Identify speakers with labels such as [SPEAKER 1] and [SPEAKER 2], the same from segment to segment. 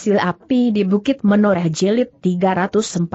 [SPEAKER 1] Sil api di Bukit Menoreh Jelit 344.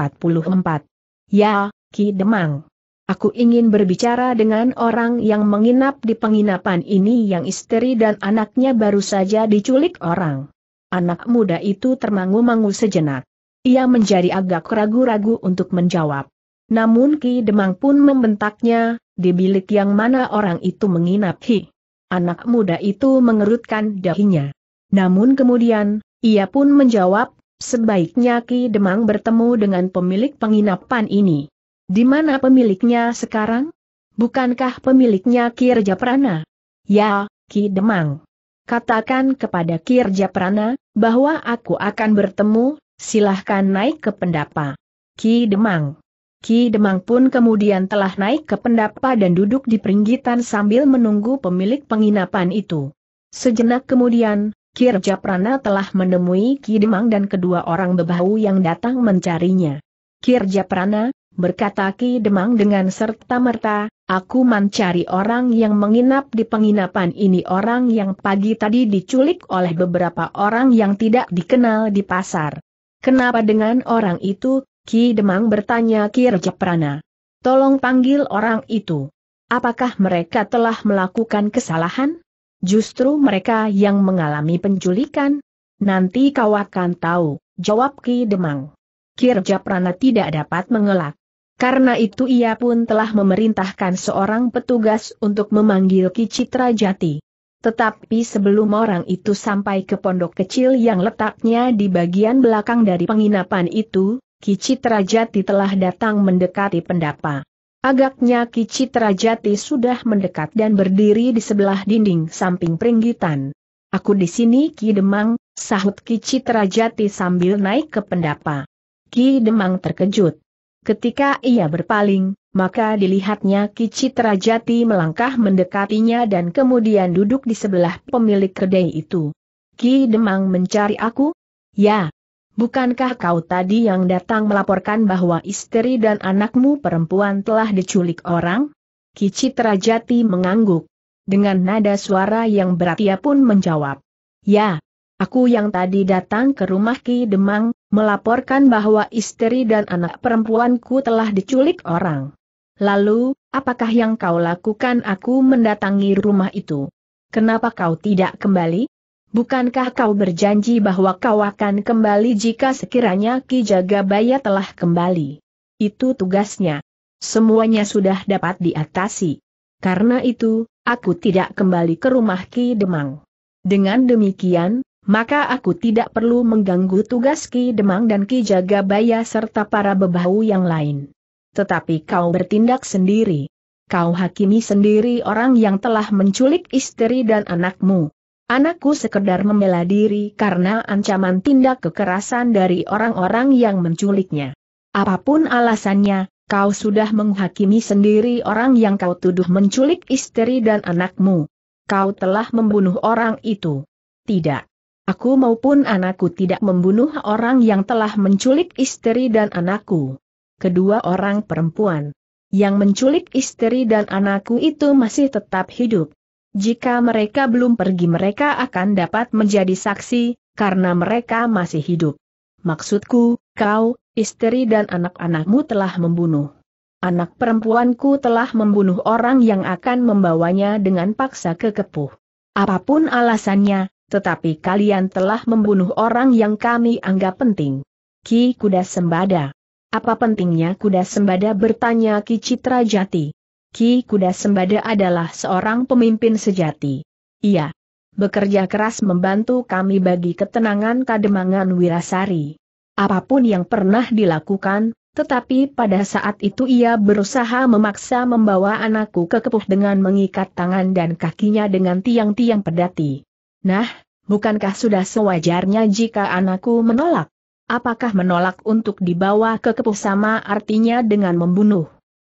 [SPEAKER 1] Ya, Ki Demang. Aku ingin berbicara dengan orang yang menginap di penginapan ini yang istri dan anaknya baru saja diculik orang. Anak muda itu termangu-mangu sejenak. Ia menjadi agak ragu-ragu untuk menjawab. Namun Ki Demang pun membentaknya, di bilik yang mana orang itu menginap. Hi. Anak muda itu mengerutkan dahinya. Namun kemudian, ia pun menjawab, sebaiknya Ki Demang bertemu dengan pemilik penginapan ini. Di mana pemiliknya sekarang? Bukankah pemiliknya Ki Prana? Ya, Ki Demang. Katakan kepada Ki Prana, bahwa aku akan bertemu, silahkan naik ke pendapa. Ki Demang. Ki Demang pun kemudian telah naik ke pendapa dan duduk di peringgitan sambil menunggu pemilik penginapan itu. Sejenak kemudian, Kirja Prana telah menemui Kidemang dan kedua orang bebahu yang datang mencarinya. Kirja Prana, berkata Ki Demang dengan serta-merta, aku mencari orang yang menginap di penginapan ini orang yang pagi tadi diculik oleh beberapa orang yang tidak dikenal di pasar. Kenapa dengan orang itu? Ki Demang bertanya Kirja Prana. Tolong panggil orang itu. Apakah mereka telah melakukan kesalahan? Justru mereka yang mengalami penculikan? Nanti kau akan tahu, jawab Ki Demang. Kirja Prana tidak dapat mengelak. Karena itu ia pun telah memerintahkan seorang petugas untuk memanggil Ki Citra Jati. Tetapi sebelum orang itu sampai ke pondok kecil yang letaknya di bagian belakang dari penginapan itu, Ki Citra Jati telah datang mendekati pendapa. Agaknya Ki Jati sudah mendekat dan berdiri di sebelah dinding samping peringgitan. Aku di sini Ki Demang, sahut Ki Jati sambil naik ke pendapa. Ki Demang terkejut. Ketika ia berpaling, maka dilihatnya Ki Jati melangkah mendekatinya dan kemudian duduk di sebelah pemilik kedai itu. Ki Demang mencari aku? Ya, Bukankah kau tadi yang datang melaporkan bahwa istri dan anakmu perempuan telah diculik orang? Kici Terajati mengangguk. Dengan nada suara yang berat ia pun menjawab. Ya, aku yang tadi datang ke rumah Ki Demang, melaporkan bahwa istri dan anak perempuanku telah diculik orang. Lalu, apakah yang kau lakukan aku mendatangi rumah itu? Kenapa kau tidak kembali? Bukankah kau berjanji bahwa kau akan kembali jika sekiranya Ki Jagabaya telah kembali? Itu tugasnya. Semuanya sudah dapat diatasi. Karena itu, aku tidak kembali ke rumah Ki Demang. Dengan demikian, maka aku tidak perlu mengganggu tugas Ki Demang dan Ki Jagabaya serta para bebahu yang lain. Tetapi kau bertindak sendiri. Kau hakimi sendiri orang yang telah menculik istri dan anakmu Anakku sekedar membela diri karena ancaman tindak kekerasan dari orang-orang yang menculiknya. Apapun alasannya, kau sudah menghakimi sendiri orang yang kau tuduh menculik istri dan anakmu. Kau telah membunuh orang itu. Tidak. Aku maupun anakku tidak membunuh orang yang telah menculik istri dan anakku. Kedua orang perempuan yang menculik istri dan anakku itu masih tetap hidup. Jika mereka belum pergi mereka akan dapat menjadi saksi, karena mereka masih hidup. Maksudku, kau, istri dan anak-anakmu telah membunuh. Anak perempuanku telah membunuh orang yang akan membawanya dengan paksa ke Kepuh. Apapun alasannya, tetapi kalian telah membunuh orang yang kami anggap penting. Ki Kuda Sembada. Apa pentingnya Kuda Sembada bertanya Ki Citra Jati. Ki Kuda Sembada adalah seorang pemimpin sejati. Ia bekerja keras membantu kami bagi ketenangan Kademangan Wirasari. Apapun yang pernah dilakukan, tetapi pada saat itu ia berusaha memaksa membawa anakku ke kepuh dengan mengikat tangan dan kakinya dengan tiang-tiang pedati. Nah, bukankah sudah sewajarnya jika anakku menolak? Apakah menolak untuk dibawa ke kepuh sama artinya dengan membunuh?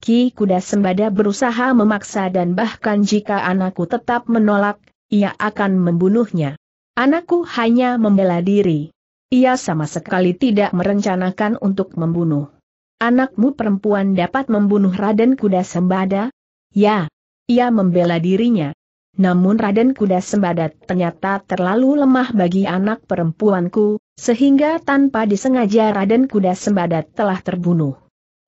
[SPEAKER 1] Ki Kuda Sembada berusaha memaksa dan bahkan jika anakku tetap menolak, ia akan membunuhnya. Anakku hanya membela diri. Ia sama sekali tidak merencanakan untuk membunuh. Anakmu perempuan dapat membunuh Raden Kuda Sembada? Ya, ia membela dirinya. Namun Raden Kuda Sembada ternyata terlalu lemah bagi anak perempuanku, sehingga tanpa disengaja Raden Kuda Sembada telah terbunuh.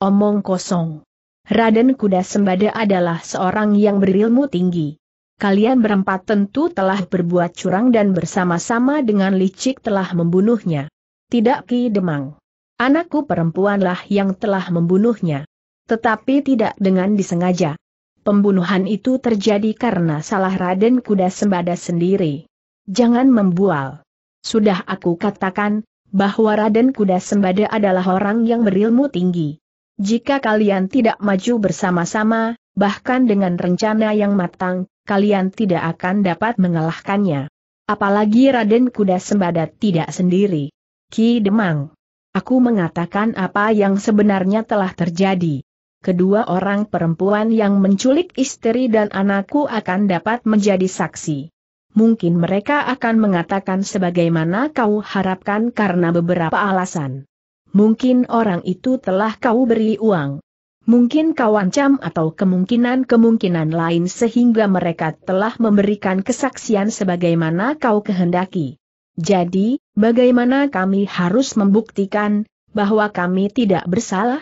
[SPEAKER 1] Omong kosong. Raden Kuda Sembada adalah seorang yang berilmu tinggi. Kalian berempat tentu telah berbuat curang dan bersama-sama dengan licik telah membunuhnya. Tidak Ki Demang. Anakku perempuanlah yang telah membunuhnya. Tetapi tidak dengan disengaja. Pembunuhan itu terjadi karena salah Raden Kuda Sembada sendiri. Jangan membual. Sudah aku katakan, bahwa Raden Kuda Sembada adalah orang yang berilmu tinggi. Jika kalian tidak maju bersama-sama, bahkan dengan rencana yang matang, kalian tidak akan dapat mengalahkannya. Apalagi Raden Kuda Sembada tidak sendiri. Ki Demang. Aku mengatakan apa yang sebenarnya telah terjadi. Kedua orang perempuan yang menculik istri dan anakku akan dapat menjadi saksi. Mungkin mereka akan mengatakan sebagaimana kau harapkan karena beberapa alasan. Mungkin orang itu telah kau beri uang. Mungkin kau ancam atau kemungkinan-kemungkinan lain sehingga mereka telah memberikan kesaksian sebagaimana kau kehendaki. Jadi, bagaimana kami harus membuktikan bahwa kami tidak bersalah?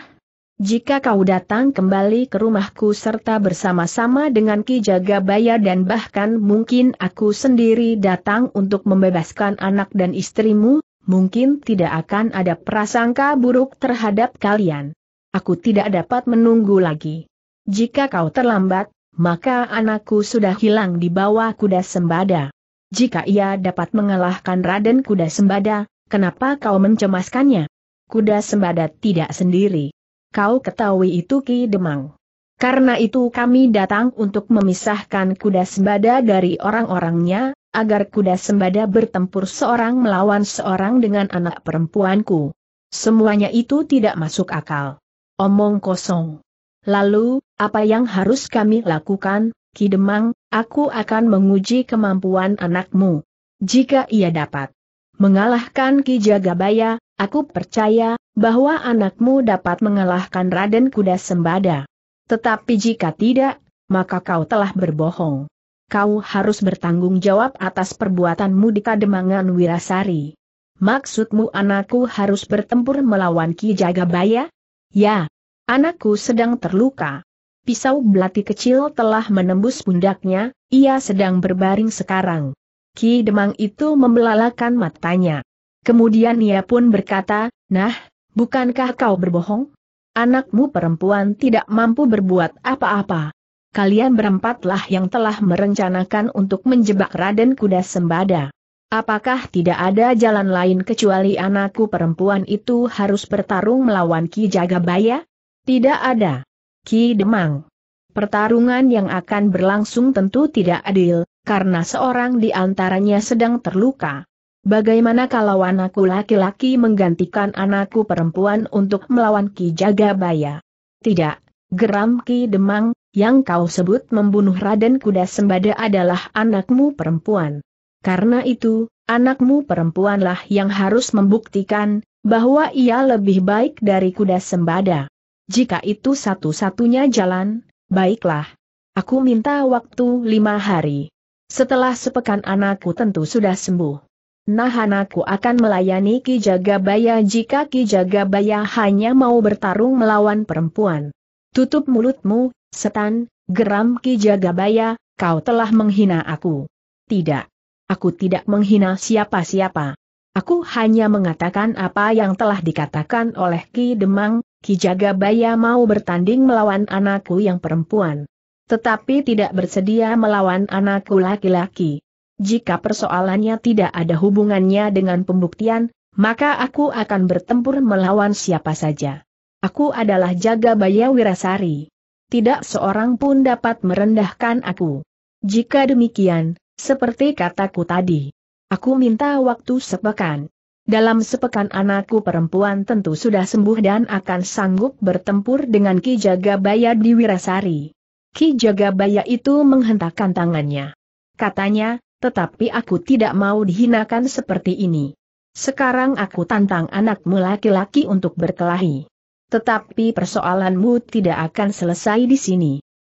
[SPEAKER 1] Jika kau datang kembali ke rumahku serta bersama-sama dengan Ki Jagabaya dan bahkan mungkin aku sendiri datang untuk membebaskan anak dan istrimu, mungkin tidak akan ada prasangka buruk terhadap kalian. Aku tidak dapat menunggu lagi. Jika kau terlambat, maka anakku sudah hilang di bawah kuda sembada. Jika ia dapat mengalahkan Raden kuda sembada, kenapa kau mencemaskannya? Kuda sembada tidak sendiri. Kau ketahui itu Ki Demang. Karena itu kami datang untuk memisahkan kuda sembada dari orang-orangnya, agar kuda sembada bertempur seorang melawan seorang dengan anak perempuanku. Semuanya itu tidak masuk akal. Omong kosong. Lalu, apa yang harus kami lakukan, Ki Demang, aku akan menguji kemampuan anakmu. Jika ia dapat mengalahkan Ki Jagabaya, aku percaya bahwa anakmu dapat mengalahkan Raden Kuda Sembada. Tetapi jika tidak, maka kau telah berbohong kau harus bertanggung jawab atas perbuatanmu di Kademangan Wirasari. Maksudmu anakku harus bertempur melawan Ki Jagabaya? Ya, anakku sedang terluka. Pisau belati kecil telah menembus pundaknya, ia sedang berbaring sekarang. Ki Demang itu membelalakan matanya. Kemudian ia pun berkata, Nah, bukankah kau berbohong? Anakmu perempuan tidak mampu berbuat apa-apa kalian berempatlah yang telah merencanakan untuk menjebak Raden Kuda Sembada. Apakah tidak ada jalan lain kecuali anakku perempuan itu harus bertarung melawan Ki Jagabaya? Tidak ada. Ki Demang. Pertarungan yang akan berlangsung tentu tidak adil, karena seorang di antaranya sedang terluka. Bagaimana kalau anakku laki-laki menggantikan anakku perempuan untuk melawan Ki Jagabaya? Tidak, geram Ki Demang, yang kau sebut membunuh Raden Kuda Sembada adalah anakmu perempuan. Karena itu, anakmu perempuanlah yang harus membuktikan bahwa ia lebih baik dari Kuda Sembada. Jika itu satu-satunya jalan, baiklah. Aku minta waktu lima hari. Setelah sepekan anakku tentu sudah sembuh. Nah anakku akan melayani Ki Jagabaya jika Ki Jagabaya hanya mau bertarung melawan perempuan. Tutup mulutmu, setan, geram Ki Jagabaya, kau telah menghina aku. Tidak. Aku tidak menghina siapa-siapa. Aku hanya mengatakan apa yang telah dikatakan oleh Ki Demang, Ki Jagabaya mau bertanding melawan anakku yang perempuan. Tetapi tidak bersedia melawan anakku laki-laki. Jika persoalannya tidak ada hubungannya dengan pembuktian, maka aku akan bertempur melawan siapa saja. Aku adalah jaga baya Wirasari. Tidak seorang pun dapat merendahkan aku. Jika demikian, seperti kataku tadi, aku minta waktu sepekan. Dalam sepekan anakku perempuan tentu sudah sembuh dan akan sanggup bertempur dengan Ki Jagabaya di Wirasari. Ki Jagabaya itu menghentakkan tangannya. Katanya, tetapi aku tidak mau dihinakan seperti ini. Sekarang aku tantang anakmu laki-laki untuk berkelahi. Tetapi persoalanmu tidak akan selesai di sini.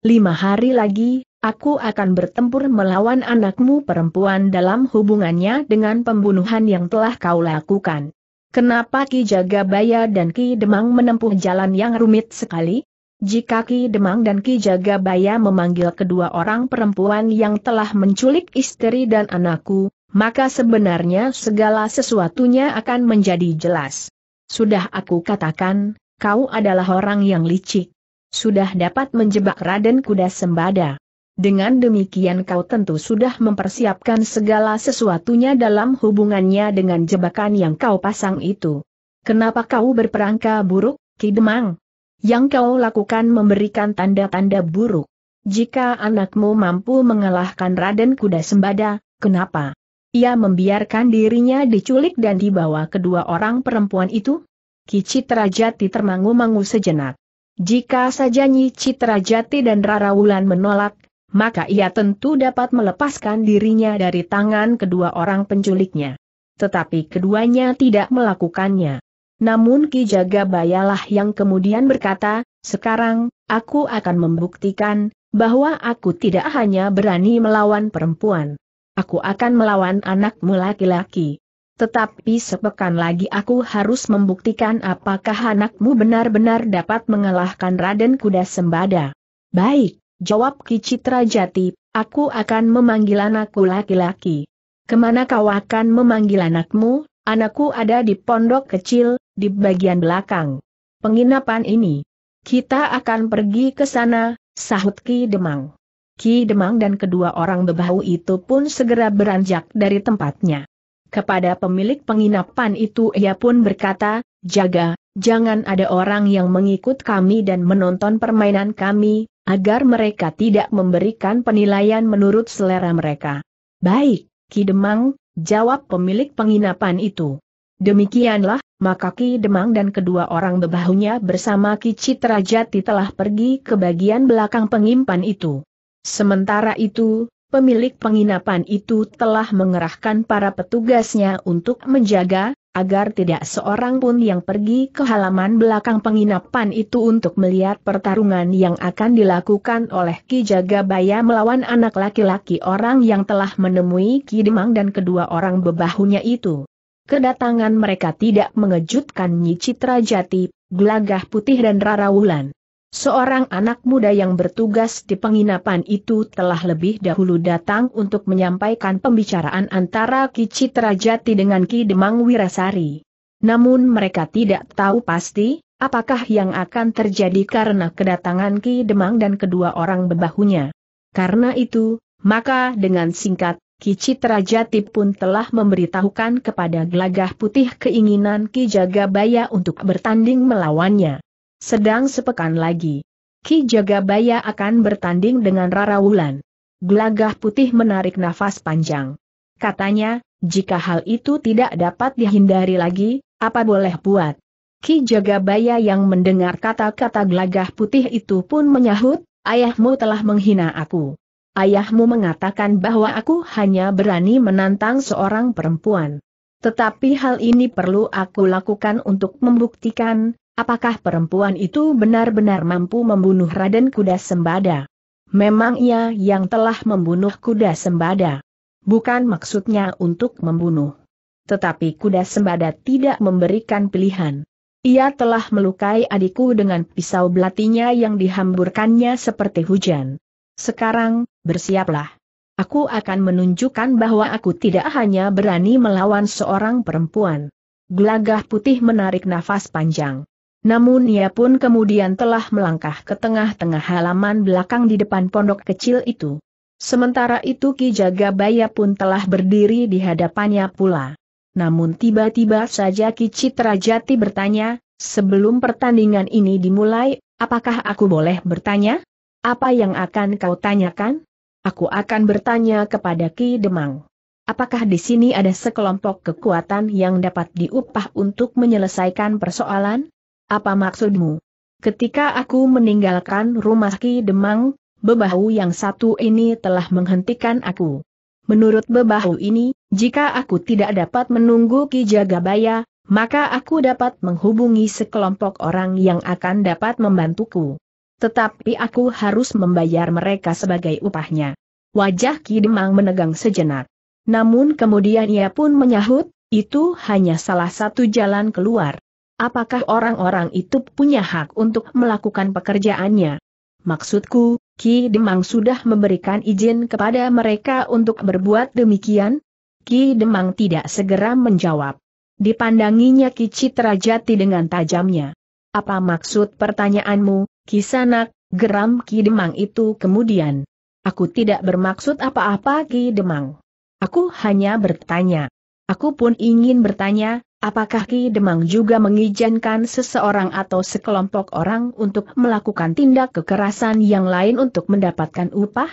[SPEAKER 1] Lima hari lagi, aku akan bertempur melawan anakmu perempuan dalam hubungannya dengan pembunuhan yang telah kau lakukan. Kenapa Ki Jagabaya dan Ki Demang menempuh jalan yang rumit sekali? Jika Ki Demang dan Ki Jagabaya memanggil kedua orang perempuan yang telah menculik istri dan anakku, maka sebenarnya segala sesuatunya akan menjadi jelas. Sudah aku katakan, kau adalah orang yang licik. Sudah dapat menjebak Raden Kuda Sembada. Dengan demikian kau tentu sudah mempersiapkan segala sesuatunya dalam hubungannya dengan jebakan yang kau pasang itu. Kenapa kau berperangka buruk, Ki Demang? Yang kau lakukan memberikan tanda-tanda buruk. Jika anakmu mampu mengalahkan Raden Kuda Sembada, kenapa? Ia membiarkan dirinya diculik dan dibawa kedua orang perempuan itu? Ki Jati termangu-mangu sejenak. Jika saja Nyi Citrajati dan Rara Wulan menolak, maka ia tentu dapat melepaskan dirinya dari tangan kedua orang penculiknya. Tetapi keduanya tidak melakukannya. Namun Ki Jagabayalah yang kemudian berkata, sekarang, aku akan membuktikan, bahwa aku tidak hanya berani melawan perempuan. Aku akan melawan anakmu laki-laki. Tetapi sepekan lagi aku harus membuktikan apakah anakmu benar-benar dapat mengalahkan Raden Kuda Sembada. Baik, jawab Kicitra Jati, aku akan memanggil anakku laki-laki. Kemana kau akan memanggil anakmu? Anakku ada di pondok kecil, di bagian belakang. Penginapan ini. Kita akan pergi ke sana, sahut Ki Demang. Ki Demang dan kedua orang bebahu itu pun segera beranjak dari tempatnya. Kepada pemilik penginapan itu ia pun berkata, jaga, jangan ada orang yang mengikut kami dan menonton permainan kami, agar mereka tidak memberikan penilaian menurut selera mereka. Baik, Ki Demang, jawab pemilik penginapan itu. Demikianlah, maka Ki Demang dan kedua orang bebahunya bersama Ki Citrajati telah pergi ke bagian belakang pengimpan itu. Sementara itu, pemilik penginapan itu telah mengerahkan para petugasnya untuk menjaga, agar tidak seorang pun yang pergi ke halaman belakang penginapan itu untuk melihat pertarungan yang akan dilakukan oleh Ki Jagabaya melawan anak laki-laki orang yang telah menemui Ki Demang dan kedua orang bebahunya itu. Kedatangan mereka tidak mengejutkan Nyi Citra Jati, Gelagah Putih dan Rara Wulan. Seorang anak muda yang bertugas di penginapan itu telah lebih dahulu datang untuk menyampaikan pembicaraan antara Ki Jati dengan Ki Demang Wirasari. Namun mereka tidak tahu pasti, apakah yang akan terjadi karena kedatangan Ki Demang dan kedua orang bebahunya. Karena itu, maka dengan singkat, Ki Jati pun telah memberitahukan kepada Gelagah Putih keinginan Ki Jagabaya untuk bertanding melawannya. Sedang sepekan lagi, Ki Jagabaya akan bertanding dengan Rara Wulan. Gelagah putih menarik nafas panjang. Katanya, jika hal itu tidak dapat dihindari lagi, apa boleh buat? Ki Jagabaya yang mendengar kata-kata gelagah putih itu pun menyahut, ayahmu telah menghina aku. Ayahmu mengatakan bahwa aku hanya berani menantang seorang perempuan. Tetapi hal ini perlu aku lakukan untuk membuktikan, Apakah perempuan itu benar-benar mampu membunuh Raden Kuda Sembada? Memang ia yang telah membunuh Kuda Sembada. Bukan maksudnya untuk membunuh. Tetapi Kuda Sembada tidak memberikan pilihan. Ia telah melukai adikku dengan pisau belatinya yang dihamburkannya seperti hujan. Sekarang, bersiaplah. Aku akan menunjukkan bahwa aku tidak hanya berani melawan seorang perempuan. Gelagah putih menarik nafas panjang. Namun ia pun kemudian telah melangkah ke tengah-tengah halaman belakang di depan pondok kecil itu. Sementara itu Ki Jagabaya pun telah berdiri di hadapannya pula. Namun tiba-tiba saja Ki Citrajati bertanya, sebelum pertandingan ini dimulai, apakah aku boleh bertanya? Apa yang akan kau tanyakan? Aku akan bertanya kepada Ki Demang. Apakah di sini ada sekelompok kekuatan yang dapat diupah untuk menyelesaikan persoalan? Apa maksudmu? Ketika aku meninggalkan rumah Ki Demang, bebahu yang satu ini telah menghentikan aku. Menurut bebahu ini, jika aku tidak dapat menunggu Ki Jagabaya, maka aku dapat menghubungi sekelompok orang yang akan dapat membantuku. Tetapi aku harus membayar mereka sebagai upahnya. Wajah Ki Demang menegang sejenak. Namun kemudian ia pun menyahut, itu hanya salah satu jalan keluar. Apakah orang-orang itu punya hak untuk melakukan pekerjaannya? Maksudku, Ki Demang sudah memberikan izin kepada mereka untuk berbuat demikian? Ki Demang tidak segera menjawab. Dipandanginya Ki Jati dengan tajamnya. Apa maksud pertanyaanmu, Kisanak? Geram Ki Demang itu kemudian. Aku tidak bermaksud apa-apa Ki Demang. Aku hanya bertanya. Aku pun ingin bertanya, Apakah Ki Demang juga mengizinkan seseorang atau sekelompok orang untuk melakukan tindak kekerasan yang lain untuk mendapatkan upah?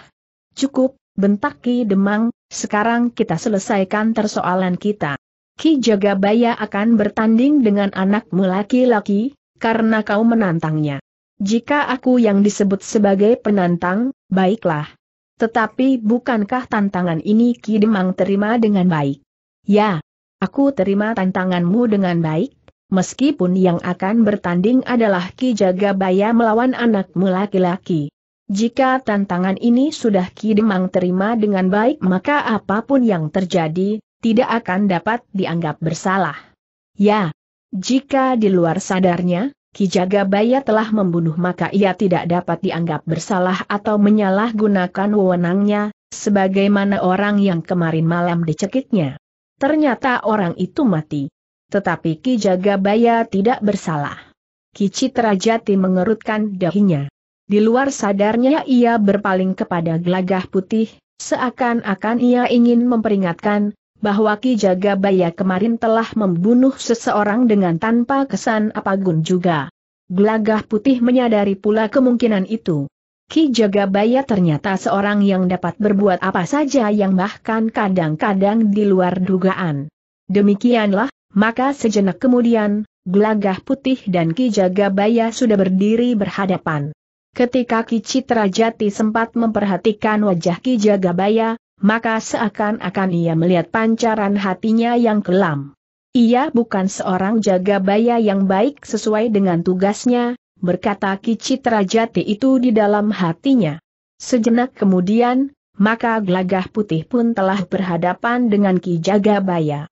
[SPEAKER 1] Cukup, bentak Ki Demang, sekarang kita selesaikan persoalan kita. Ki Jagabaya akan bertanding dengan anakmu laki-laki, karena kau menantangnya. Jika aku yang disebut sebagai penantang, baiklah. Tetapi bukankah tantangan ini Ki Demang terima dengan baik? Ya, Aku terima tantanganmu dengan baik, meskipun yang akan bertanding adalah Ki Jagabaya melawan anakmu laki-laki. Jika tantangan ini sudah Ki Demang terima dengan baik maka apapun yang terjadi, tidak akan dapat dianggap bersalah. Ya, jika di luar sadarnya, Ki Jagabaya telah membunuh maka ia tidak dapat dianggap bersalah atau menyalahgunakan wewenangnya, sebagaimana orang yang kemarin malam dicekiknya. Ternyata orang itu mati. Tetapi Ki Jagabaya tidak bersalah. Ki Citrajati mengerutkan dahinya. Di luar sadarnya ia berpaling kepada Glagah putih, seakan-akan ia ingin memperingatkan, bahwa Ki Jagabaya kemarin telah membunuh seseorang dengan tanpa kesan apapun juga. Glagah putih menyadari pula kemungkinan itu. Ki Jagabaya ternyata seorang yang dapat berbuat apa saja yang bahkan kadang-kadang di luar dugaan. Demikianlah, maka sejenak kemudian, Gelagah Putih dan Ki Jagabaya sudah berdiri berhadapan. Ketika Ki Citra Jati sempat memperhatikan wajah Ki Jagabaya, maka seakan-akan ia melihat pancaran hatinya yang kelam. Ia bukan seorang Jagabaya yang baik sesuai dengan tugasnya, berkata Kicit Rajati itu di dalam hatinya. Sejenak kemudian, maka Glagah putih pun telah berhadapan dengan Ki Jagabaya.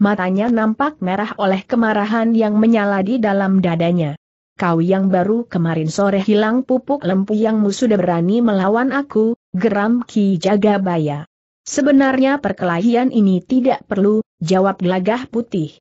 [SPEAKER 1] Matanya nampak merah oleh kemarahan yang menyala di dalam dadanya. Kau yang baru kemarin sore hilang pupuk lempu yang sudah berani melawan aku, geram Ki Jagabaya. Sebenarnya perkelahian ini tidak perlu, jawab Glagah putih.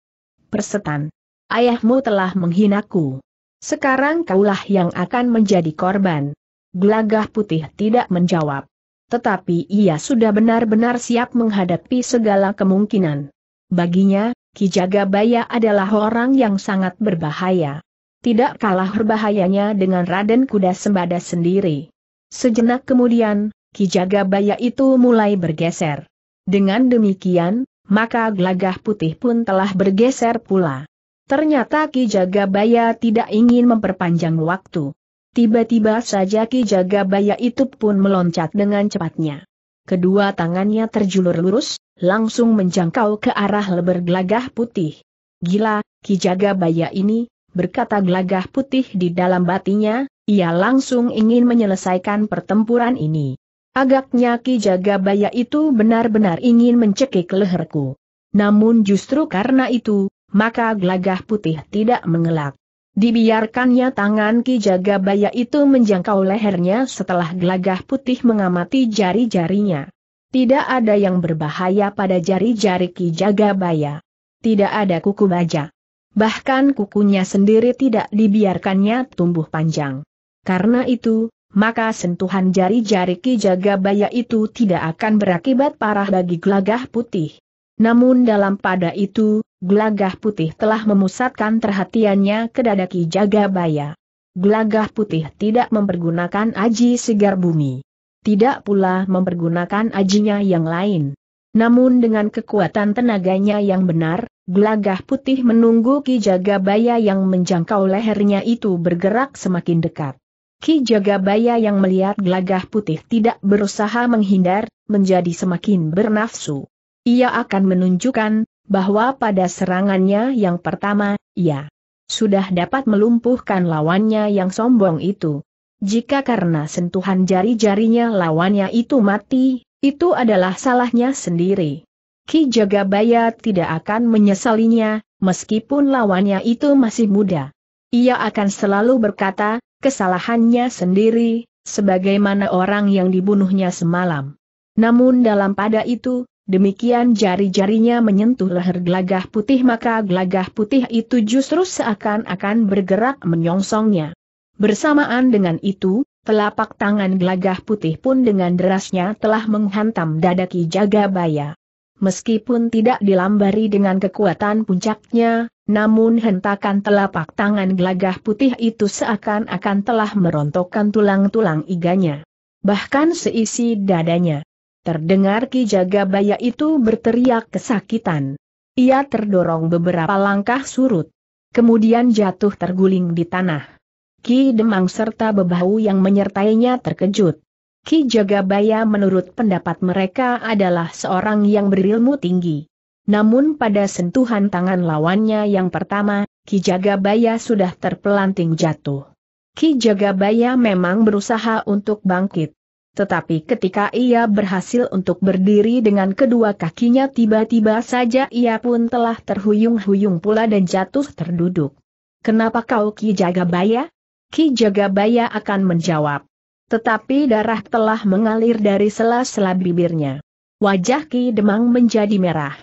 [SPEAKER 1] Persetan. Ayahmu telah menghinaku. Sekarang kaulah yang akan menjadi korban. Gelagah putih tidak menjawab. Tetapi ia sudah benar-benar siap menghadapi segala kemungkinan. Baginya, Jagabaya adalah orang yang sangat berbahaya. Tidak kalah berbahayanya dengan Raden Kuda Sembada sendiri. Sejenak kemudian, Jagabaya itu mulai bergeser. Dengan demikian, maka gelagah putih pun telah bergeser pula. Ternyata Ki Jagabaya tidak ingin memperpanjang waktu. Tiba-tiba saja Ki Jagabaya itu pun meloncat dengan cepatnya. Kedua tangannya terjulur lurus, langsung menjangkau ke arah leber gelagah putih. Gila, Ki Jagabaya ini, berkata gelagah putih di dalam batinya, ia langsung ingin menyelesaikan pertempuran ini. Agaknya Ki Jagabaya itu benar-benar ingin mencekik leherku. Namun justru karena itu, maka gelagah putih tidak mengelak. Dibiarkannya tangan Ki Jagabaya itu menjangkau lehernya setelah gelagah putih mengamati jari-jarinya. Tidak ada yang berbahaya pada jari-jari Ki Jagabaya. Tidak ada kuku baja. Bahkan kukunya sendiri tidak dibiarkannya tumbuh panjang. Karena itu, maka sentuhan jari-jari Ki Jagabaya itu tidak akan berakibat parah bagi gelagah putih. Namun dalam pada itu, glagah putih telah memusatkan perhatiannya ke dada Ki Jagabaya. Glagah putih tidak mempergunakan aji segar bumi. Tidak pula mempergunakan ajinya yang lain. Namun dengan kekuatan tenaganya yang benar, glagah putih menunggu Ki Jagabaya yang menjangkau lehernya itu bergerak semakin dekat. Ki Jagabaya yang melihat glagah putih tidak berusaha menghindar, menjadi semakin bernafsu ia akan menunjukkan bahwa pada serangannya yang pertama, ia sudah dapat melumpuhkan lawannya yang sombong itu. Jika karena sentuhan jari-jarinya lawannya itu mati, itu adalah salahnya sendiri. Ki Jagabaya tidak akan menyesalinya, meskipun lawannya itu masih muda. Ia akan selalu berkata, kesalahannya sendiri, sebagaimana orang yang dibunuhnya semalam. Namun dalam pada itu, Demikian jari-jarinya menyentuh leher gelagah putih maka gelagah putih itu justru seakan-akan bergerak menyongsongnya. Bersamaan dengan itu, telapak tangan gelagah putih pun dengan derasnya telah menghantam dada Ki Jagabaya. Meskipun tidak dilambari dengan kekuatan puncaknya, namun hentakan telapak tangan gelagah putih itu seakan-akan telah merontokkan tulang-tulang iganya. Bahkan seisi dadanya. Terdengar Ki Jagabaya itu berteriak kesakitan. Ia terdorong beberapa langkah surut. Kemudian jatuh terguling di tanah. Ki Demang serta Bebau yang menyertainya terkejut. Ki Jagabaya menurut pendapat mereka adalah seorang yang berilmu tinggi. Namun pada sentuhan tangan lawannya yang pertama, Ki Jagabaya sudah terpelanting jatuh. Ki Jagabaya memang berusaha untuk bangkit. Tetapi ketika ia berhasil untuk berdiri dengan kedua kakinya tiba-tiba saja ia pun telah terhuyung-huyung pula dan jatuh terduduk. Kenapa kau Ki Jagabaya? Ki Jagabaya akan menjawab. Tetapi darah telah mengalir dari sela-sela bibirnya. Wajah Ki Demang menjadi merah.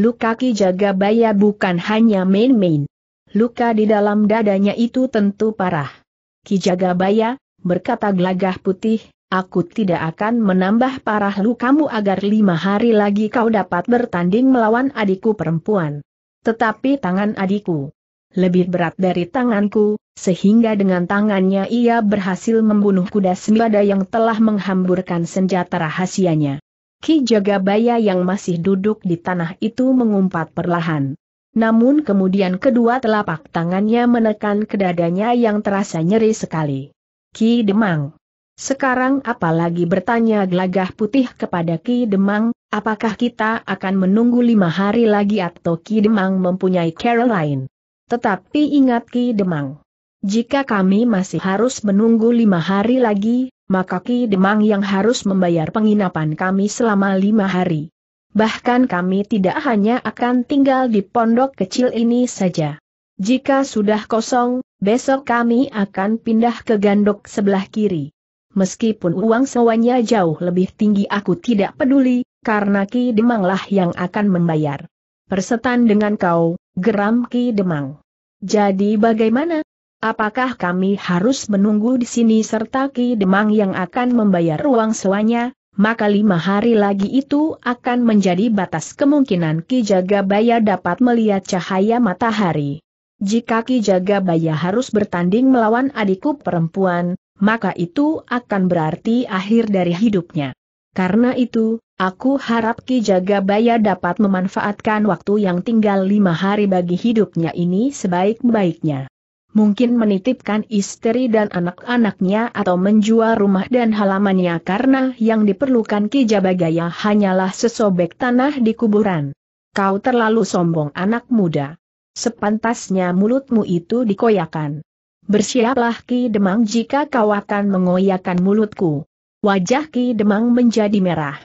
[SPEAKER 1] Luka Ki Jagabaya bukan hanya main-main. Luka di dalam dadanya itu tentu parah. Ki Jagabaya, berkata gelagah putih, Aku tidak akan menambah parah lukamu agar lima hari lagi kau dapat bertanding melawan adikku perempuan. Tetapi tangan adikku lebih berat dari tanganku, sehingga dengan tangannya ia berhasil membunuh kuda sembada yang telah menghamburkan senjata rahasianya. Ki Jagabaya yang masih duduk di tanah itu mengumpat perlahan. Namun kemudian kedua telapak tangannya menekan ke dadanya yang terasa nyeri sekali. Ki Demang sekarang apalagi bertanya gelagah putih kepada Ki Demang, apakah kita akan menunggu lima hari lagi atau Ki Demang mempunyai cara lain? Tetapi ingat Ki Demang. Jika kami masih harus menunggu lima hari lagi, maka Ki Demang yang harus membayar penginapan kami selama lima hari. Bahkan kami tidak hanya akan tinggal di pondok kecil ini saja. Jika sudah kosong, besok kami akan pindah ke gandok sebelah kiri meskipun uang sewanya jauh lebih tinggi aku tidak peduli, karena Ki Demanglah yang akan membayar. Persetan dengan kau, geram Ki Demang. Jadi bagaimana? Apakah kami harus menunggu di sini serta Ki Demang yang akan membayar uang sewanya? Maka lima hari lagi itu akan menjadi batas kemungkinan Ki Jagabaya dapat melihat cahaya matahari. Jika Ki Jagabaya harus bertanding melawan adikku perempuan, maka itu akan berarti akhir dari hidupnya. Karena itu, aku harap Ki Jagabaya dapat memanfaatkan waktu yang tinggal lima hari bagi hidupnya ini sebaik-baiknya. Mungkin menitipkan istri dan anak-anaknya atau menjual rumah dan halamannya karena yang diperlukan Ki Jagabaya hanyalah sesobek tanah di kuburan. Kau terlalu sombong anak muda. Sepantasnya mulutmu itu dikoyakan. Bersiaplah Ki Demang jika kau akan mengoyakkan mulutku. Wajah Ki Demang menjadi merah.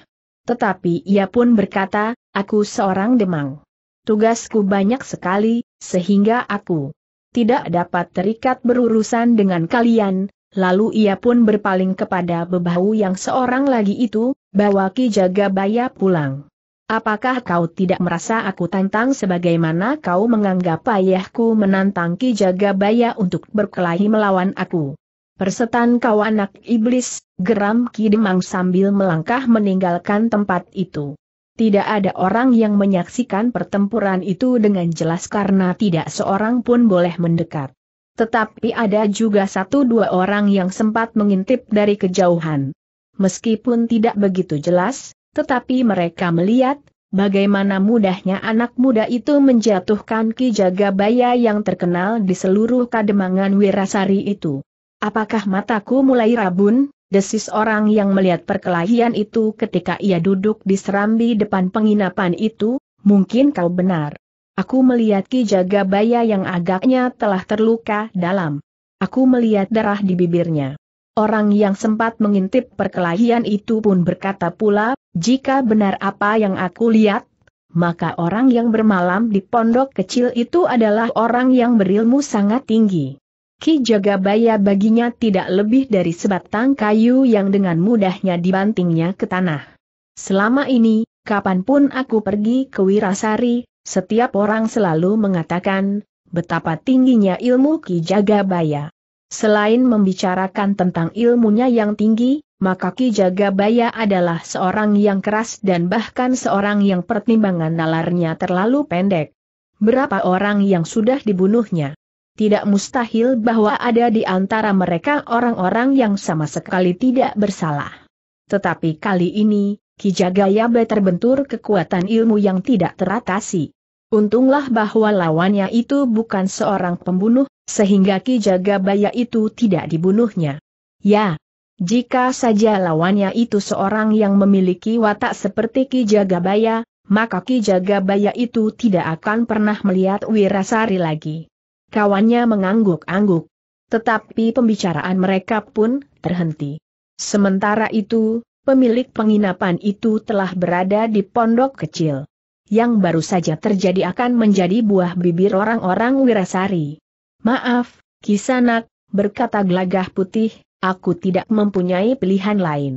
[SPEAKER 1] Tetapi ia pun berkata, aku seorang Demang. Tugasku banyak sekali, sehingga aku tidak dapat terikat berurusan dengan kalian, Lalu ia pun berpaling kepada bebau yang seorang lagi itu, bawa Ki Jagabaya pulang. Apakah kau tidak merasa aku tantang sebagaimana kau menganggap ayahku menantang Ki Jagabaya untuk berkelahi melawan aku? Persetan kau anak iblis, geram Ki Demang sambil melangkah meninggalkan tempat itu. Tidak ada orang yang menyaksikan pertempuran itu dengan jelas karena tidak seorang pun boleh mendekat. Tetapi ada juga satu dua orang yang sempat mengintip dari kejauhan. Meskipun tidak begitu jelas, tetapi mereka melihat, bagaimana mudahnya anak muda itu menjatuhkan Ki Jagabaya yang terkenal di seluruh kademangan Wirasari itu. Apakah mataku mulai rabun? Desis orang yang melihat perkelahian itu ketika ia duduk di serambi depan penginapan itu, mungkin kau benar. Aku melihat Ki Jagabaya yang agaknya telah terluka dalam. Aku melihat darah di bibirnya. Orang yang sempat mengintip perkelahian itu pun berkata pula, jika benar apa yang aku lihat, maka orang yang bermalam di pondok kecil itu adalah orang yang berilmu sangat tinggi. Ki Jagabaya baginya tidak lebih dari sebatang kayu yang dengan mudahnya dibantingnya ke tanah. Selama ini, kapanpun aku pergi ke Wirasari, setiap orang selalu mengatakan, betapa tingginya ilmu Ki Jagabaya. Selain membicarakan tentang ilmunya yang tinggi, maka Ki Jagabaya adalah seorang yang keras dan bahkan seorang yang pertimbangan nalarnya terlalu pendek. Berapa orang yang sudah dibunuhnya? Tidak mustahil bahwa ada di antara mereka orang-orang yang sama sekali tidak bersalah. Tetapi kali ini, Ki Jagayabe terbentur kekuatan ilmu yang tidak teratasi. Untunglah bahwa lawannya itu bukan seorang pembunuh, sehingga Ki Jagabaya itu tidak dibunuhnya. Ya, jika saja lawannya itu seorang yang memiliki watak seperti Ki Jagabaya, maka Ki Jagabaya itu tidak akan pernah melihat Wirasari lagi. Kawannya mengangguk-angguk. Tetapi pembicaraan mereka pun terhenti. Sementara itu, pemilik penginapan itu telah berada di pondok kecil. Yang baru saja terjadi akan menjadi buah bibir orang-orang Wirasari. Maaf, Kisanak, berkata gelagah putih, aku tidak mempunyai pilihan lain.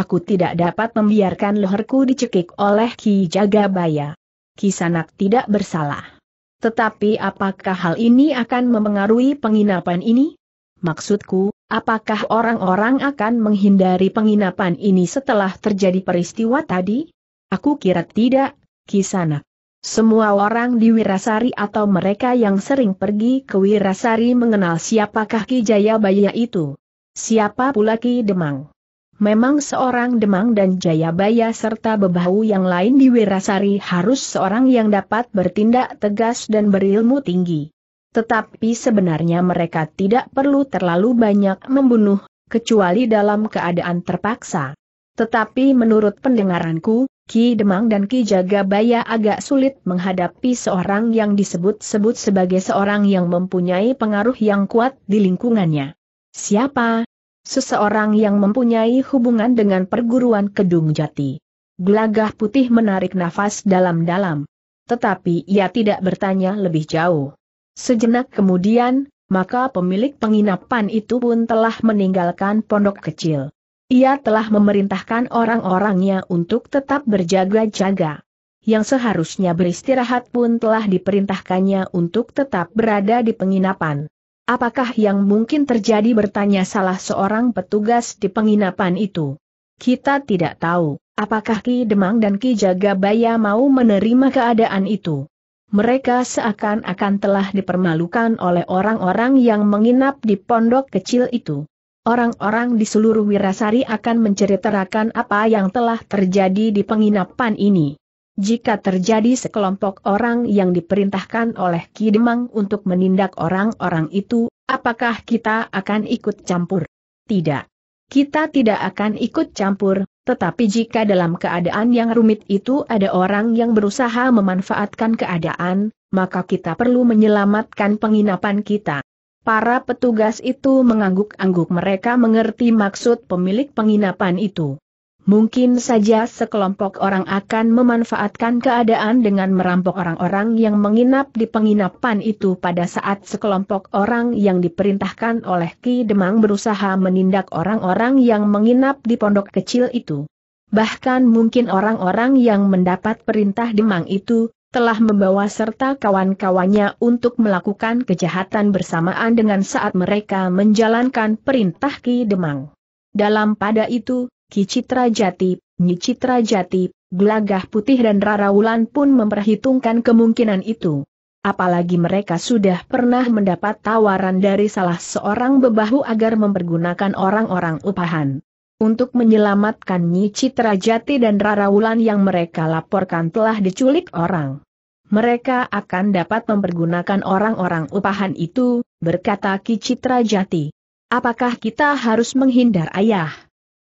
[SPEAKER 1] Aku tidak dapat membiarkan leherku dicekik oleh Ki Jagabaya. Kisanak tidak bersalah. Tetapi apakah hal ini akan memengaruhi penginapan ini? Maksudku, apakah orang-orang akan menghindari penginapan ini setelah terjadi peristiwa tadi? Aku kira tidak, Kisanak. Semua orang di Wirasari atau mereka yang sering pergi ke Wirasari mengenal siapakah Ki Jayabaya itu. Siapa pula Ki Demang? Memang seorang Demang dan Jayabaya serta bebahu yang lain di Wirasari harus seorang yang dapat bertindak tegas dan berilmu tinggi. Tetapi sebenarnya mereka tidak perlu terlalu banyak membunuh, kecuali dalam keadaan terpaksa. Tetapi menurut pendengaranku, Ki Demang dan Ki Jagabaya agak sulit menghadapi seorang yang disebut-sebut sebagai seorang yang mempunyai pengaruh yang kuat di lingkungannya. Siapa? Seseorang yang mempunyai hubungan dengan perguruan Kedung Jati. Glagah putih menarik nafas dalam-dalam. Tetapi ia tidak bertanya lebih jauh. Sejenak kemudian, maka pemilik penginapan itu pun telah meninggalkan pondok kecil. Ia telah memerintahkan orang-orangnya untuk tetap berjaga-jaga. Yang seharusnya beristirahat pun telah diperintahkannya untuk tetap berada di penginapan. Apakah yang mungkin terjadi bertanya salah seorang petugas di penginapan itu? Kita tidak tahu, apakah Ki Demang dan Ki Jagabaya mau menerima keadaan itu. Mereka seakan-akan telah dipermalukan oleh orang-orang yang menginap di pondok kecil itu orang-orang di seluruh Wirasari akan menceritakan apa yang telah terjadi di penginapan ini. Jika terjadi sekelompok orang yang diperintahkan oleh Kidemang untuk menindak orang-orang itu, apakah kita akan ikut campur? Tidak. Kita tidak akan ikut campur, tetapi jika dalam keadaan yang rumit itu ada orang yang berusaha memanfaatkan keadaan, maka kita perlu menyelamatkan penginapan kita. Para petugas itu mengangguk-angguk mereka mengerti maksud pemilik penginapan itu. Mungkin saja sekelompok orang akan memanfaatkan keadaan dengan merampok orang-orang yang menginap di penginapan itu pada saat sekelompok orang yang diperintahkan oleh Ki Demang berusaha menindak orang-orang yang menginap di pondok kecil itu. Bahkan mungkin orang-orang yang mendapat perintah Demang itu, telah membawa serta kawan-kawannya untuk melakukan kejahatan bersamaan dengan saat mereka menjalankan perintah Ki Demang. Dalam pada itu, Ki Citra Jati, Nyi Citra Jati, Gelagah Putih dan Rara Wulan pun memperhitungkan kemungkinan itu. Apalagi mereka sudah pernah mendapat tawaran dari salah seorang bebahu agar mempergunakan orang-orang upahan untuk menyelamatkan Nyi Citra Jati dan Raraulan yang mereka laporkan telah diculik orang. Mereka akan dapat mempergunakan orang-orang upahan itu, berkata Ki Citra Jati. Apakah kita harus menghindar ayah?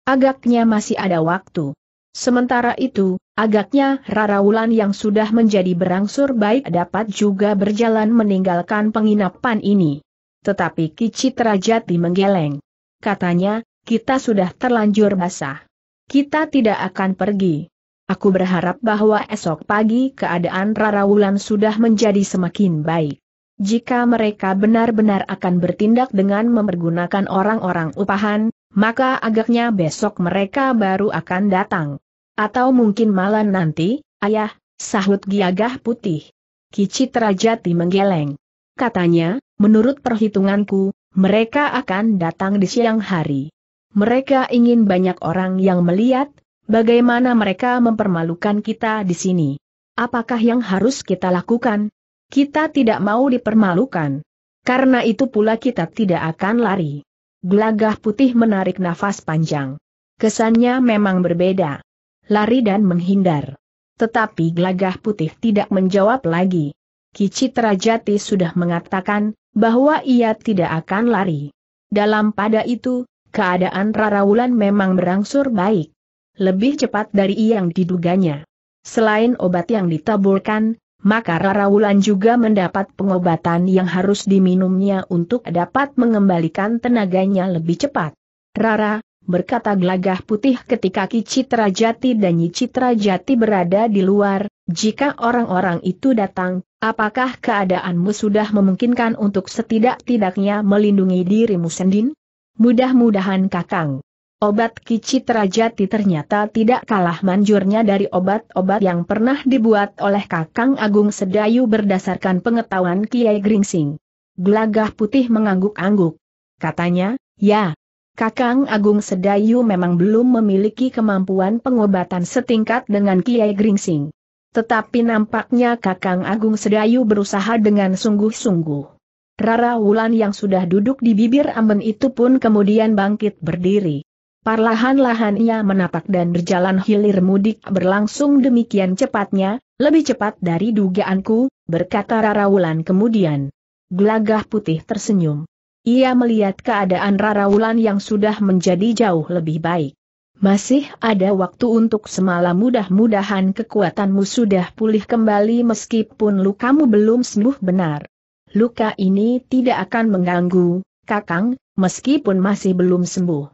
[SPEAKER 1] Agaknya masih ada waktu. Sementara itu, agaknya Raraulan yang sudah menjadi berangsur baik dapat juga berjalan meninggalkan penginapan ini. Tetapi Ki Citra Jati menggeleng. Katanya, kita sudah terlanjur basah. Kita tidak akan pergi. Aku berharap bahwa esok pagi keadaan Rara Wulan sudah menjadi semakin baik. Jika mereka benar-benar akan bertindak dengan mempergunakan orang-orang upahan, maka agaknya besok mereka baru akan datang. Atau mungkin malah nanti, ayah, sahut giagah putih. Kici terajati menggeleng. Katanya, menurut perhitunganku, mereka akan datang di siang hari. Mereka ingin banyak orang yang melihat, bagaimana mereka mempermalukan kita di sini. Apakah yang harus kita lakukan? Kita tidak mau dipermalukan. Karena itu pula kita tidak akan lari. Gelagah putih menarik nafas panjang. Kesannya memang berbeda. Lari dan menghindar. Tetapi gelagah putih tidak menjawab lagi. Kicitra Rajati sudah mengatakan, bahwa ia tidak akan lari. Dalam pada itu, Keadaan Rara Wulan memang berangsur baik. Lebih cepat dari yang diduganya. Selain obat yang ditabulkan, maka Rara Wulan juga mendapat pengobatan yang harus diminumnya untuk dapat mengembalikan tenaganya lebih cepat. Rara, berkata gelagah putih ketika Ki Citra Jati dan Nyi Citra Jati berada di luar, jika orang-orang itu datang, apakah keadaanmu sudah memungkinkan untuk setidak-tidaknya melindungi dirimu sendiri? Mudah-mudahan Kakang. Obat kicit rajati ternyata tidak kalah manjurnya dari obat-obat yang pernah dibuat oleh Kakang Agung Sedayu berdasarkan pengetahuan Kiai Gringsing. Gelagah putih mengangguk-angguk. Katanya, ya, Kakang Agung Sedayu memang belum memiliki kemampuan pengobatan setingkat dengan Kiai Gringsing. Tetapi nampaknya Kakang Agung Sedayu berusaha dengan sungguh-sungguh. Rara Wulan yang sudah duduk di bibir amben itu pun kemudian bangkit berdiri. Parlahan-lahan ia menapak dan berjalan hilir mudik berlangsung demikian cepatnya, lebih cepat dari dugaanku, berkata Rara Wulan kemudian. Gelagah putih tersenyum. Ia melihat keadaan Rara Wulan yang sudah menjadi jauh lebih baik. Masih ada waktu untuk semalam mudah-mudahan kekuatanmu sudah pulih kembali meskipun lukamu belum sembuh benar luka ini tidak akan mengganggu, Kakang, meskipun masih belum sembuh.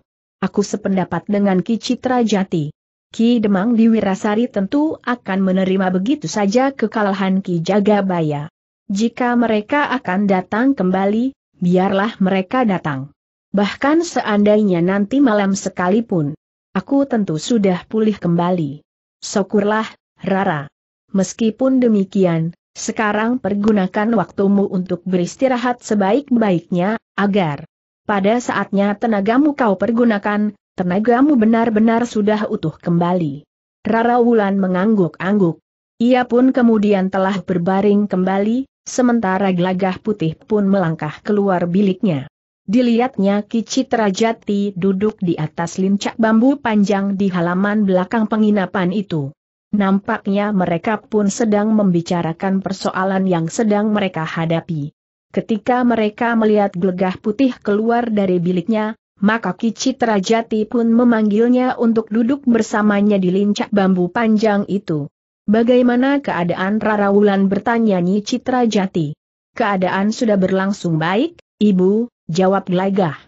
[SPEAKER 1] Aku sependapat dengan Ki Citra Jati. Ki Demang di Wirasari tentu akan menerima begitu saja kekalahan Ki Jagabaya. Jika mereka akan datang kembali, biarlah mereka datang. Bahkan seandainya nanti malam sekalipun, aku tentu sudah pulih kembali. Syukurlah, Rara. Meskipun demikian, sekarang pergunakan waktumu untuk beristirahat sebaik-baiknya, agar pada saatnya tenagamu kau pergunakan, tenagamu benar-benar sudah utuh kembali. Rara Wulan mengangguk-angguk. Ia pun kemudian telah berbaring kembali, sementara gelagah putih pun melangkah keluar biliknya. Dilihatnya Kici Terajati duduk di atas lincak bambu panjang di halaman belakang penginapan itu. Nampaknya mereka pun sedang membicarakan persoalan yang sedang mereka hadapi. Ketika mereka melihat gelegah putih keluar dari biliknya, maka Kici Jati pun memanggilnya untuk duduk bersamanya di lincak bambu panjang itu. Bagaimana keadaan Rara Wulan bertanya Nyi Citra Jati. Keadaan sudah berlangsung baik, Ibu, jawab Gelagah.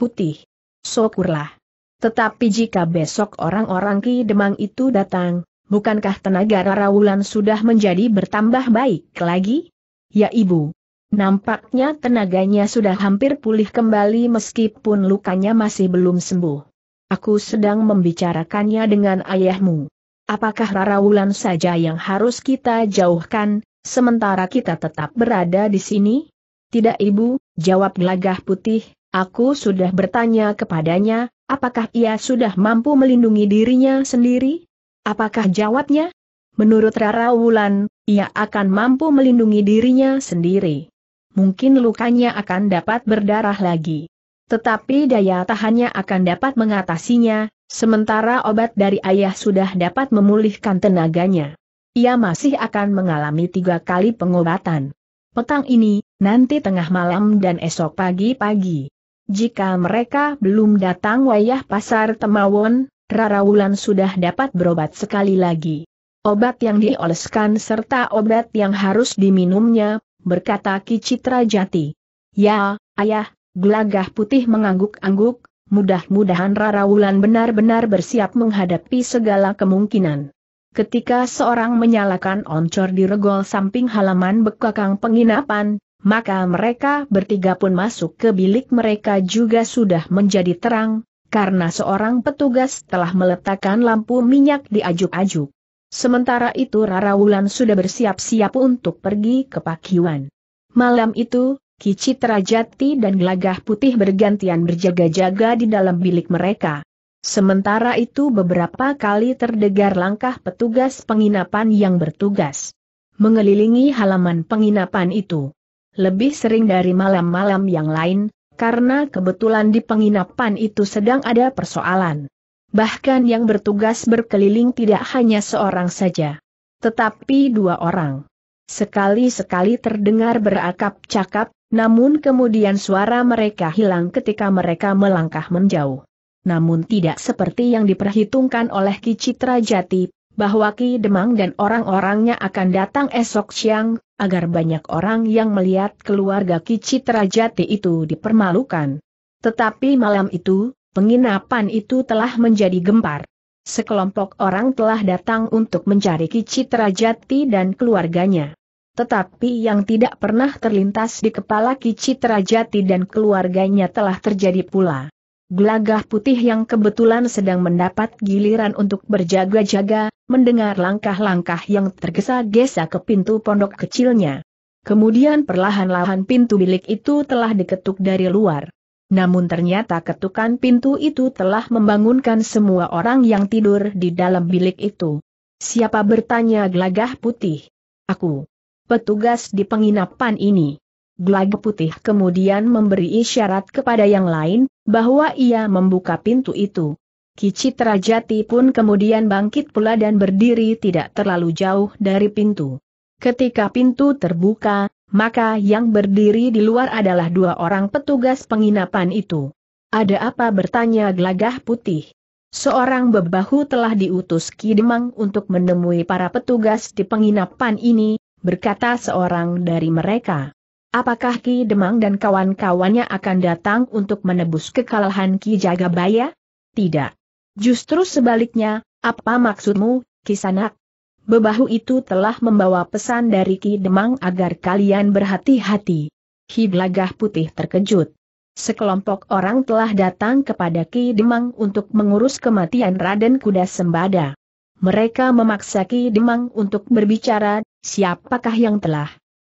[SPEAKER 1] Putih. Syukurlah. Tetapi jika besok orang-orang Ki Demang itu datang, bukankah tenaga Rara Wulan sudah menjadi bertambah baik lagi? Ya ibu. Nampaknya tenaganya sudah hampir pulih kembali meskipun lukanya masih belum sembuh. Aku sedang membicarakannya dengan ayahmu. Apakah Rara Wulan saja yang harus kita jauhkan, sementara kita tetap berada di sini? Tidak ibu, jawab gelagah putih, aku sudah bertanya kepadanya, apakah ia sudah mampu melindungi dirinya sendiri? Apakah jawabnya? Menurut Rara Wulan, ia akan mampu melindungi dirinya sendiri. Mungkin lukanya akan dapat berdarah lagi. Tetapi daya tahannya akan dapat mengatasinya, sementara obat dari ayah sudah dapat memulihkan tenaganya. Ia masih akan mengalami tiga kali pengobatan. Petang ini, nanti tengah malam dan esok pagi-pagi. Jika mereka belum datang wayah pasar Temawon, Rara Wulan sudah dapat berobat sekali lagi. Obat yang dioleskan serta obat yang harus diminumnya, berkata Ki Citra Jati. Ya, ayah, gelagah putih mengangguk-angguk, mudah-mudahan Rara Wulan benar-benar bersiap menghadapi segala kemungkinan. Ketika seorang menyalakan oncor di regol samping halaman bekakang penginapan, maka mereka bertiga pun masuk ke bilik mereka juga sudah menjadi terang, karena seorang petugas telah meletakkan lampu minyak di ajuk-ajuk. Sementara itu Rara Wulan sudah bersiap-siap untuk pergi ke Pakiwan. Malam itu, Kicitra Jati dan Gelagah Putih bergantian berjaga-jaga di dalam bilik mereka. Sementara itu beberapa kali terdengar langkah petugas penginapan yang bertugas mengelilingi halaman penginapan itu. Lebih sering dari malam-malam yang lain, karena kebetulan di penginapan itu sedang ada persoalan. Bahkan yang bertugas berkeliling tidak hanya seorang saja, tetapi dua orang. Sekali-sekali terdengar berakap-cakap, namun kemudian suara mereka hilang ketika mereka melangkah menjauh. Namun tidak seperti yang diperhitungkan oleh Kicitra Jati, bahwa Ki Demang dan orang-orangnya akan datang esok siang, agar banyak orang yang melihat keluarga Ki Citra itu dipermalukan. Tetapi malam itu, penginapan itu telah menjadi gempar. Sekelompok orang telah datang untuk mencari Ki Citra dan keluarganya. Tetapi yang tidak pernah terlintas di kepala Ki Citra dan keluarganya telah terjadi pula. Gelagah putih yang kebetulan sedang mendapat giliran untuk berjaga-jaga, mendengar langkah-langkah yang tergesa-gesa ke pintu pondok kecilnya. Kemudian perlahan-lahan pintu bilik itu telah diketuk dari luar. Namun ternyata ketukan pintu itu telah membangunkan semua orang yang tidur di dalam bilik itu. Siapa bertanya gelagah putih? Aku. Petugas di penginapan ini. Glag Putih kemudian memberi isyarat kepada yang lain, bahwa ia membuka pintu itu. Kicitra Jati pun kemudian bangkit pula dan berdiri tidak terlalu jauh dari pintu. Ketika pintu terbuka, maka yang berdiri di luar adalah dua orang petugas penginapan itu. Ada apa bertanya gelagah putih? Seorang bebahu telah diutus Kidemang untuk menemui para petugas di penginapan ini, berkata seorang dari mereka. Apakah Ki Demang dan kawan-kawannya akan datang untuk menebus kekalahan Ki Jagabaya? Tidak. Justru sebaliknya, apa maksudmu, Kisanak? Bebahu itu telah membawa pesan dari Ki Demang agar kalian berhati-hati. Hiblagah putih terkejut. Sekelompok orang telah datang kepada Ki Demang untuk mengurus kematian Raden Kuda Sembada. Mereka memaksa Ki Demang untuk berbicara, siapakah yang telah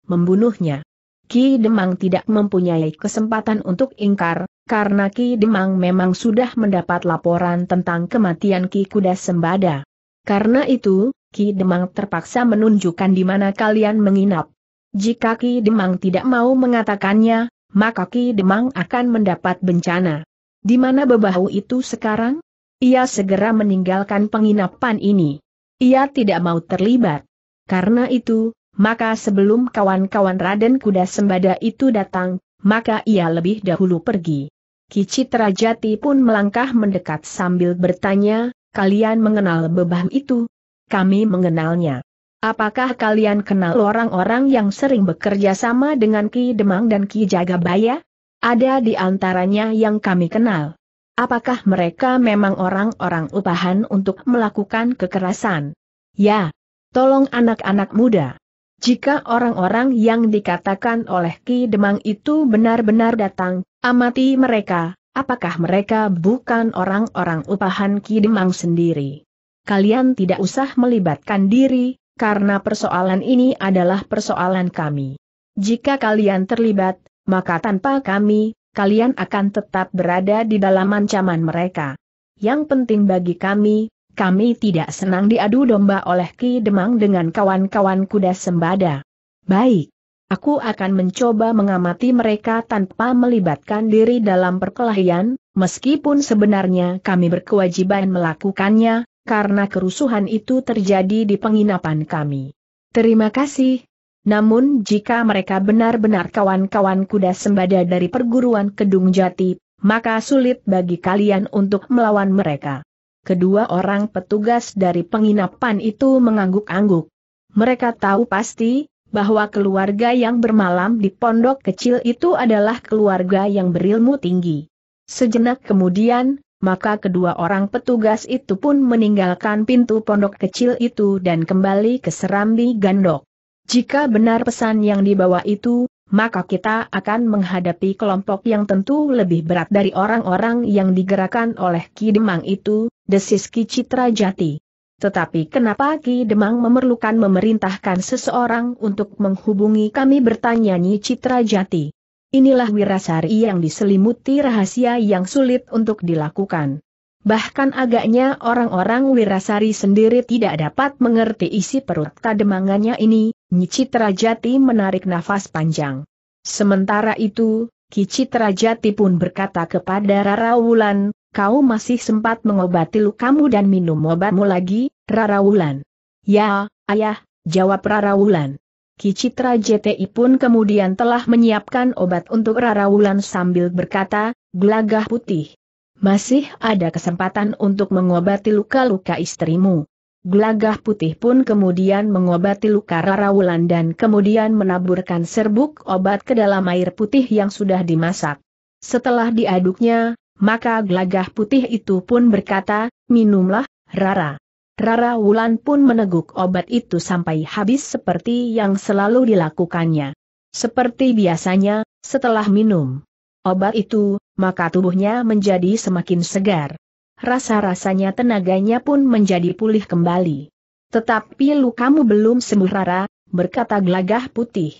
[SPEAKER 1] membunuhnya. Ki Demang tidak mempunyai kesempatan untuk ingkar, karena Ki Demang memang sudah mendapat laporan tentang kematian Ki Kuda Sembada. Karena itu, Ki Demang terpaksa menunjukkan di mana kalian menginap. Jika Ki Demang tidak mau mengatakannya, maka Ki Demang akan mendapat bencana. Di mana bebahu itu sekarang? Ia segera meninggalkan penginapan ini. Ia tidak mau terlibat. Karena itu, maka sebelum kawan-kawan Raden Kuda Sembada itu datang, maka ia lebih dahulu pergi. Kicit Rajati pun melangkah mendekat sambil bertanya, kalian mengenal bebah itu? Kami mengenalnya. Apakah kalian kenal orang-orang yang sering bekerja sama dengan Ki Demang dan Ki Jagabaya? Ada di antaranya yang kami kenal. Apakah mereka memang orang-orang upahan untuk melakukan kekerasan? Ya, tolong anak-anak muda. Jika orang-orang yang dikatakan oleh Ki Demang itu benar-benar datang, amati mereka, apakah mereka bukan orang-orang upahan Ki Demang sendiri? Kalian tidak usah melibatkan diri, karena persoalan ini adalah persoalan kami. Jika kalian terlibat, maka tanpa kami, kalian akan tetap berada di dalam ancaman mereka. Yang penting bagi kami, kami tidak senang diadu domba oleh Ki Demang dengan kawan-kawan kuda sembada. Baik. Aku akan mencoba mengamati mereka tanpa melibatkan diri dalam perkelahian, meskipun sebenarnya kami berkewajiban melakukannya, karena kerusuhan itu terjadi di penginapan kami. Terima kasih. Namun jika mereka benar-benar kawan-kawan kuda sembada dari perguruan Kedung Jati, maka sulit bagi kalian untuk melawan mereka kedua orang petugas dari penginapan itu mengangguk-angguk. Mereka tahu pasti, bahwa keluarga yang bermalam di pondok kecil itu adalah keluarga yang berilmu tinggi. Sejenak kemudian, maka kedua orang petugas itu pun meninggalkan pintu pondok kecil itu dan kembali ke Serambi Gandok. Jika benar pesan yang dibawa itu, maka kita akan menghadapi kelompok yang tentu lebih berat dari orang-orang yang digerakkan oleh Ki Demang itu, desis Ki Citra Jati. Tetapi kenapa Ki Demang memerlukan memerintahkan seseorang untuk menghubungi kami bertanya Nyi Citra Jati. Inilah wirasari yang diselimuti rahasia yang sulit untuk dilakukan. Bahkan agaknya orang-orang wirasari sendiri tidak dapat mengerti isi perut kademangannya ini, Nyicitra Jati menarik nafas panjang. Sementara itu, Kicitra Jati pun berkata kepada Rara Wulan, kau masih sempat mengobati lukamu dan minum obatmu lagi, Rara Wulan. Ya, ayah, jawab Rara Wulan. Kicitra JTI pun kemudian telah menyiapkan obat untuk Rara Wulan sambil berkata, gelagah putih. Masih ada kesempatan untuk mengobati luka-luka istrimu. Gelagah putih pun kemudian mengobati luka Wulan dan kemudian menaburkan serbuk obat ke dalam air putih yang sudah dimasak. Setelah diaduknya, maka gelagah putih itu pun berkata, minumlah, Rara. Rara Wulan pun meneguk obat itu sampai habis seperti yang selalu dilakukannya. Seperti biasanya, setelah minum obat itu, maka tubuhnya menjadi semakin segar. Rasa-rasanya tenaganya pun menjadi pulih kembali. Tetapi lukamu belum sembuh Rara, berkata gelagah putih.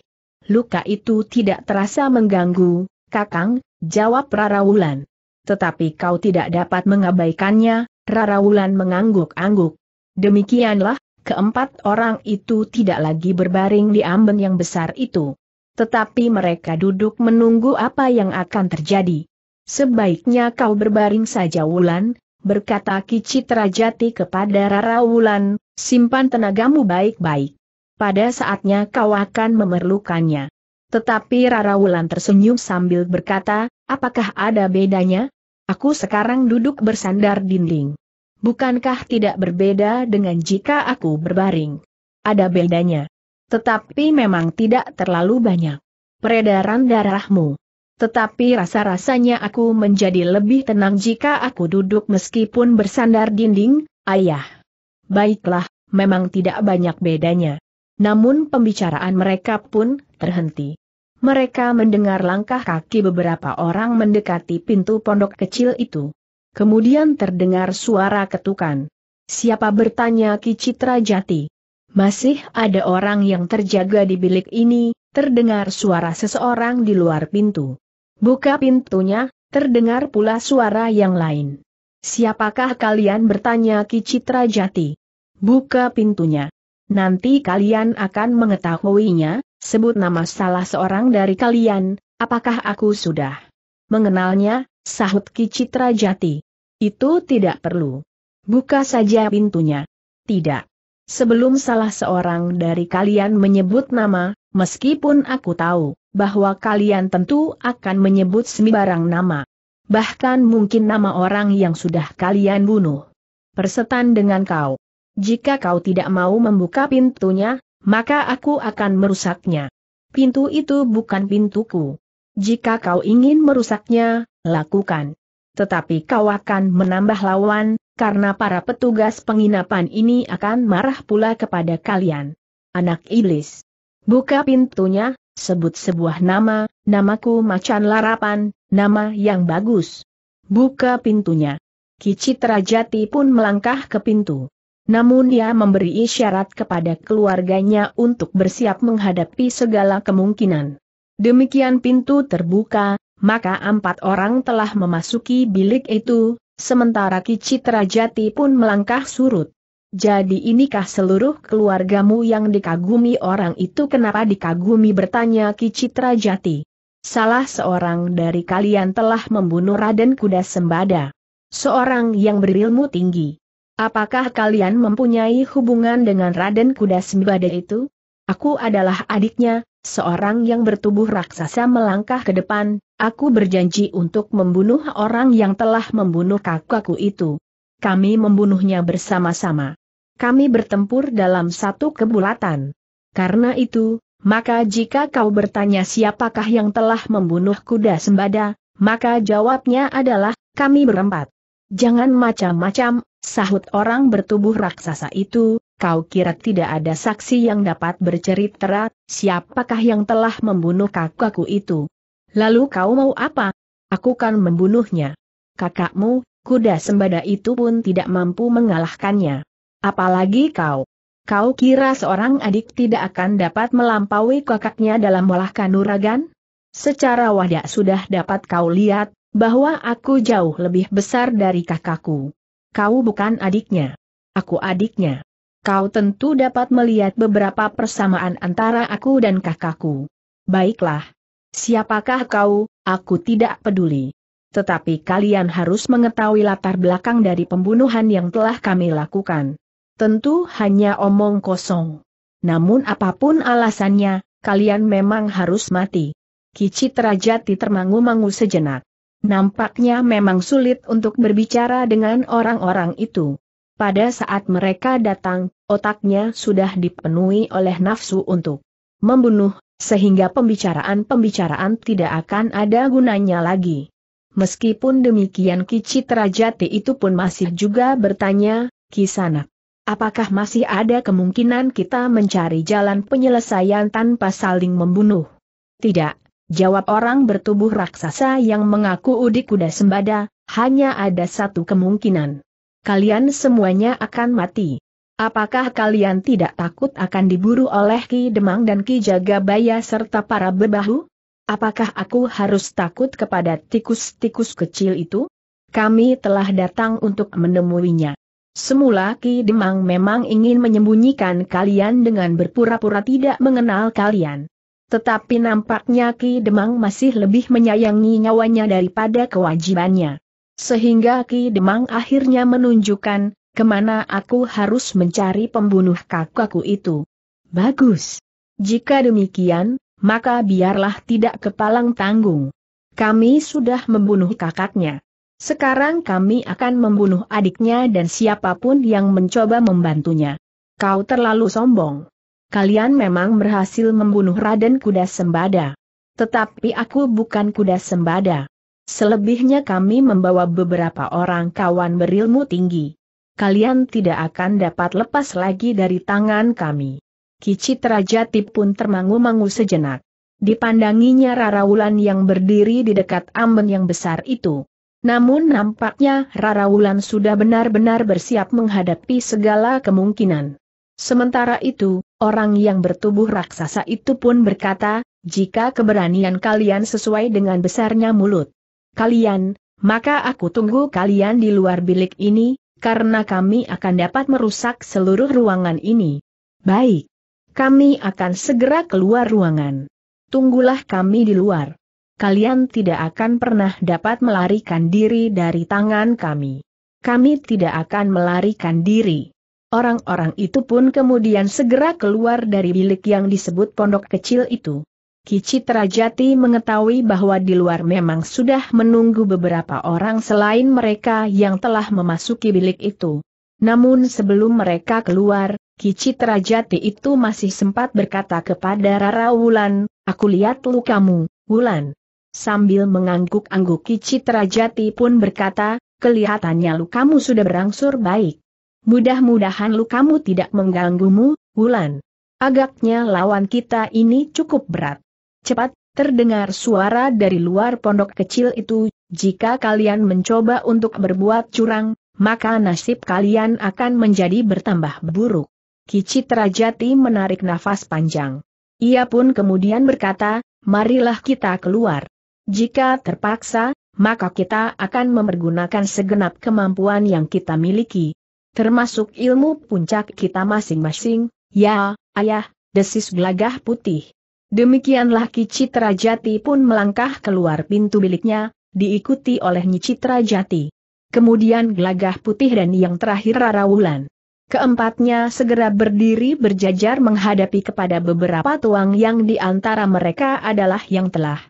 [SPEAKER 1] Luka itu tidak terasa mengganggu, Kakang, jawab Rara Wulan. Tetapi kau tidak dapat mengabaikannya, Rara Wulan mengangguk-angguk. Demikianlah, keempat orang itu tidak lagi berbaring di amben yang besar itu. Tetapi mereka duduk menunggu apa yang akan terjadi. Sebaiknya kau berbaring saja Wulan, berkata Kici Terajati kepada Rara Wulan, simpan tenagamu baik-baik. Pada saatnya kau akan memerlukannya. Tetapi Rara Wulan tersenyum sambil berkata, apakah ada bedanya? Aku sekarang duduk bersandar dinding. Bukankah tidak berbeda dengan jika aku berbaring? Ada bedanya. Tetapi memang tidak terlalu banyak. Peredaran darahmu tetapi rasa-rasanya aku menjadi lebih tenang jika aku duduk meskipun bersandar dinding, ayah. Baiklah, memang tidak banyak bedanya. Namun pembicaraan mereka pun terhenti. Mereka mendengar langkah kaki beberapa orang mendekati pintu pondok kecil itu. Kemudian terdengar suara ketukan. Siapa bertanya Ki Citra Jati? Masih ada orang yang terjaga di bilik ini, terdengar suara seseorang di luar pintu. Buka pintunya, terdengar pula suara yang lain. Siapakah kalian bertanya Ki Citra Jati? Buka pintunya. Nanti kalian akan mengetahuinya, sebut nama salah seorang dari kalian, apakah aku sudah mengenalnya, sahut Ki Citra Jati. Itu tidak perlu. Buka saja pintunya. Tidak. Sebelum salah seorang dari kalian menyebut nama, meskipun aku tahu bahwa kalian tentu akan menyebut sembarang nama. Bahkan mungkin nama orang yang sudah kalian bunuh. Persetan dengan kau. Jika kau tidak mau membuka pintunya, maka aku akan merusaknya. Pintu itu bukan pintuku. Jika kau ingin merusaknya, lakukan. Tetapi kau akan menambah lawan, karena para petugas penginapan ini akan marah pula kepada kalian. Anak iblis. Buka pintunya, sebut sebuah nama, namaku Macan Larapan, nama yang bagus. Buka pintunya. Kicitra Jati pun melangkah ke pintu. Namun ia memberi isyarat kepada keluarganya untuk bersiap menghadapi segala kemungkinan. Demikian pintu terbuka, maka empat orang telah memasuki bilik itu, sementara Kicitra Jati pun melangkah surut. Jadi inikah seluruh keluargamu yang dikagumi orang itu kenapa dikagumi bertanya Ki Citra Jati. Salah seorang dari kalian telah membunuh Raden Kuda Sembada. Seorang yang berilmu tinggi. Apakah kalian mempunyai hubungan dengan Raden Kuda Sembada itu? Aku adalah adiknya, seorang yang bertubuh raksasa melangkah ke depan, aku berjanji untuk membunuh orang yang telah membunuh kakakku itu. Kami membunuhnya bersama-sama kami bertempur dalam satu kebulatan. Karena itu, maka jika kau bertanya siapakah yang telah membunuh kuda sembada, maka jawabnya adalah, kami berempat. Jangan macam-macam, sahut orang bertubuh raksasa itu, kau kira tidak ada saksi yang dapat bercerita, siapakah yang telah membunuh kakakku itu. Lalu kau mau apa? Aku kan membunuhnya. Kakakmu, kuda sembada itu pun tidak mampu mengalahkannya. Apalagi kau. Kau kira seorang adik tidak akan dapat melampaui kakaknya dalam olah kanuragan? Secara wadah sudah dapat kau lihat, bahwa aku jauh lebih besar dari kakakku. Kau bukan adiknya. Aku adiknya. Kau tentu dapat melihat beberapa persamaan antara aku dan kakakku. Baiklah. Siapakah kau, aku tidak peduli. Tetapi kalian harus mengetahui latar belakang dari pembunuhan yang telah kami lakukan. Tentu hanya omong kosong. Namun apapun alasannya, kalian memang harus mati. Kicit Rajati termangu-mangu sejenak. Nampaknya memang sulit untuk berbicara dengan orang-orang itu. Pada saat mereka datang, otaknya sudah dipenuhi oleh nafsu untuk membunuh, sehingga pembicaraan-pembicaraan tidak akan ada gunanya lagi. Meskipun demikian Kicit Rajati itu pun masih juga bertanya, Kisanak, Apakah masih ada kemungkinan kita mencari jalan penyelesaian tanpa saling membunuh? Tidak, jawab orang bertubuh raksasa yang mengaku udik Kuda Sembada, hanya ada satu kemungkinan. Kalian semuanya akan mati. Apakah kalian tidak takut akan diburu oleh Ki Demang dan Ki Jagabaya serta para bebahu? Apakah aku harus takut kepada tikus-tikus kecil itu? Kami telah datang untuk menemuinya. Semula Ki Demang memang ingin menyembunyikan kalian dengan berpura-pura tidak mengenal kalian. Tetapi nampaknya Ki Demang masih lebih menyayangi nyawanya daripada kewajibannya. Sehingga Ki Demang akhirnya menunjukkan, kemana aku harus mencari pembunuh kakakku itu. Bagus. Jika demikian, maka biarlah tidak kepalang tanggung. Kami sudah membunuh kakaknya. Sekarang kami akan membunuh adiknya dan siapapun yang mencoba membantunya. Kau terlalu sombong. Kalian memang berhasil membunuh Raden Kuda Sembada. Tetapi aku bukan kuda sembada. Selebihnya kami membawa beberapa orang kawan berilmu tinggi. Kalian tidak akan dapat lepas lagi dari tangan kami. Raja Tip pun termangu-mangu sejenak. Dipandanginya Rara Wulan yang berdiri di dekat amben yang besar itu. Namun nampaknya Rara Wulan sudah benar-benar bersiap menghadapi segala kemungkinan. Sementara itu, orang yang bertubuh raksasa itu pun berkata, jika keberanian kalian sesuai dengan besarnya mulut kalian, maka aku tunggu kalian di luar bilik ini, karena kami akan dapat merusak seluruh ruangan ini. Baik. Kami akan segera keluar ruangan. Tunggulah kami di luar kalian tidak akan pernah dapat melarikan diri dari tangan kami. Kami tidak akan melarikan diri. Orang-orang itu pun kemudian segera keluar dari bilik yang disebut pondok kecil itu. Kici Terajati mengetahui bahwa di luar memang sudah menunggu beberapa orang selain mereka yang telah memasuki bilik itu. Namun sebelum mereka keluar, Kici Terajati itu masih sempat berkata kepada Rara Wulan, aku lihat lukamu, Wulan sambil mengangguk angguk Kici Trajati pun berkata, kelihatannya lukamu sudah berangsur baik. Mudah-mudahan lukamu tidak mengganggumu, Wulan. Agaknya lawan kita ini cukup berat. Cepat, terdengar suara dari luar pondok kecil itu, jika kalian mencoba untuk berbuat curang, maka nasib kalian akan menjadi bertambah buruk. Kici Trajati menarik nafas panjang. Ia pun kemudian berkata, marilah kita keluar. Jika terpaksa, maka kita akan mempergunakan segenap kemampuan yang kita miliki, termasuk ilmu puncak kita masing-masing, ya, ayah, desis gelagah putih. Demikianlah Ki Jati pun melangkah keluar pintu biliknya, diikuti oleh Nyi Citra Jati. Kemudian gelagah putih dan yang terakhir Rara Wulan. Keempatnya segera berdiri berjajar menghadapi kepada beberapa tuang yang di antara mereka adalah yang telah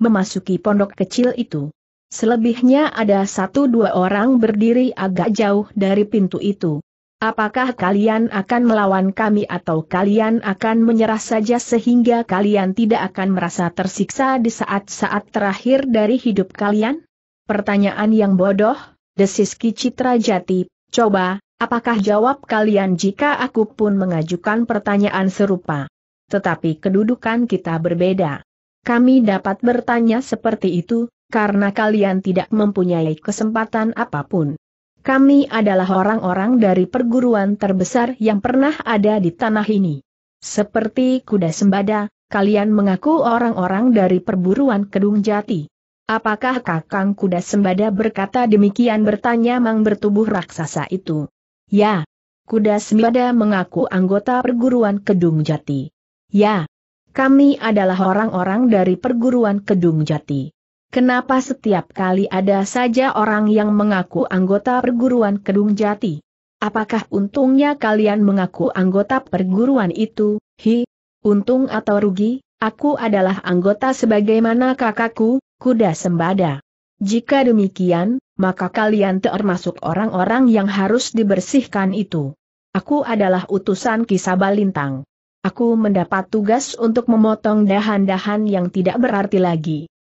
[SPEAKER 1] memasuki pondok kecil itu. Selebihnya ada satu dua orang berdiri agak jauh dari pintu itu. Apakah kalian akan melawan kami atau kalian akan menyerah saja sehingga kalian tidak akan merasa tersiksa di saat-saat terakhir dari hidup kalian? Pertanyaan yang bodoh, desis Kicitra Jati, coba, apakah jawab kalian jika aku pun mengajukan pertanyaan serupa? Tetapi kedudukan kita berbeda kami dapat bertanya seperti itu, karena kalian tidak mempunyai kesempatan apapun. Kami adalah orang-orang dari perguruan terbesar yang pernah ada di tanah ini. Seperti kuda sembada, kalian mengaku orang-orang dari perburuan Kedung Jati. Apakah kakang kuda sembada berkata demikian bertanya mang bertubuh raksasa itu? Ya. Kuda sembada mengaku anggota perguruan Kedung Jati. Ya, kami adalah orang-orang dari perguruan Kedung Jati. Kenapa setiap kali ada saja orang yang mengaku anggota perguruan Kedung Jati? Apakah untungnya kalian mengaku anggota perguruan itu? Hi, untung atau rugi, aku adalah anggota sebagaimana kakakku, kuda sembada. Jika demikian, maka kalian termasuk orang-orang yang harus dibersihkan itu. Aku adalah utusan kisah balintang. Aku mendapat tugas untuk memotong dahan-dahan yang tidak berarti lagi.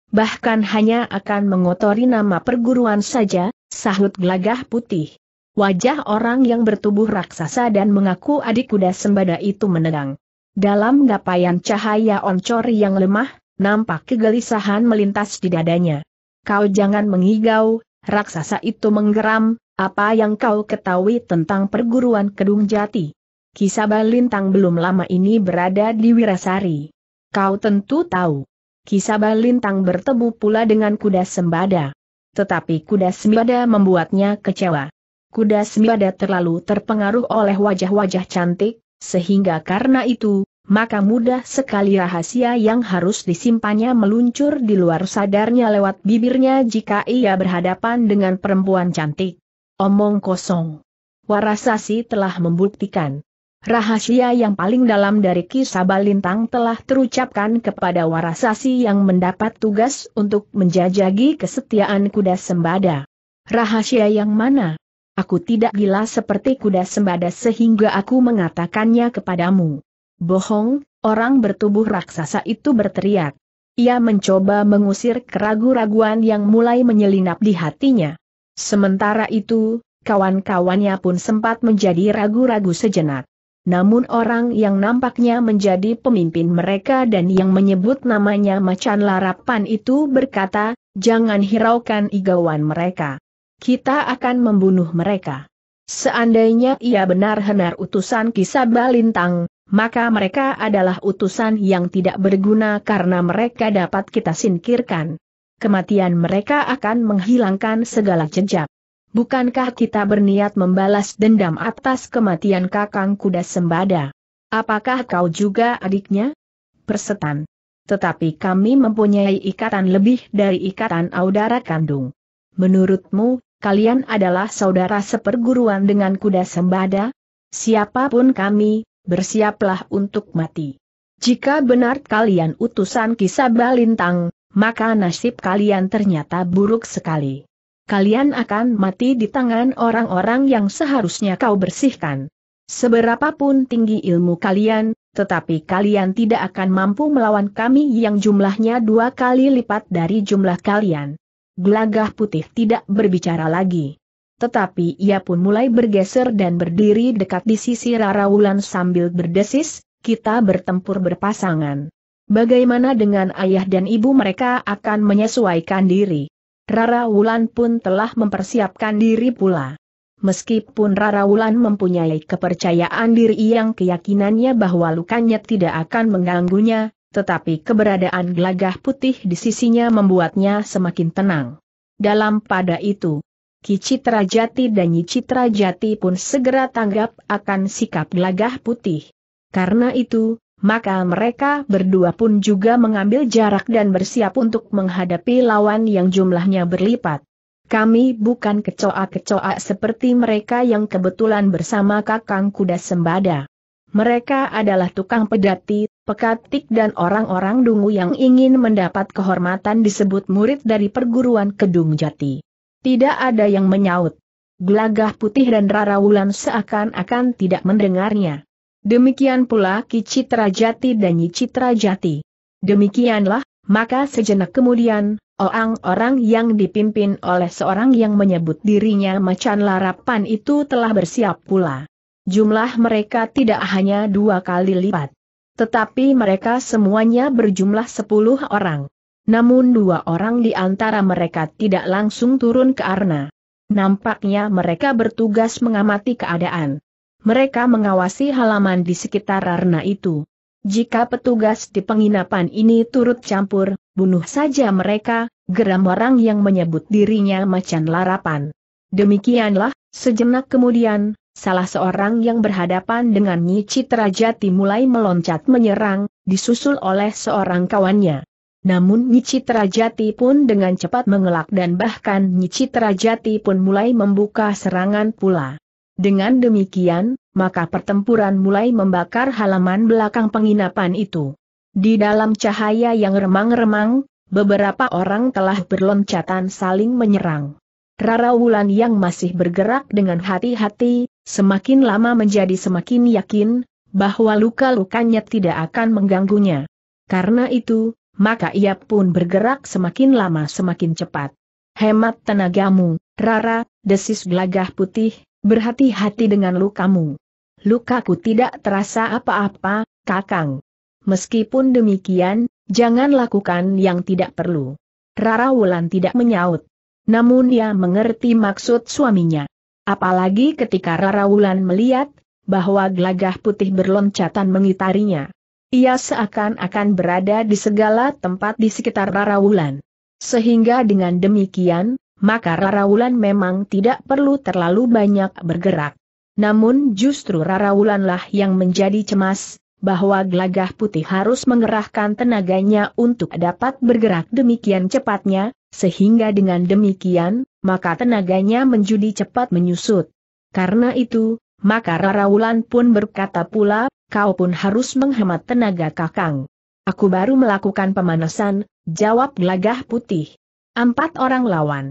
[SPEAKER 1] Bahkan hanya akan mengotori nama perguruan saja, sahut gelagah putih. Wajah orang yang bertubuh raksasa dan mengaku adik kuda sembada itu menerang. Dalam gapayan cahaya oncor yang lemah, nampak kegelisahan melintas di dadanya. Kau jangan mengigau, raksasa itu menggeram, apa yang kau ketahui tentang perguruan Kedung Jati? Kisah Lintang belum lama ini berada di Wirasari. Kau tentu tahu. kisah Lintang bertemu pula dengan kuda sembada. Tetapi kuda sembada membuatnya kecewa. Kuda sembada terlalu terpengaruh oleh wajah-wajah cantik, sehingga karena itu, maka mudah sekali rahasia yang harus disimpannya meluncur di luar sadarnya lewat bibirnya jika ia berhadapan dengan perempuan cantik. Omong kosong. Warasasi telah membuktikan Rahasia yang paling dalam dari kisah Balintang telah terucapkan kepada Warasasi yang mendapat tugas untuk menjajagi kesetiaan kuda sembada. Rahasia yang mana? Aku tidak gila seperti kuda sembada sehingga aku mengatakannya kepadamu. Bohong, orang bertubuh raksasa itu berteriak. Ia mencoba mengusir keragu-raguan yang mulai menyelinap di hatinya. Sementara itu, kawan-kawannya pun sempat menjadi ragu-ragu sejenak. Namun orang yang nampaknya menjadi pemimpin mereka dan yang menyebut namanya macan larapan itu berkata, jangan hiraukan igawan mereka. Kita akan membunuh mereka. Seandainya ia benar benar utusan kisah balintang, maka mereka adalah utusan yang tidak berguna karena mereka dapat kita singkirkan kematian mereka akan menghilangkan segala jejak. Bukankah kita berniat membalas dendam atas kematian kakang kuda sembada? Apakah kau juga adiknya? Persetan. Tetapi kami mempunyai ikatan lebih dari ikatan saudara kandung. Menurutmu, kalian adalah saudara seperguruan dengan kuda sembada? Siapapun kami, bersiaplah untuk mati. Jika benar kalian utusan kisah balintang, maka nasib kalian ternyata buruk sekali kalian akan mati di tangan orang-orang yang seharusnya kau bersihkan. Seberapapun tinggi ilmu kalian, tetapi kalian tidak akan mampu melawan kami yang jumlahnya dua kali lipat dari jumlah kalian. Gelagah putih tidak berbicara lagi. Tetapi ia pun mulai bergeser dan berdiri dekat di sisi Rara Wulan sambil berdesis, kita bertempur berpasangan. Bagaimana dengan ayah dan ibu mereka akan menyesuaikan diri. Rara Wulan pun telah mempersiapkan diri pula. Meskipun Rara Wulan mempunyai kepercayaan diri yang keyakinannya bahwa lukanya tidak akan mengganggunya, tetapi keberadaan gelagah putih di sisinya membuatnya semakin tenang. Dalam pada itu, Ki Citra Jati dan Nyi Jati pun segera tanggap akan sikap gelagah putih. Karena itu, maka mereka berdua pun juga mengambil jarak dan bersiap untuk menghadapi lawan yang jumlahnya berlipat. Kami bukan kecoa-kecoa seperti mereka yang kebetulan bersama kakang kuda sembada. Mereka adalah tukang pedati, pekatik dan orang-orang dungu yang ingin mendapat kehormatan disebut murid dari perguruan Kedung Jati. Tidak ada yang menyaut. Gelagah putih dan Rara Wulan seakan-akan tidak mendengarnya. Demikian pula Ki Jati dan Nyi Jati. Demikianlah, maka sejenak kemudian, orang-orang yang dipimpin oleh seorang yang menyebut dirinya macan larapan itu telah bersiap pula. Jumlah mereka tidak hanya dua kali lipat. Tetapi mereka semuanya berjumlah sepuluh orang. Namun dua orang di antara mereka tidak langsung turun ke arna. Nampaknya mereka bertugas mengamati keadaan mereka mengawasi halaman di sekitar arena itu. Jika petugas di penginapan ini turut campur, bunuh saja mereka, geram orang yang menyebut dirinya macan larapan. Demikianlah, sejenak kemudian, salah seorang yang berhadapan dengan Nyi Jati mulai meloncat menyerang, disusul oleh seorang kawannya. Namun Nyi Jati pun dengan cepat mengelak dan bahkan Nyi Jati pun mulai membuka serangan pula. Dengan demikian, maka pertempuran mulai membakar halaman belakang penginapan itu. Di dalam cahaya yang remang-remang, beberapa orang telah berloncatan saling menyerang. Rara Wulan yang masih bergerak dengan hati-hati, semakin lama menjadi semakin yakin, bahwa luka-lukanya tidak akan mengganggunya. Karena itu, maka ia pun bergerak semakin lama semakin cepat. Hemat tenagamu, Rara, desis gelagah putih, Berhati-hati dengan lukamu. Lukaku tidak terasa apa-apa, Kakang. Meskipun demikian, jangan lakukan yang tidak perlu. Rara Wulan tidak menyaut. Namun ia mengerti maksud suaminya. Apalagi ketika Rara Wulan melihat, bahwa gelagah putih berloncatan mengitarinya. Ia seakan-akan berada di segala tempat di sekitar Rara Wulan. Sehingga dengan demikian, maka Rara Wulan memang tidak perlu terlalu banyak bergerak. Namun justru Rara Raraulanlah yang menjadi cemas, bahwa gelagah putih harus mengerahkan tenaganya untuk dapat bergerak demikian cepatnya, sehingga dengan demikian, maka tenaganya menjadi cepat menyusut. Karena itu, maka Rara Wulan pun berkata pula, kau pun harus menghemat tenaga kakang. Aku baru melakukan pemanasan, jawab gelagah putih. Empat orang lawan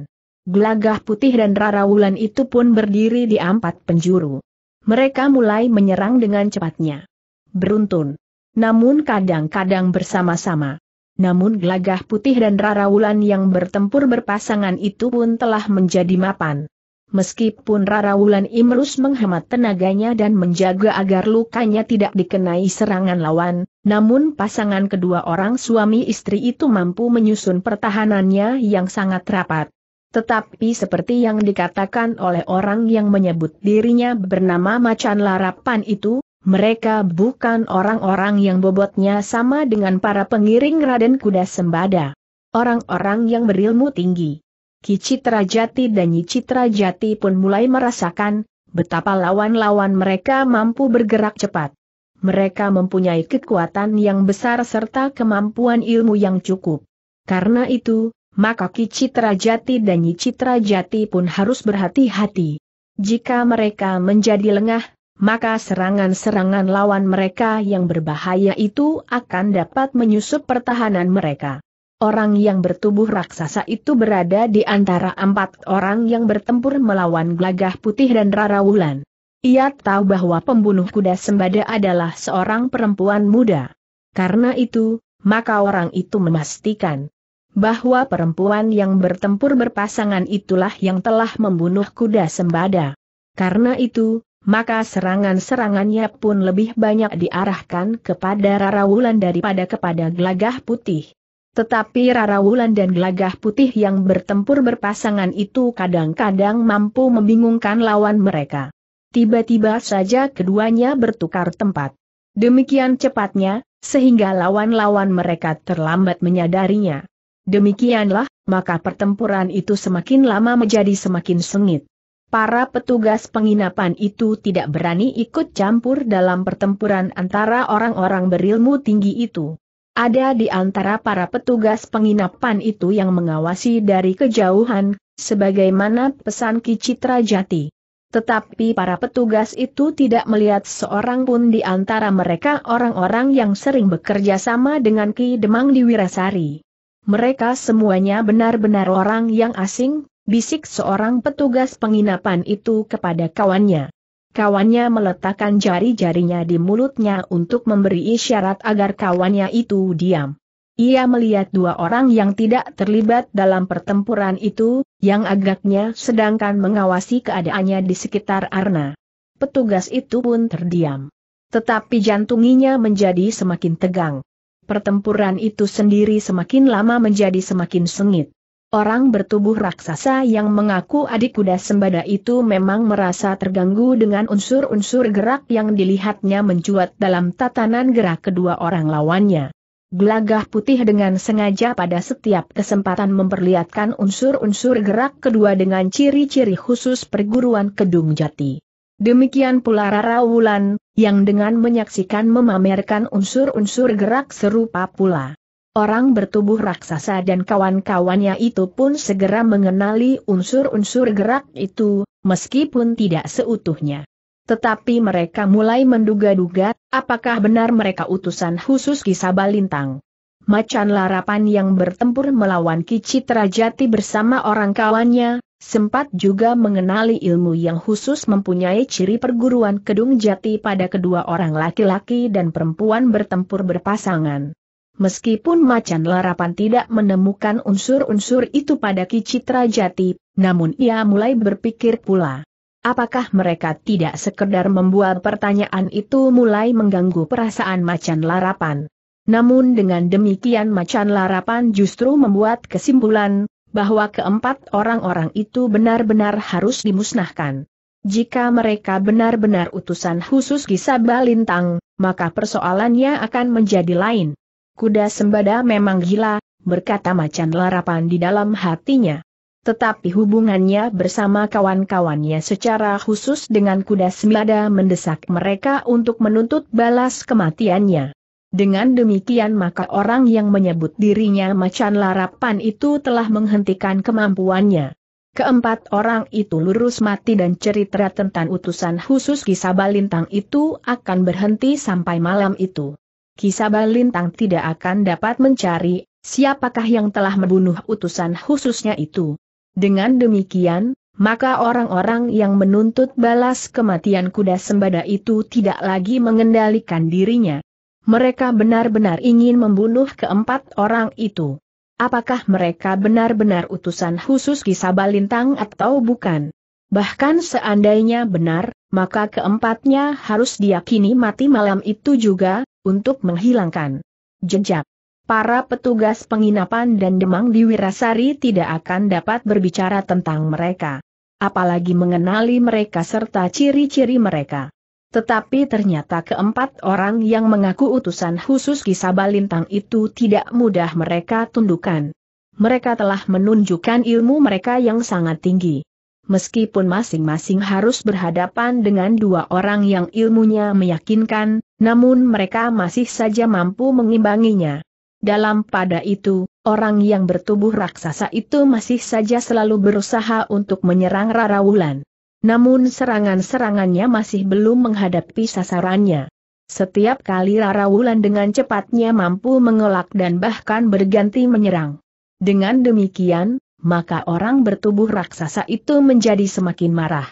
[SPEAKER 1] gelagah putih dan rara wulan itu pun berdiri di empat penjuru. Mereka mulai menyerang dengan cepatnya. Beruntun. Namun kadang-kadang bersama-sama. Namun gelagah putih dan rara wulan yang bertempur berpasangan itu pun telah menjadi mapan. Meskipun rara wulan Imrus menghemat tenaganya dan menjaga agar lukanya tidak dikenai serangan lawan, namun pasangan kedua orang suami istri itu mampu menyusun pertahanannya yang sangat rapat. Tetapi seperti yang dikatakan oleh orang yang menyebut dirinya bernama Macan Larapan itu, mereka bukan orang-orang yang bobotnya sama dengan para pengiring Raden Kuda Sembada. Orang-orang yang berilmu tinggi. Kicitra Jati dan Nyi Jati pun mulai merasakan betapa lawan-lawan mereka mampu bergerak cepat. Mereka mempunyai kekuatan yang besar serta kemampuan ilmu yang cukup. Karena itu, maka Ki Jati dan Nyi Jati pun harus berhati-hati. Jika mereka menjadi lengah, maka serangan-serangan lawan mereka yang berbahaya itu akan dapat menyusup pertahanan mereka. Orang yang bertubuh raksasa itu berada di antara empat orang yang bertempur melawan Glagah Putih dan Rara Wulan. Ia tahu bahwa pembunuh kuda sembada adalah seorang perempuan muda. Karena itu, maka orang itu memastikan bahwa perempuan yang bertempur berpasangan itulah yang telah membunuh kuda sembada. Karena itu, maka serangan-serangannya pun lebih banyak diarahkan kepada Rara Wulan daripada kepada Glagah Putih. Tetapi Rara Wulan dan Glagah Putih yang bertempur berpasangan itu kadang-kadang mampu membingungkan lawan mereka. Tiba-tiba saja keduanya bertukar tempat. Demikian cepatnya, sehingga lawan-lawan mereka terlambat menyadarinya. Demikianlah, maka pertempuran itu semakin lama menjadi semakin sengit. Para petugas penginapan itu tidak berani ikut campur dalam pertempuran antara orang-orang berilmu tinggi itu. Ada di antara para petugas penginapan itu yang mengawasi dari kejauhan, sebagaimana pesan Ki Citra Jati. Tetapi para petugas itu tidak melihat seorang pun di antara mereka orang-orang yang sering bekerja sama dengan Ki Demang di Wirasari. Mereka semuanya benar-benar orang yang asing, bisik seorang petugas penginapan itu kepada kawannya. Kawannya meletakkan jari-jarinya di mulutnya untuk memberi isyarat agar kawannya itu diam. Ia melihat dua orang yang tidak terlibat dalam pertempuran itu, yang agaknya sedangkan mengawasi keadaannya di sekitar Arna. Petugas itu pun terdiam. Tetapi jantunginya menjadi semakin tegang pertempuran itu sendiri semakin lama menjadi semakin sengit. Orang bertubuh raksasa yang mengaku adik kuda sembada itu memang merasa terganggu dengan unsur-unsur gerak yang dilihatnya mencuat dalam tatanan gerak kedua orang lawannya. Gelagah putih dengan sengaja pada setiap kesempatan memperlihatkan unsur-unsur gerak kedua dengan ciri-ciri khusus perguruan Kedung Jati. Demikian pula Rara Wulan, yang dengan menyaksikan memamerkan unsur-unsur gerak serupa pula. Orang bertubuh raksasa dan kawan-kawannya itu pun segera mengenali unsur-unsur gerak itu, meskipun tidak seutuhnya. Tetapi mereka mulai menduga-duga, apakah benar mereka utusan khusus kisah Kisabalintang. Macan larapan yang bertempur melawan Kicitrajati Jati bersama orang kawannya, sempat juga mengenali ilmu yang khusus mempunyai ciri perguruan Kedung Jati pada kedua orang laki-laki dan perempuan bertempur berpasangan. Meskipun Macan Larapan tidak menemukan unsur-unsur itu pada Ki Citra Jati, namun ia mulai berpikir pula. Apakah mereka tidak sekedar membuat pertanyaan itu mulai mengganggu perasaan Macan Larapan? Namun dengan demikian Macan Larapan justru membuat kesimpulan, bahwa keempat orang-orang itu benar-benar harus dimusnahkan. Jika mereka benar-benar utusan khusus Gisaba Lintang, maka persoalannya akan menjadi lain. Kuda sembada memang gila, berkata macan larapan di dalam hatinya. Tetapi hubungannya bersama kawan-kawannya secara khusus dengan kuda sembada mendesak mereka untuk menuntut balas kematiannya. Dengan demikian maka orang yang menyebut dirinya macan larapan itu telah menghentikan kemampuannya. Keempat orang itu lurus mati dan cerita tentang utusan khusus kisah balintang itu akan berhenti sampai malam itu. Kisah balintang tidak akan dapat mencari siapakah yang telah membunuh utusan khususnya itu. Dengan demikian, maka orang-orang yang menuntut balas kematian kuda sembada itu tidak lagi mengendalikan dirinya mereka benar-benar ingin membunuh keempat orang itu. Apakah mereka benar-benar utusan khusus kisah balintang atau bukan? Bahkan seandainya benar, maka keempatnya harus diyakini mati malam itu juga, untuk menghilangkan jejak. Para petugas penginapan dan demang di Wirasari tidak akan dapat berbicara tentang mereka. Apalagi mengenali mereka serta ciri-ciri mereka. Tetapi ternyata keempat orang yang mengaku utusan khusus kisah balintang itu tidak mudah mereka tundukkan. Mereka telah menunjukkan ilmu mereka yang sangat tinggi. Meskipun masing-masing harus berhadapan dengan dua orang yang ilmunya meyakinkan, namun mereka masih saja mampu mengimbanginya. Dalam pada itu, orang yang bertubuh raksasa itu masih saja selalu berusaha untuk menyerang Rara Wulan. Namun serangan-serangannya masih belum menghadapi sasarannya. Setiap kali Rara Wulan dengan cepatnya mampu mengelak dan bahkan berganti menyerang. Dengan demikian, maka orang bertubuh raksasa itu menjadi semakin marah.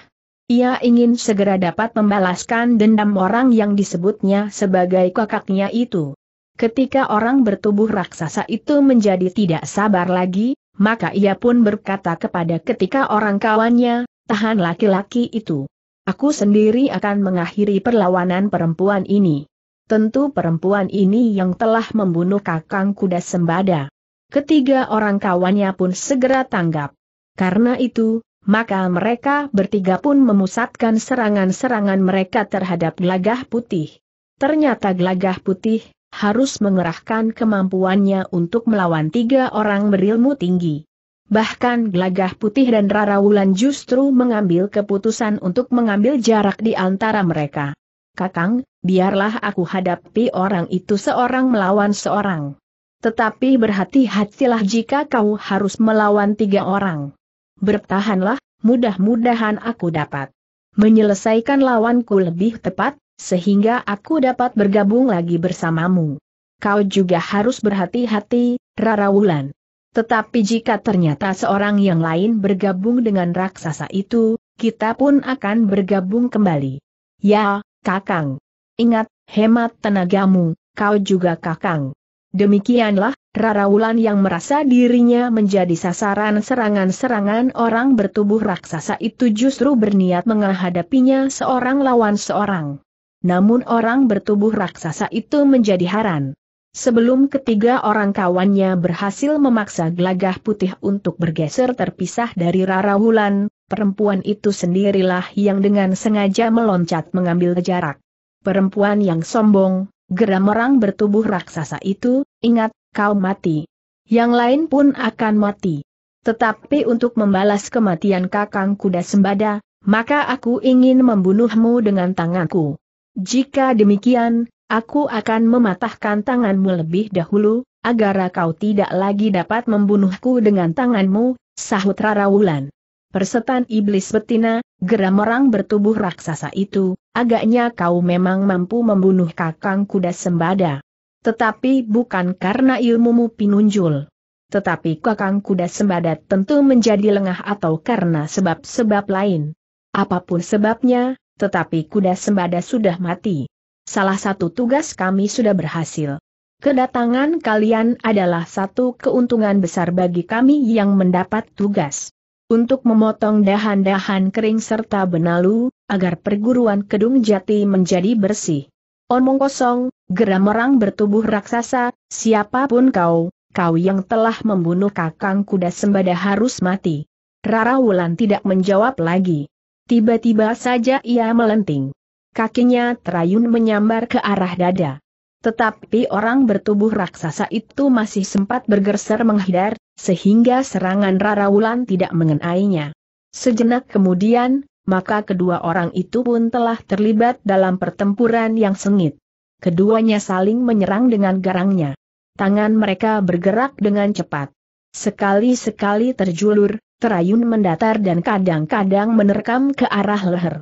[SPEAKER 1] Ia ingin segera dapat membalaskan dendam orang yang disebutnya sebagai kakaknya itu. Ketika orang bertubuh raksasa itu menjadi tidak sabar lagi, maka ia pun berkata kepada ketika orang kawannya, Tahan laki-laki itu. Aku sendiri akan mengakhiri perlawanan perempuan ini. Tentu perempuan ini yang telah membunuh kakang kuda sembada. Ketiga orang kawannya pun segera tanggap. Karena itu, maka mereka bertiga pun memusatkan serangan-serangan mereka terhadap gelagah putih. Ternyata gelagah putih harus mengerahkan kemampuannya untuk melawan tiga orang berilmu tinggi. Bahkan Gelagah Putih dan Rara Wulan justru mengambil keputusan untuk mengambil jarak di antara mereka. Kakang, biarlah aku hadapi orang itu seorang melawan seorang. Tetapi berhati-hatilah jika kau harus melawan tiga orang. Bertahanlah, mudah-mudahan aku dapat menyelesaikan lawanku lebih tepat, sehingga aku dapat bergabung lagi bersamamu. Kau juga harus berhati-hati, Rara Wulan. Tetapi jika ternyata seorang yang lain bergabung dengan raksasa itu, kita pun akan bergabung kembali. Ya, Kakang. Ingat, hemat tenagamu, kau juga Kakang. Demikianlah, Raraulan yang merasa dirinya menjadi sasaran serangan-serangan orang bertubuh raksasa itu justru berniat menghadapinya seorang lawan seorang. Namun orang bertubuh raksasa itu menjadi haran sebelum ketiga orang kawannya berhasil memaksa gelagah putih untuk bergeser terpisah dari Rara Wulan, perempuan itu sendirilah yang dengan sengaja meloncat mengambil jarak. Perempuan yang sombong, geram orang bertubuh raksasa itu, ingat, kau mati. Yang lain pun akan mati. Tetapi untuk membalas kematian kakang kuda sembada, maka aku ingin membunuhmu dengan tanganku. Jika demikian, Aku akan mematahkan tanganmu lebih dahulu, agar kau tidak lagi dapat membunuhku dengan tanganmu, sahut Rarawulan. Persetan iblis betina, geram orang bertubuh raksasa itu, agaknya kau memang mampu membunuh kakang kuda sembada. Tetapi bukan karena ilmumu pinunjul. Tetapi kakang kuda sembada tentu menjadi lengah atau karena sebab-sebab lain. Apapun sebabnya, tetapi kuda sembada sudah mati salah satu tugas kami sudah berhasil. Kedatangan kalian adalah satu keuntungan besar bagi kami yang mendapat tugas. Untuk memotong dahan-dahan kering serta benalu, agar perguruan Kedung Jati menjadi bersih. Omong kosong, geram orang bertubuh raksasa, siapapun kau, kau yang telah membunuh kakang kuda sembada harus mati. Rara Wulan tidak menjawab lagi. Tiba-tiba saja ia melenting. Kakinya terayun menyambar ke arah dada. Tetapi orang bertubuh raksasa itu masih sempat bergeser menghindar, sehingga serangan Wulan tidak mengenainya. Sejenak kemudian, maka kedua orang itu pun telah terlibat dalam pertempuran yang sengit. Keduanya saling menyerang dengan garangnya. Tangan mereka bergerak dengan cepat. Sekali-sekali terjulur, terayun mendatar dan kadang-kadang menerkam ke arah leher.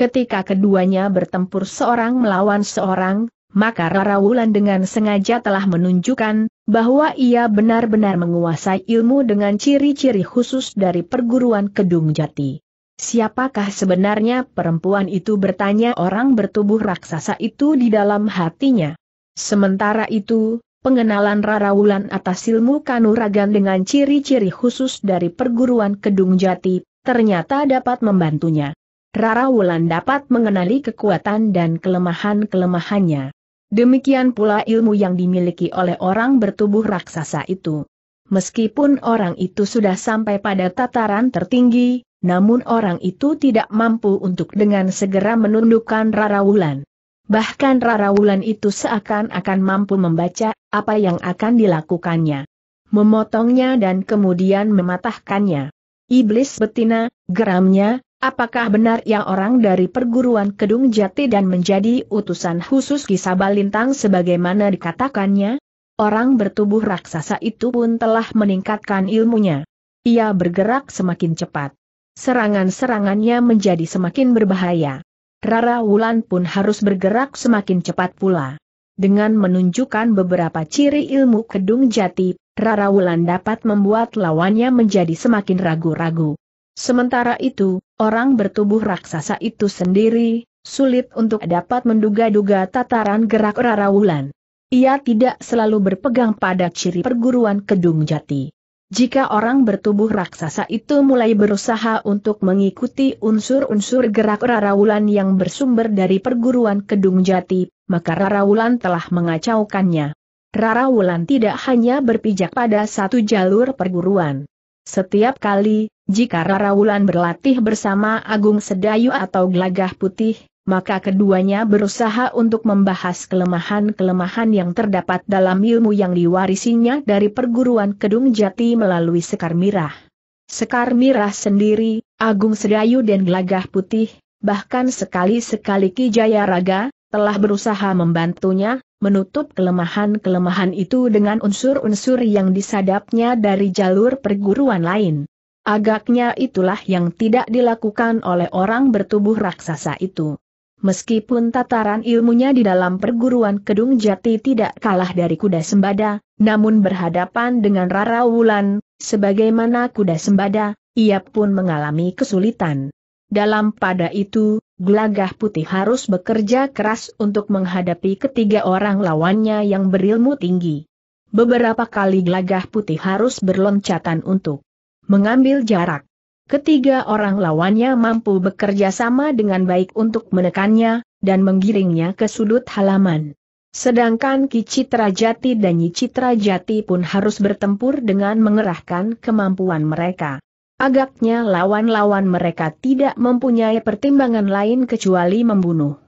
[SPEAKER 1] Ketika keduanya bertempur seorang melawan seorang, maka Rara Wulan dengan sengaja telah menunjukkan bahwa ia benar-benar menguasai ilmu dengan ciri-ciri khusus dari perguruan Kedung Jati. Siapakah sebenarnya perempuan itu bertanya orang bertubuh raksasa itu di dalam hatinya. Sementara itu, pengenalan Rara Wulan atas ilmu kanuragan dengan ciri-ciri khusus dari perguruan Kedung Jati, ternyata dapat membantunya. Rara Wulan dapat mengenali kekuatan dan kelemahan-kelemahannya. Demikian pula ilmu yang dimiliki oleh orang bertubuh raksasa itu. Meskipun orang itu sudah sampai pada tataran tertinggi, namun orang itu tidak mampu untuk dengan segera menundukkan Rara Wulan. Bahkan Rara Wulan itu seakan-akan mampu membaca apa yang akan dilakukannya. Memotongnya dan kemudian mematahkannya. Iblis betina, geramnya, Apakah benar yang orang dari perguruan Kedung Jati dan menjadi utusan khusus kisah Balintang sebagaimana dikatakannya? Orang bertubuh raksasa itu pun telah meningkatkan ilmunya. Ia bergerak semakin cepat. Serangan-serangannya menjadi semakin berbahaya. Rara Wulan pun harus bergerak semakin cepat pula. Dengan menunjukkan beberapa ciri ilmu Kedung Jati, Rara Wulan dapat membuat lawannya menjadi semakin ragu-ragu. Sementara itu, orang bertubuh raksasa itu sendiri, sulit untuk dapat menduga-duga tataran gerak Rarawulan. Ia tidak selalu berpegang pada ciri perguruan Kedung Jati. Jika orang bertubuh raksasa itu mulai berusaha untuk mengikuti unsur-unsur gerak Rarawulan yang bersumber dari perguruan Kedung Jati, maka Rarawulan telah mengacaukannya. Rarawulan tidak hanya berpijak pada satu jalur perguruan. Setiap kali, jika Rara Wulan berlatih bersama Agung Sedayu atau Gelagah Putih, maka keduanya berusaha untuk membahas kelemahan-kelemahan yang terdapat dalam ilmu yang diwarisinya dari perguruan Kedung Jati melalui Sekar Mirah. Sekar Mirah sendiri, Agung Sedayu dan Gelagah Putih, bahkan sekali-sekali Ki Raga telah berusaha membantunya, menutup kelemahan-kelemahan itu dengan unsur-unsur yang disadapnya dari jalur perguruan lain. Agaknya itulah yang tidak dilakukan oleh orang bertubuh raksasa itu. Meskipun tataran ilmunya di dalam perguruan Kedung Jati tidak kalah dari kuda sembada, namun berhadapan dengan Rara Wulan, sebagaimana kuda sembada, ia pun mengalami kesulitan. Dalam pada itu, Glagah Putih harus bekerja keras untuk menghadapi ketiga orang lawannya yang berilmu tinggi. Beberapa kali Glagah Putih harus berloncatan untuk mengambil jarak. Ketiga orang lawannya mampu bekerja sama dengan baik untuk menekannya, dan menggiringnya ke sudut halaman. Sedangkan Ki Citra Jati dan Nyi Citra Jati pun harus bertempur dengan mengerahkan kemampuan mereka. Agaknya lawan-lawan mereka tidak mempunyai pertimbangan lain kecuali membunuh.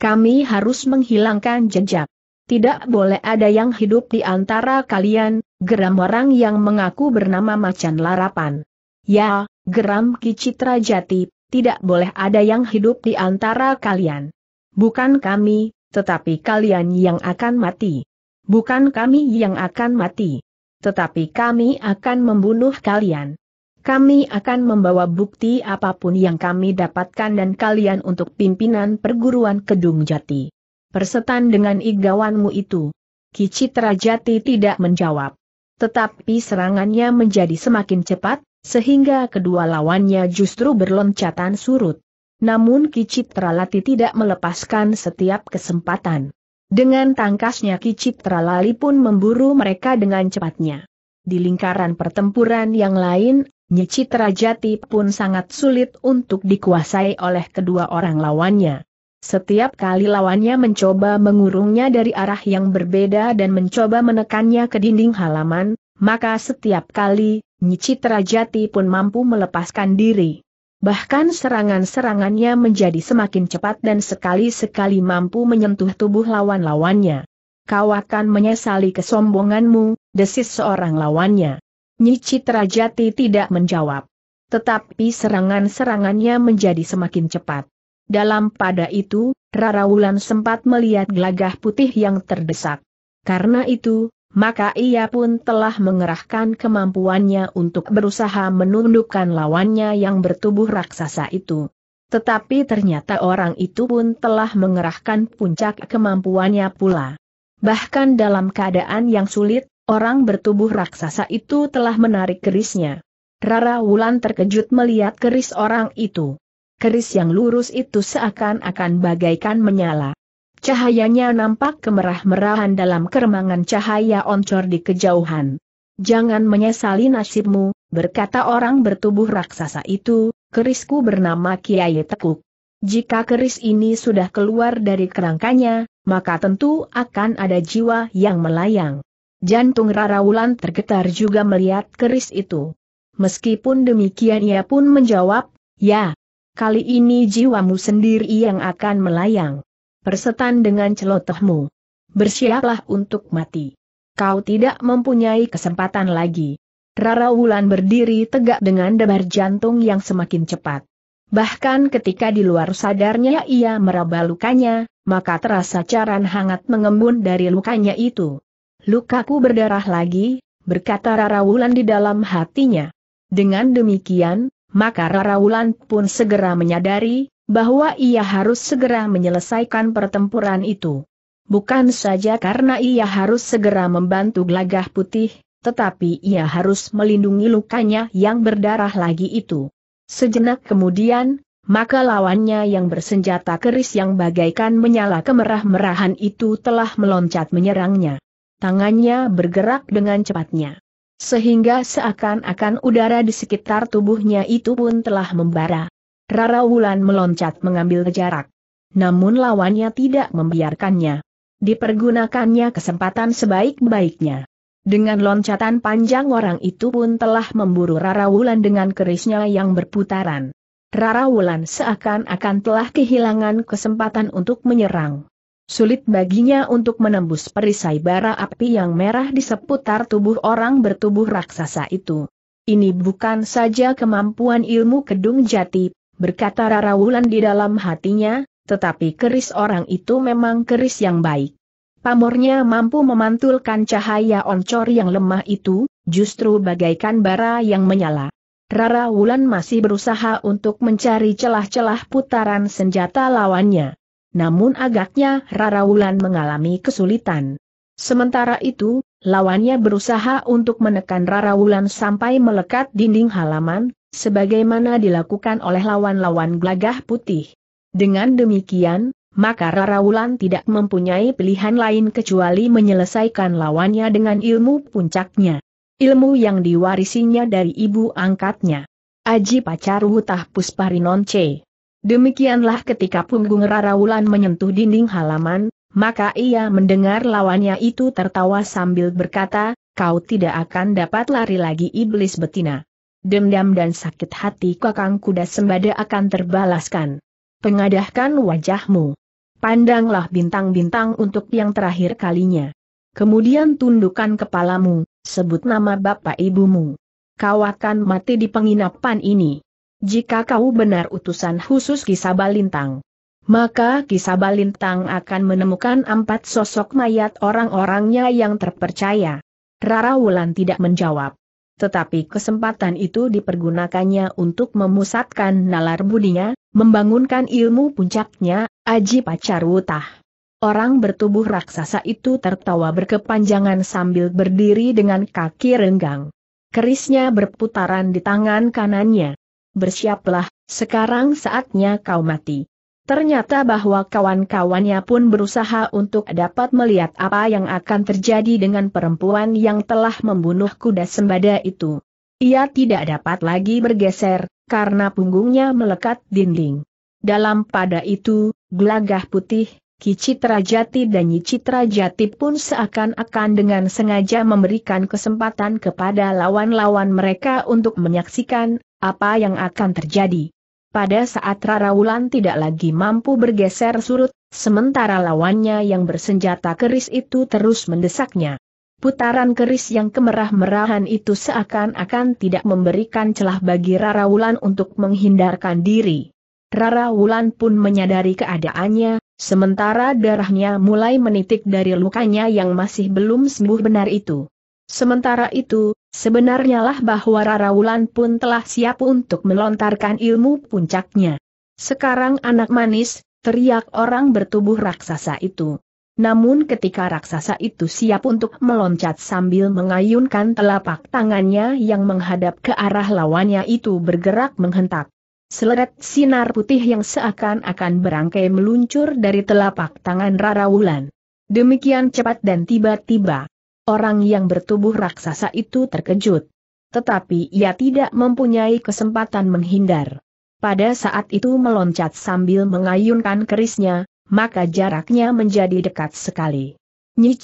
[SPEAKER 1] Kami harus menghilangkan jejak. Tidak boleh ada yang hidup di antara kalian, geram orang yang mengaku bernama Macan Larapan. Ya, geram Kicitra Jati, tidak boleh ada yang hidup di antara kalian. Bukan kami, tetapi kalian yang akan mati. Bukan kami yang akan mati. Tetapi kami akan membunuh kalian. Kami akan membawa bukti apapun yang kami dapatkan dan kalian untuk pimpinan perguruan Kedung Jati. Persetan dengan igawanmu itu. Kicit Rajati tidak menjawab. Tetapi serangannya menjadi semakin cepat, sehingga kedua lawannya justru berloncatan surut. Namun Kicitra Lati tidak melepaskan setiap kesempatan. Dengan tangkasnya Kicitra Lali pun memburu mereka dengan cepatnya. Di lingkaran pertempuran yang lain, Nyicitra Rajati pun sangat sulit untuk dikuasai oleh kedua orang lawannya. Setiap kali lawannya mencoba mengurungnya dari arah yang berbeda dan mencoba menekannya ke dinding halaman, maka setiap kali, Nyicitra Jati pun mampu melepaskan diri. Bahkan serangan-serangannya menjadi semakin cepat dan sekali-sekali mampu menyentuh tubuh lawan-lawannya. Kau akan menyesali kesombonganmu, desis seorang lawannya. Nyicitra Jati tidak menjawab. Tetapi serangan-serangannya menjadi semakin cepat. Dalam pada itu, Rara Wulan sempat melihat gelagah putih yang terdesak. Karena itu, maka ia pun telah mengerahkan kemampuannya untuk berusaha menundukkan lawannya yang bertubuh raksasa itu. Tetapi ternyata orang itu pun telah mengerahkan puncak kemampuannya pula. Bahkan dalam keadaan yang sulit, orang bertubuh raksasa itu telah menarik kerisnya. Rara Wulan terkejut melihat keris orang itu keris yang lurus itu seakan-akan bagaikan menyala. Cahayanya nampak kemerah-merahan dalam keremangan cahaya oncor di kejauhan. Jangan menyesali nasibmu, berkata orang bertubuh raksasa itu, kerisku bernama Kiai Tekuk. Jika keris ini sudah keluar dari kerangkanya, maka tentu akan ada jiwa yang melayang. Jantung Rara Wulan tergetar juga melihat keris itu. Meskipun demikian ia pun menjawab, ya, kali ini jiwamu sendiri yang akan melayang. Persetan dengan celotehmu. Bersiaplah untuk mati. Kau tidak mempunyai kesempatan lagi. Rara Wulan berdiri tegak dengan debar jantung yang semakin cepat. Bahkan ketika di luar sadarnya ia meraba lukanya, maka terasa caran hangat mengembun dari lukanya itu. Lukaku berdarah lagi, berkata Rara Wulan di dalam hatinya. Dengan demikian, maka Rara Wulan pun segera menyadari bahwa ia harus segera menyelesaikan pertempuran itu. Bukan saja karena ia harus segera membantu gelagah putih, tetapi ia harus melindungi lukanya yang berdarah lagi itu. Sejenak kemudian, maka lawannya yang bersenjata keris yang bagaikan menyala kemerah-merahan itu telah meloncat menyerangnya. Tangannya bergerak dengan cepatnya sehingga seakan-akan udara di sekitar tubuhnya itu pun telah membara. Rara Wulan meloncat mengambil jarak. Namun lawannya tidak membiarkannya. Dipergunakannya kesempatan sebaik-baiknya. Dengan loncatan panjang orang itu pun telah memburu Rara Wulan dengan kerisnya yang berputaran. Rara Wulan seakan-akan telah kehilangan kesempatan untuk menyerang. Sulit baginya untuk menembus perisai bara api yang merah di seputar tubuh orang bertubuh raksasa itu. Ini bukan saja kemampuan ilmu kedung jati, berkata Rara Wulan di dalam hatinya, tetapi keris orang itu memang keris yang baik. Pamornya mampu memantulkan cahaya oncor yang lemah itu, justru bagaikan bara yang menyala. Rara Wulan masih berusaha untuk mencari celah-celah putaran senjata lawannya namun agaknya Rara Wulan mengalami kesulitan. Sementara itu, lawannya berusaha untuk menekan Rara Wulan sampai melekat dinding halaman, sebagaimana dilakukan oleh lawan-lawan gelagah putih. Dengan demikian, maka Rara Wulan tidak mempunyai pilihan lain kecuali menyelesaikan lawannya dengan ilmu puncaknya. Ilmu yang diwarisinya dari ibu angkatnya. Aji Pacar Hutah Pusparinon C. Demikianlah ketika punggung Rara Wulan menyentuh dinding halaman, maka ia mendengar lawannya itu tertawa sambil berkata, kau tidak akan dapat lari lagi iblis betina. Dendam dan sakit hati kakang kuda sembada akan terbalaskan. Pengadahkan wajahmu. Pandanglah bintang-bintang untuk yang terakhir kalinya. Kemudian tundukkan kepalamu, sebut nama bapak ibumu. Kau akan mati di penginapan ini. Jika kau benar utusan khusus Kisabalintang, maka Kisabalintang akan menemukan empat sosok mayat orang-orangnya yang terpercaya. Rara Wulan tidak menjawab. Tetapi kesempatan itu dipergunakannya untuk memusatkan nalar budinya, membangunkan ilmu puncaknya, Aji Wutah. Orang bertubuh raksasa itu tertawa berkepanjangan sambil berdiri dengan kaki renggang. Kerisnya berputaran di tangan kanannya bersiaplah, sekarang saatnya kau mati. Ternyata bahwa kawan-kawannya pun berusaha untuk dapat melihat apa yang akan terjadi dengan perempuan yang telah membunuh kuda sembada itu. Ia tidak dapat lagi bergeser, karena punggungnya melekat dinding. Dalam pada itu, gelagah putih, Kicitra Jati dan Nyicitra Jati pun seakan-akan dengan sengaja memberikan kesempatan kepada lawan-lawan mereka untuk menyaksikan apa yang akan terjadi? Pada saat Rara Wulan tidak lagi mampu bergeser surut, sementara lawannya yang bersenjata keris itu terus mendesaknya. Putaran keris yang kemerah-merahan itu seakan-akan tidak memberikan celah bagi Rara Wulan untuk menghindarkan diri. Rara Wulan pun menyadari keadaannya, sementara darahnya mulai menitik dari lukanya yang masih belum sembuh benar itu. Sementara itu, Sebenarnya lah bahwa Raraulan pun telah siap untuk melontarkan ilmu puncaknya. Sekarang anak manis, teriak orang bertubuh raksasa itu. Namun ketika raksasa itu siap untuk meloncat sambil mengayunkan telapak tangannya yang menghadap ke arah lawannya itu bergerak menghentak. Seleret sinar putih yang seakan-akan berangkai meluncur dari telapak tangan Rara Wulan. Demikian cepat dan tiba-tiba. Orang yang bertubuh raksasa itu terkejut. Tetapi ia tidak mempunyai kesempatan menghindar. Pada saat itu meloncat sambil mengayunkan kerisnya, maka jaraknya menjadi dekat sekali. Nyi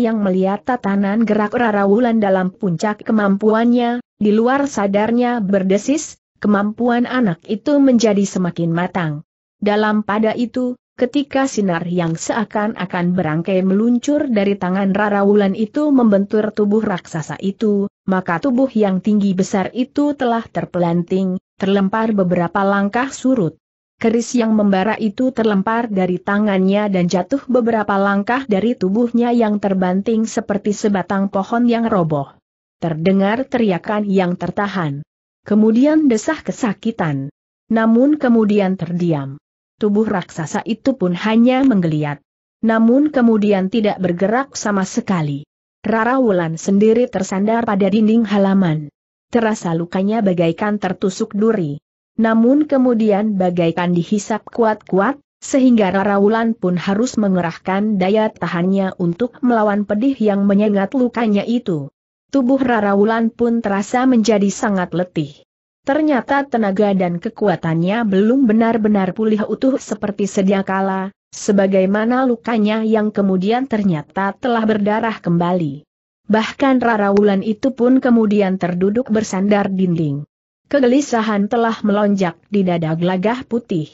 [SPEAKER 1] yang melihat tatanan gerak Rara Wulan dalam puncak kemampuannya, di luar sadarnya berdesis, kemampuan anak itu menjadi semakin matang. Dalam pada itu, ketika sinar yang seakan-akan berangkai meluncur dari tangan Rara Wulan itu membentur tubuh raksasa itu, maka tubuh yang tinggi besar itu telah terpelanting, terlempar beberapa langkah surut. Keris yang membara itu terlempar dari tangannya dan jatuh beberapa langkah dari tubuhnya yang terbanting seperti sebatang pohon yang roboh. Terdengar teriakan yang tertahan. Kemudian desah kesakitan. Namun kemudian terdiam tubuh raksasa itu pun hanya menggeliat. Namun kemudian tidak bergerak sama sekali. Rara Wulan sendiri tersandar pada dinding halaman. Terasa lukanya bagaikan tertusuk duri. Namun kemudian bagaikan dihisap kuat-kuat, sehingga Rara Wulan pun harus mengerahkan daya tahannya untuk melawan pedih yang menyengat lukanya itu. Tubuh Rara Wulan pun terasa menjadi sangat letih. Ternyata tenaga dan kekuatannya belum benar-benar pulih utuh seperti sedia kala, sebagaimana lukanya yang kemudian ternyata telah berdarah kembali. Bahkan Rara Wulan itu pun kemudian terduduk bersandar dinding. Kegelisahan telah melonjak di dada gelagah putih.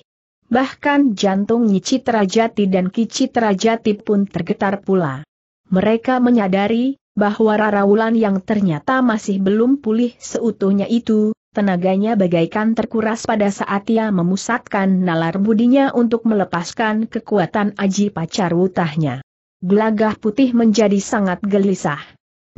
[SPEAKER 1] Bahkan jantung Nyicitra Jati dan Kicitra Jati pun tergetar pula. Mereka menyadari bahwa Rara Wulan yang ternyata masih belum pulih seutuhnya itu, Tenaganya bagaikan terkuras pada saat ia memusatkan nalar budinya untuk melepaskan kekuatan aji pacar wutahnya. Gelagah putih menjadi sangat gelisah.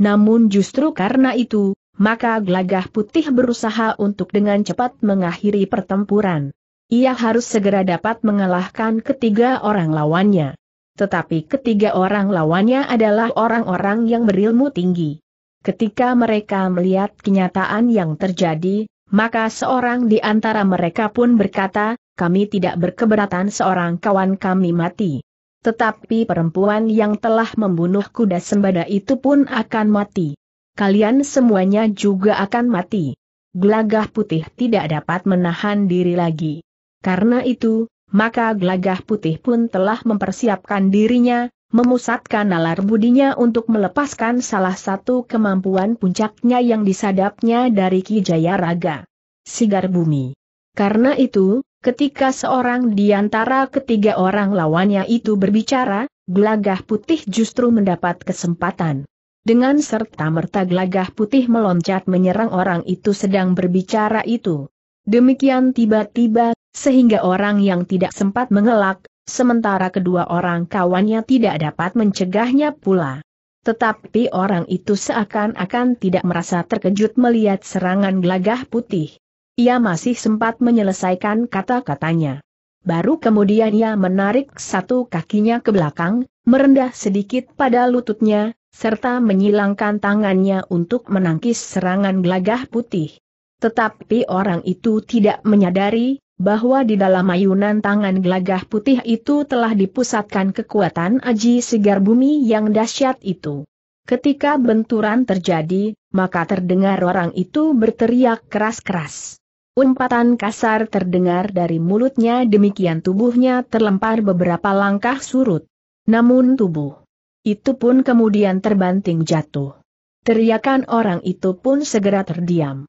[SPEAKER 1] Namun justru karena itu, maka gelagah putih berusaha untuk dengan cepat mengakhiri pertempuran. Ia harus segera dapat mengalahkan ketiga orang lawannya. Tetapi ketiga orang lawannya adalah orang-orang yang berilmu tinggi. Ketika mereka melihat kenyataan yang terjadi, maka seorang di antara mereka pun berkata, kami tidak berkeberatan seorang kawan kami mati. Tetapi perempuan yang telah membunuh kuda sembada itu pun akan mati. Kalian semuanya juga akan mati. Gelagah putih tidak dapat menahan diri lagi. Karena itu, maka gelagah putih pun telah mempersiapkan dirinya, memusatkan nalar budinya untuk melepaskan salah satu kemampuan puncaknya yang disadapnya dari Kijaya Raga. Sigar Bumi. Karena itu, ketika seorang di antara ketiga orang lawannya itu berbicara, Glagah putih justru mendapat kesempatan. Dengan serta merta Glagah putih meloncat menyerang orang itu sedang berbicara itu. Demikian tiba-tiba, sehingga orang yang tidak sempat mengelak, sementara kedua orang kawannya tidak dapat mencegahnya pula. Tetapi orang itu seakan-akan tidak merasa terkejut melihat serangan gelagah putih. Ia masih sempat menyelesaikan kata-katanya. Baru kemudian ia menarik satu kakinya ke belakang, merendah sedikit pada lututnya, serta menyilangkan tangannya untuk menangkis serangan gelagah putih. Tetapi orang itu tidak menyadari bahwa di dalam ayunan tangan gelagah putih itu telah dipusatkan kekuatan aji segar bumi yang dahsyat itu. Ketika benturan terjadi, maka terdengar orang itu berteriak keras-keras. Umpatan kasar terdengar dari mulutnya demikian tubuhnya terlempar beberapa langkah surut. Namun tubuh itu pun kemudian terbanting jatuh. Teriakan orang itu pun segera terdiam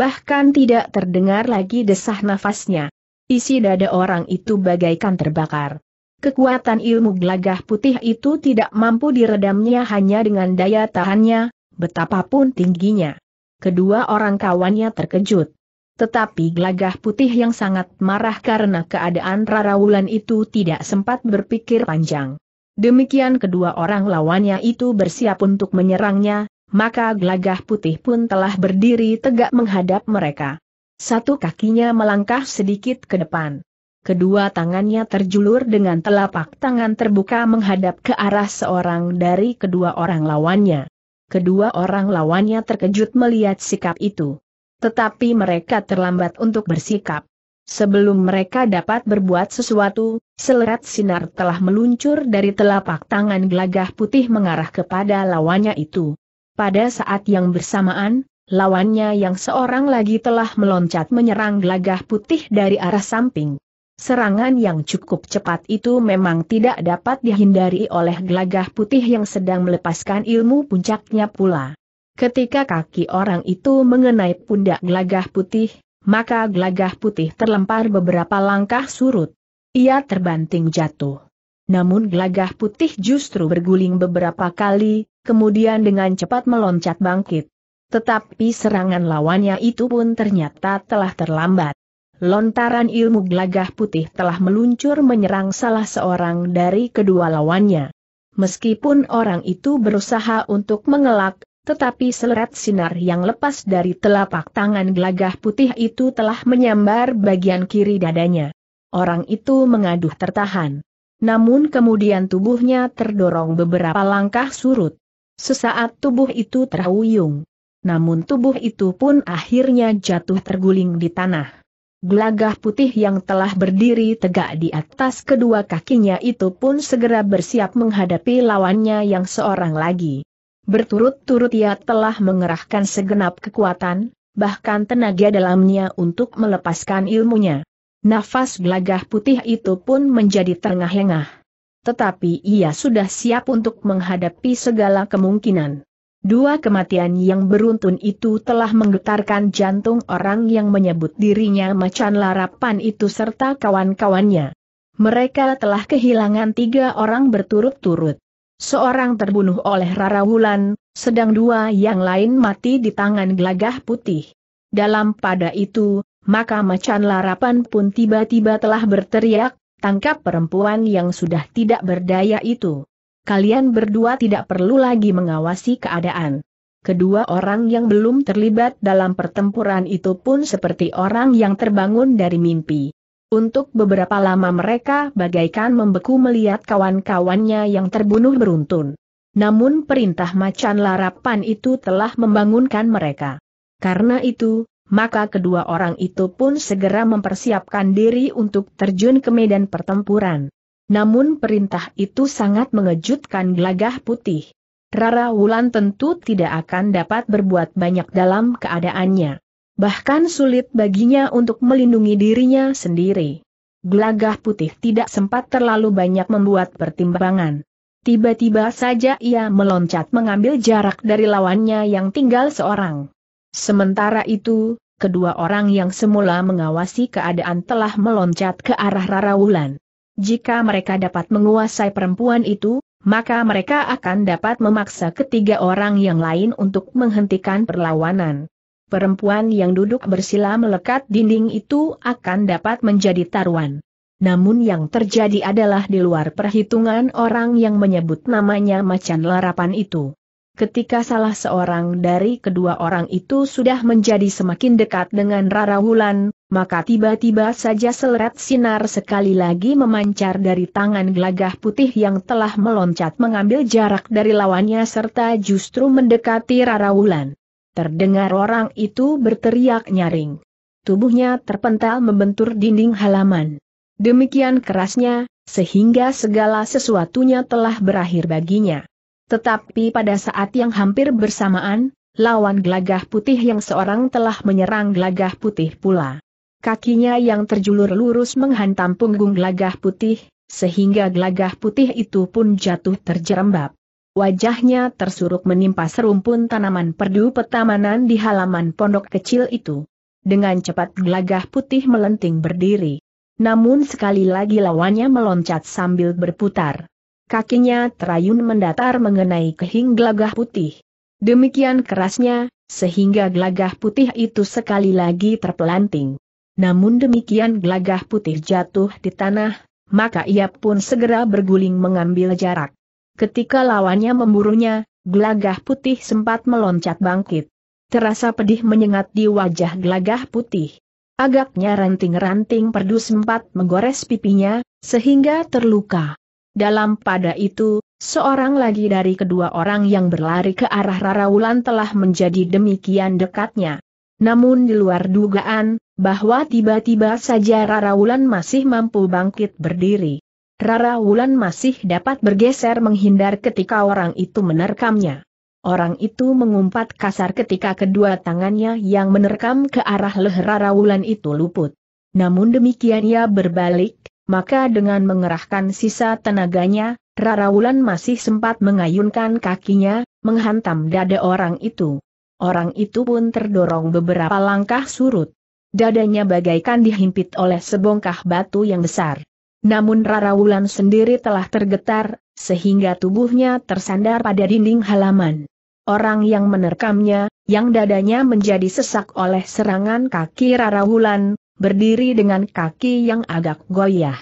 [SPEAKER 1] bahkan tidak terdengar lagi desah nafasnya. Isi dada orang itu bagaikan terbakar. Kekuatan ilmu gelagah putih itu tidak mampu diredamnya hanya dengan daya tahannya, betapapun tingginya. Kedua orang kawannya terkejut. Tetapi gelagah putih yang sangat marah karena keadaan rarawulan itu tidak sempat berpikir panjang. Demikian kedua orang lawannya itu bersiap untuk menyerangnya, maka gelagah putih pun telah berdiri tegak menghadap mereka. Satu kakinya melangkah sedikit ke depan. Kedua tangannya terjulur dengan telapak tangan terbuka menghadap ke arah seorang dari kedua orang lawannya. Kedua orang lawannya terkejut melihat sikap itu. Tetapi mereka terlambat untuk bersikap. Sebelum mereka dapat berbuat sesuatu, selerat sinar telah meluncur dari telapak tangan gelagah putih mengarah kepada lawannya itu. Pada saat yang bersamaan, lawannya yang seorang lagi telah meloncat menyerang gelagah putih dari arah samping. Serangan yang cukup cepat itu memang tidak dapat dihindari oleh gelagah putih yang sedang melepaskan ilmu puncaknya pula. Ketika kaki orang itu mengenai pundak gelagah putih, maka gelagah putih terlempar beberapa langkah surut. Ia terbanting jatuh. Namun gelagah putih justru berguling beberapa kali, kemudian dengan cepat meloncat bangkit. Tetapi serangan lawannya itu pun ternyata telah terlambat. Lontaran ilmu gelagah putih telah meluncur menyerang salah seorang dari kedua lawannya. Meskipun orang itu berusaha untuk mengelak, tetapi seleret sinar yang lepas dari telapak tangan gelagah putih itu telah menyambar bagian kiri dadanya. Orang itu mengaduh tertahan. Namun kemudian tubuhnya terdorong beberapa langkah surut. Sesaat tubuh itu terhuyung. Namun tubuh itu pun akhirnya jatuh terguling di tanah. Gelagah putih yang telah berdiri tegak di atas kedua kakinya itu pun segera bersiap menghadapi lawannya yang seorang lagi. Berturut-turut ia telah mengerahkan segenap kekuatan, bahkan tenaga dalamnya untuk melepaskan ilmunya. Nafas gelagah putih itu pun menjadi terengah-engah tetapi ia sudah siap untuk menghadapi segala kemungkinan. Dua kematian yang beruntun itu telah menggetarkan jantung orang yang menyebut dirinya macan larapan itu serta kawan-kawannya. Mereka telah kehilangan tiga orang berturut-turut. Seorang terbunuh oleh Rara Wulan, sedang dua yang lain mati di tangan gelagah putih. Dalam pada itu, maka macan larapan pun tiba-tiba telah berteriak, tangkap perempuan yang sudah tidak berdaya itu. Kalian berdua tidak perlu lagi mengawasi keadaan. Kedua orang yang belum terlibat dalam pertempuran itu pun seperti orang yang terbangun dari mimpi. Untuk beberapa lama mereka bagaikan membeku melihat kawan-kawannya yang terbunuh beruntun. Namun perintah macan larapan itu telah membangunkan mereka. Karena itu, maka kedua orang itu pun segera mempersiapkan diri untuk terjun ke medan pertempuran. Namun perintah itu sangat mengejutkan Glagah putih. Rara Wulan tentu tidak akan dapat berbuat banyak dalam keadaannya. Bahkan sulit baginya untuk melindungi dirinya sendiri. Glagah putih tidak sempat terlalu banyak membuat pertimbangan. Tiba-tiba saja ia meloncat mengambil jarak dari lawannya yang tinggal seorang. Sementara itu, kedua orang yang semula mengawasi keadaan telah meloncat ke arah Rara Wulan. Jika mereka dapat menguasai perempuan itu, maka mereka akan dapat memaksa ketiga orang yang lain untuk menghentikan perlawanan. Perempuan yang duduk bersila melekat dinding itu akan dapat menjadi taruhan. Namun yang terjadi adalah di luar perhitungan orang yang menyebut namanya macan larapan itu. Ketika salah seorang dari kedua orang itu sudah menjadi semakin dekat dengan Rara Wulan, maka tiba-tiba saja seleret sinar sekali lagi memancar dari tangan gelagah putih yang telah meloncat mengambil jarak dari lawannya serta justru mendekati Rara Wulan. Terdengar orang itu berteriak nyaring. Tubuhnya terpental membentur dinding halaman. Demikian kerasnya, sehingga segala sesuatunya telah berakhir baginya. Tetapi pada saat yang hampir bersamaan, lawan gelagah putih yang seorang telah menyerang gelagah putih pula. Kakinya yang terjulur lurus menghantam punggung gelagah putih, sehingga gelagah putih itu pun jatuh terjerembab. Wajahnya tersuruk menimpa serumpun tanaman perdu petamanan di halaman pondok kecil itu. Dengan cepat gelagah putih melenting berdiri. Namun sekali lagi lawannya meloncat sambil berputar. Kakinya terayun mendatar mengenai kehing gelagah putih. Demikian kerasnya, sehingga gelagah putih itu sekali lagi terpelanting. Namun demikian gelagah putih jatuh di tanah, maka ia pun segera berguling mengambil jarak. Ketika lawannya memburunya, gelagah putih sempat meloncat bangkit. Terasa pedih menyengat di wajah gelagah putih. Agaknya ranting-ranting perdu sempat menggores pipinya, sehingga terluka. Dalam pada itu, seorang lagi dari kedua orang yang berlari ke arah Raraulan telah menjadi demikian dekatnya. Namun di luar dugaan, bahwa tiba-tiba saja Raraulan masih mampu bangkit berdiri. Raraulan masih dapat bergeser menghindar ketika orang itu menerkamnya. Orang itu mengumpat kasar ketika kedua tangannya yang menerkam ke arah leher Raraulan itu luput. Namun demikian ia berbalik, maka dengan mengerahkan sisa tenaganya, Rara Wulan masih sempat mengayunkan kakinya, menghantam dada orang itu. Orang itu pun terdorong beberapa langkah surut. Dadanya bagaikan dihimpit oleh sebongkah batu yang besar. Namun Rara Wulan sendiri telah tergetar, sehingga tubuhnya tersandar pada dinding halaman. Orang yang menerkamnya, yang dadanya menjadi sesak oleh serangan kaki Rara Wulan, berdiri dengan kaki yang agak goyah.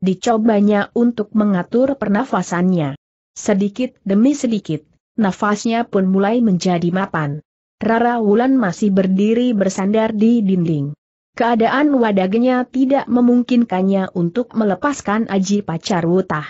[SPEAKER 1] Dicobanya untuk mengatur pernafasannya. Sedikit demi sedikit, nafasnya pun mulai menjadi mapan. Rara Wulan masih berdiri bersandar di dinding. Keadaan wadagnya tidak memungkinkannya untuk melepaskan Aji Pacar Wutah.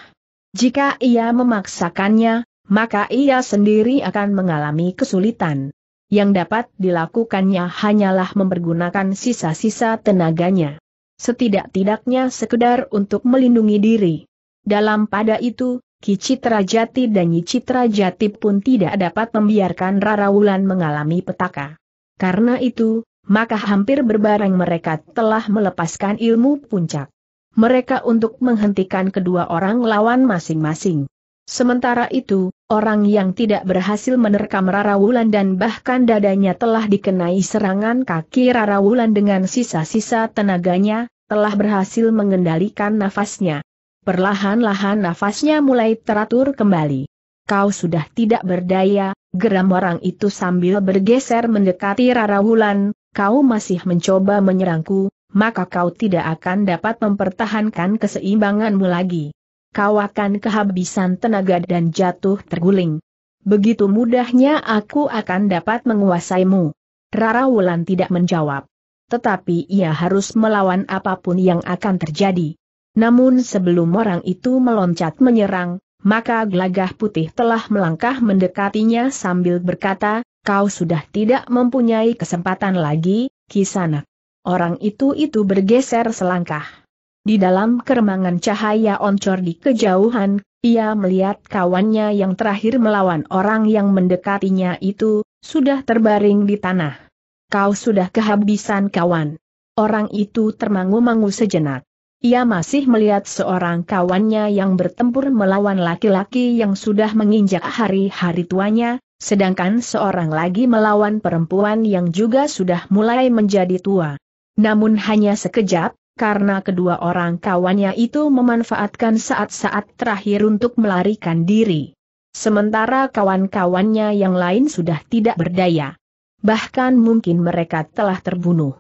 [SPEAKER 1] Jika ia memaksakannya, maka ia sendiri akan mengalami kesulitan. Yang dapat dilakukannya hanyalah mempergunakan sisa-sisa tenaganya. Setidak-tidaknya sekedar untuk melindungi diri. Dalam pada itu, Ki Citra Jati dan Nyi Citra Jati pun tidak dapat membiarkan Rara Wulan mengalami petaka. Karena itu, maka hampir berbareng mereka telah melepaskan ilmu puncak mereka untuk menghentikan kedua orang lawan masing-masing. Sementara itu, orang yang tidak berhasil menerkam Rara Wulan dan bahkan dadanya telah dikenai serangan kaki Rara Wulan dengan sisa-sisa tenaganya, telah berhasil mengendalikan nafasnya. Perlahan-lahan nafasnya mulai teratur kembali. Kau sudah tidak berdaya, geram orang itu sambil bergeser mendekati Rara Wulan, kau masih mencoba menyerangku, maka kau tidak akan dapat mempertahankan keseimbanganmu lagi kau akan kehabisan tenaga dan jatuh terguling. Begitu mudahnya aku akan dapat menguasaimu. Rara Wulan tidak menjawab. Tetapi ia harus melawan apapun yang akan terjadi. Namun sebelum orang itu meloncat menyerang, maka gelagah putih telah melangkah mendekatinya sambil berkata, kau sudah tidak mempunyai kesempatan lagi, kisanak. Orang itu itu bergeser selangkah. Di dalam keremangan cahaya oncor di kejauhan, ia melihat kawannya yang terakhir melawan orang yang mendekatinya itu, sudah terbaring di tanah. Kau sudah kehabisan kawan. Orang itu termangu-mangu sejenak. Ia masih melihat seorang kawannya yang bertempur melawan laki-laki yang sudah menginjak hari-hari tuanya, sedangkan seorang lagi melawan perempuan yang juga sudah mulai menjadi tua. Namun hanya sekejap, karena kedua orang kawannya itu memanfaatkan saat-saat terakhir untuk melarikan diri. Sementara kawan-kawannya yang lain sudah tidak berdaya. Bahkan mungkin mereka telah terbunuh.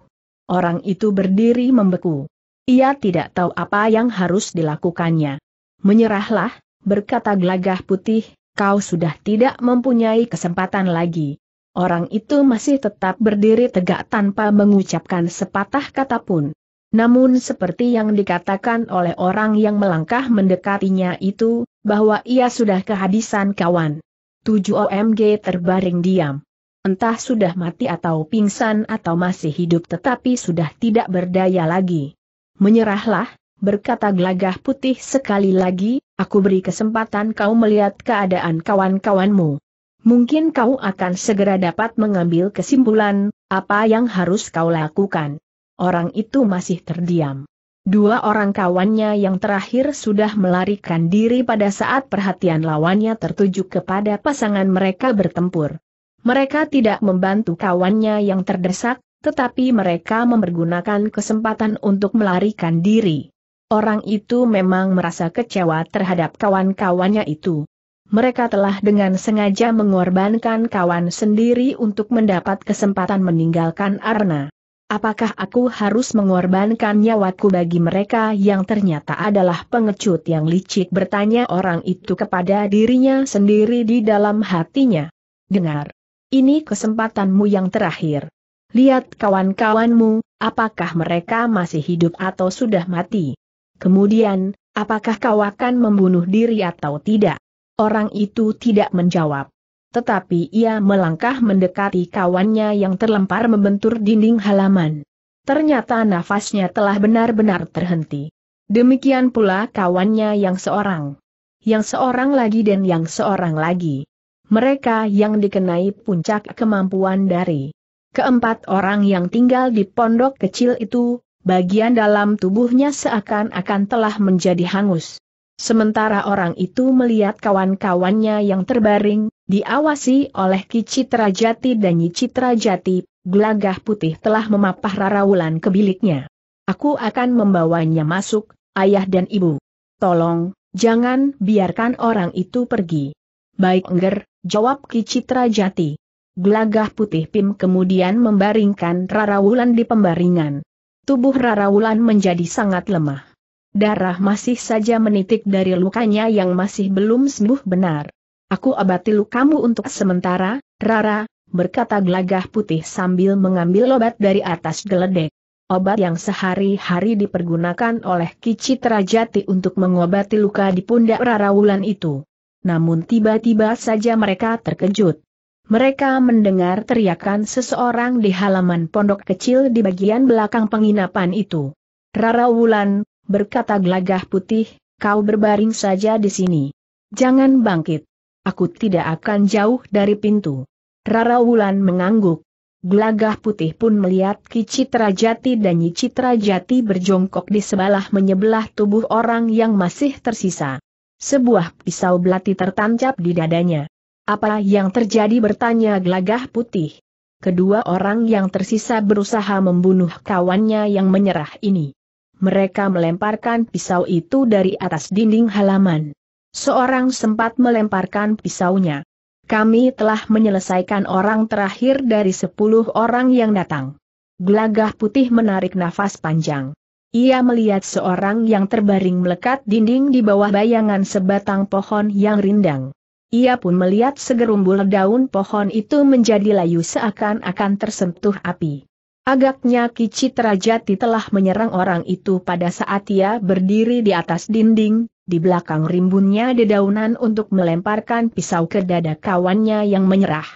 [SPEAKER 1] Orang itu berdiri membeku. Ia tidak tahu apa yang harus dilakukannya. Menyerahlah, berkata gelagah putih, kau sudah tidak mempunyai kesempatan lagi. Orang itu masih tetap berdiri tegak tanpa mengucapkan sepatah kata pun. Namun seperti yang dikatakan oleh orang yang melangkah mendekatinya itu, bahwa ia sudah kehabisan kawan. 7 OMG terbaring diam. Entah sudah mati atau pingsan atau masih hidup tetapi sudah tidak berdaya lagi. Menyerahlah, berkata gelagah putih sekali lagi, aku beri kesempatan kau melihat keadaan kawan-kawanmu. Mungkin kau akan segera dapat mengambil kesimpulan, apa yang harus kau lakukan orang itu masih terdiam. Dua orang kawannya yang terakhir sudah melarikan diri pada saat perhatian lawannya tertuju kepada pasangan mereka bertempur. Mereka tidak membantu kawannya yang terdesak, tetapi mereka mempergunakan kesempatan untuk melarikan diri. Orang itu memang merasa kecewa terhadap kawan-kawannya itu. Mereka telah dengan sengaja mengorbankan kawan sendiri untuk mendapat kesempatan meninggalkan Arna apakah aku harus mengorbankan nyawaku bagi mereka yang ternyata adalah pengecut yang licik bertanya orang itu kepada dirinya sendiri di dalam hatinya. Dengar. Ini kesempatanmu yang terakhir. Lihat kawan-kawanmu, apakah mereka masih hidup atau sudah mati. Kemudian, apakah kau akan membunuh diri atau tidak? Orang itu tidak menjawab. Tetapi ia melangkah mendekati kawannya yang terlempar membentur dinding halaman. Ternyata nafasnya telah benar-benar terhenti. Demikian pula kawannya yang seorang. Yang seorang lagi dan yang seorang lagi. Mereka yang dikenai puncak kemampuan dari keempat orang yang tinggal di pondok kecil itu, bagian dalam tubuhnya seakan-akan telah menjadi hangus. Sementara orang itu melihat kawan-kawannya yang terbaring, Diawasi oleh Ki Citra Jati dan Nyi Citra Jati, gelagah putih telah memapah Raraulan ke biliknya. Aku akan membawanya masuk, ayah dan ibu. Tolong, jangan biarkan orang itu pergi. Baik Engger, jawab Ki Citra Jati. Gelagah putih Pim kemudian membaringkan Wulan di pembaringan. Tubuh Wulan menjadi sangat lemah. Darah masih saja menitik dari lukanya yang masih belum sembuh benar. Aku obati lukamu untuk sementara, Rara, berkata gelagah putih sambil mengambil obat dari atas geledek. Obat yang sehari-hari dipergunakan oleh Kici Terajati untuk mengobati luka di pundak Rara Wulan itu. Namun tiba-tiba saja mereka terkejut. Mereka mendengar teriakan seseorang di halaman pondok kecil di bagian belakang penginapan itu. Rara Wulan, berkata gelagah putih, kau berbaring saja di sini. Jangan bangkit aku tidak akan jauh dari pintu. Rara Wulan mengangguk. Gelagah putih pun melihat Ki Jati dan Nyi Citra Jati berjongkok di sebelah menyebelah tubuh orang yang masih tersisa. Sebuah pisau belati tertancap di dadanya. Apa yang terjadi bertanya gelagah putih. Kedua orang yang tersisa berusaha membunuh kawannya yang menyerah ini. Mereka melemparkan pisau itu dari atas dinding halaman seorang sempat melemparkan pisaunya. Kami telah menyelesaikan orang terakhir dari sepuluh orang yang datang. Gelagah putih menarik nafas panjang. Ia melihat seorang yang terbaring melekat dinding di bawah bayangan sebatang pohon yang rindang. Ia pun melihat segerumbul daun pohon itu menjadi layu seakan-akan tersentuh api. Agaknya Ki Citrajati telah menyerang orang itu pada saat ia berdiri di atas dinding, di belakang rimbunnya dedaunan untuk melemparkan pisau ke dada kawannya yang menyerah.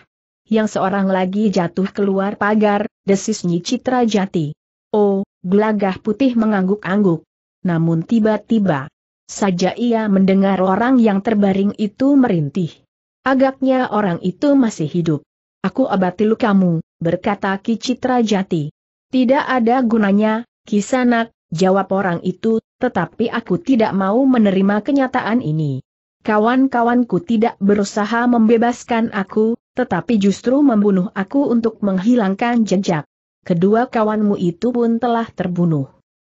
[SPEAKER 1] Yang seorang lagi jatuh keluar pagar, desis Nyi Citrajati. Oh, gelagah putih mengangguk-angguk. Namun tiba-tiba, saja ia mendengar orang yang terbaring itu merintih. Agaknya orang itu masih hidup. Aku abati lukamu, berkata Kicitra Jati. Tidak ada gunanya, Kisanak, jawab orang itu, tetapi aku tidak mau menerima kenyataan ini. Kawan-kawanku tidak berusaha membebaskan aku, tetapi justru membunuh aku untuk menghilangkan jejak. Kedua kawanmu itu pun telah terbunuh.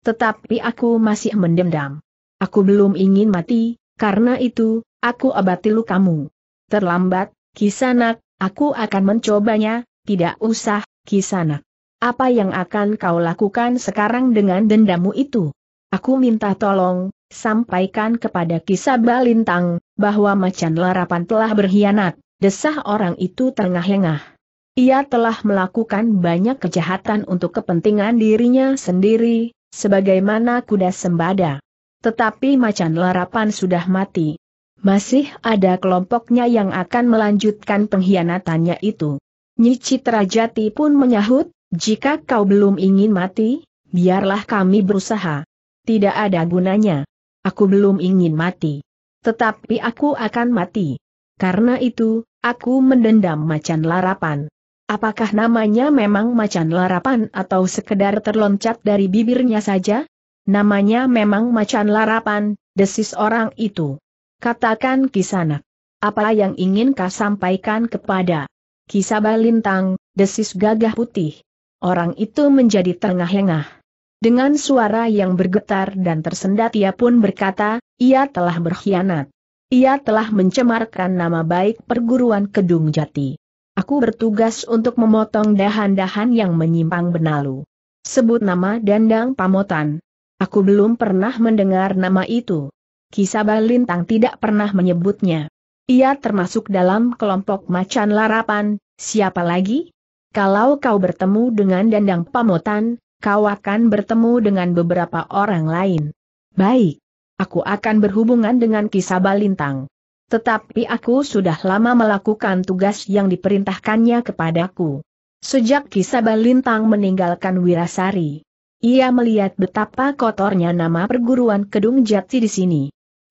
[SPEAKER 1] Tetapi aku masih mendendam. Aku belum ingin mati, karena itu, aku abati lukamu. Terlambat, Kisanak, Aku akan mencobanya, tidak usah, kisana. Apa yang akan kau lakukan sekarang dengan dendamu itu? Aku minta tolong, sampaikan kepada kisah Balintang, bahwa macan larapan telah berkhianat, desah orang itu tengah engah Ia telah melakukan banyak kejahatan untuk kepentingan dirinya sendiri, sebagaimana kuda sembada. Tetapi macan larapan sudah mati. Masih ada kelompoknya yang akan melanjutkan pengkhianatannya itu. Nyi Jati pun menyahut, jika kau belum ingin mati, biarlah kami berusaha. Tidak ada gunanya. Aku belum ingin mati. Tetapi aku akan mati. Karena itu, aku mendendam macan larapan. Apakah namanya memang macan larapan atau sekedar terloncat dari bibirnya saja? Namanya memang macan larapan, desis orang itu. Katakan Kisanak. Apa yang ingin kau sampaikan kepada kisabalintang Lintang, desis gagah putih. Orang itu menjadi tengah engah Dengan suara yang bergetar dan tersendat ia pun berkata, ia telah berkhianat. Ia telah mencemarkan nama baik perguruan Kedung Jati. Aku bertugas untuk memotong dahan-dahan yang menyimpang benalu. Sebut nama Dandang Pamotan. Aku belum pernah mendengar nama itu. Kisabah Lintang tidak pernah menyebutnya. Ia termasuk dalam kelompok macan larapan, siapa lagi? Kalau kau bertemu dengan dandang pamotan, kau akan bertemu dengan beberapa orang lain. Baik. Aku akan berhubungan dengan Kisabah Lintang. Tetapi aku sudah lama melakukan tugas yang diperintahkannya kepadaku. Sejak Kisabah Lintang meninggalkan Wirasari, ia melihat betapa kotornya nama perguruan Kedung Jati di sini.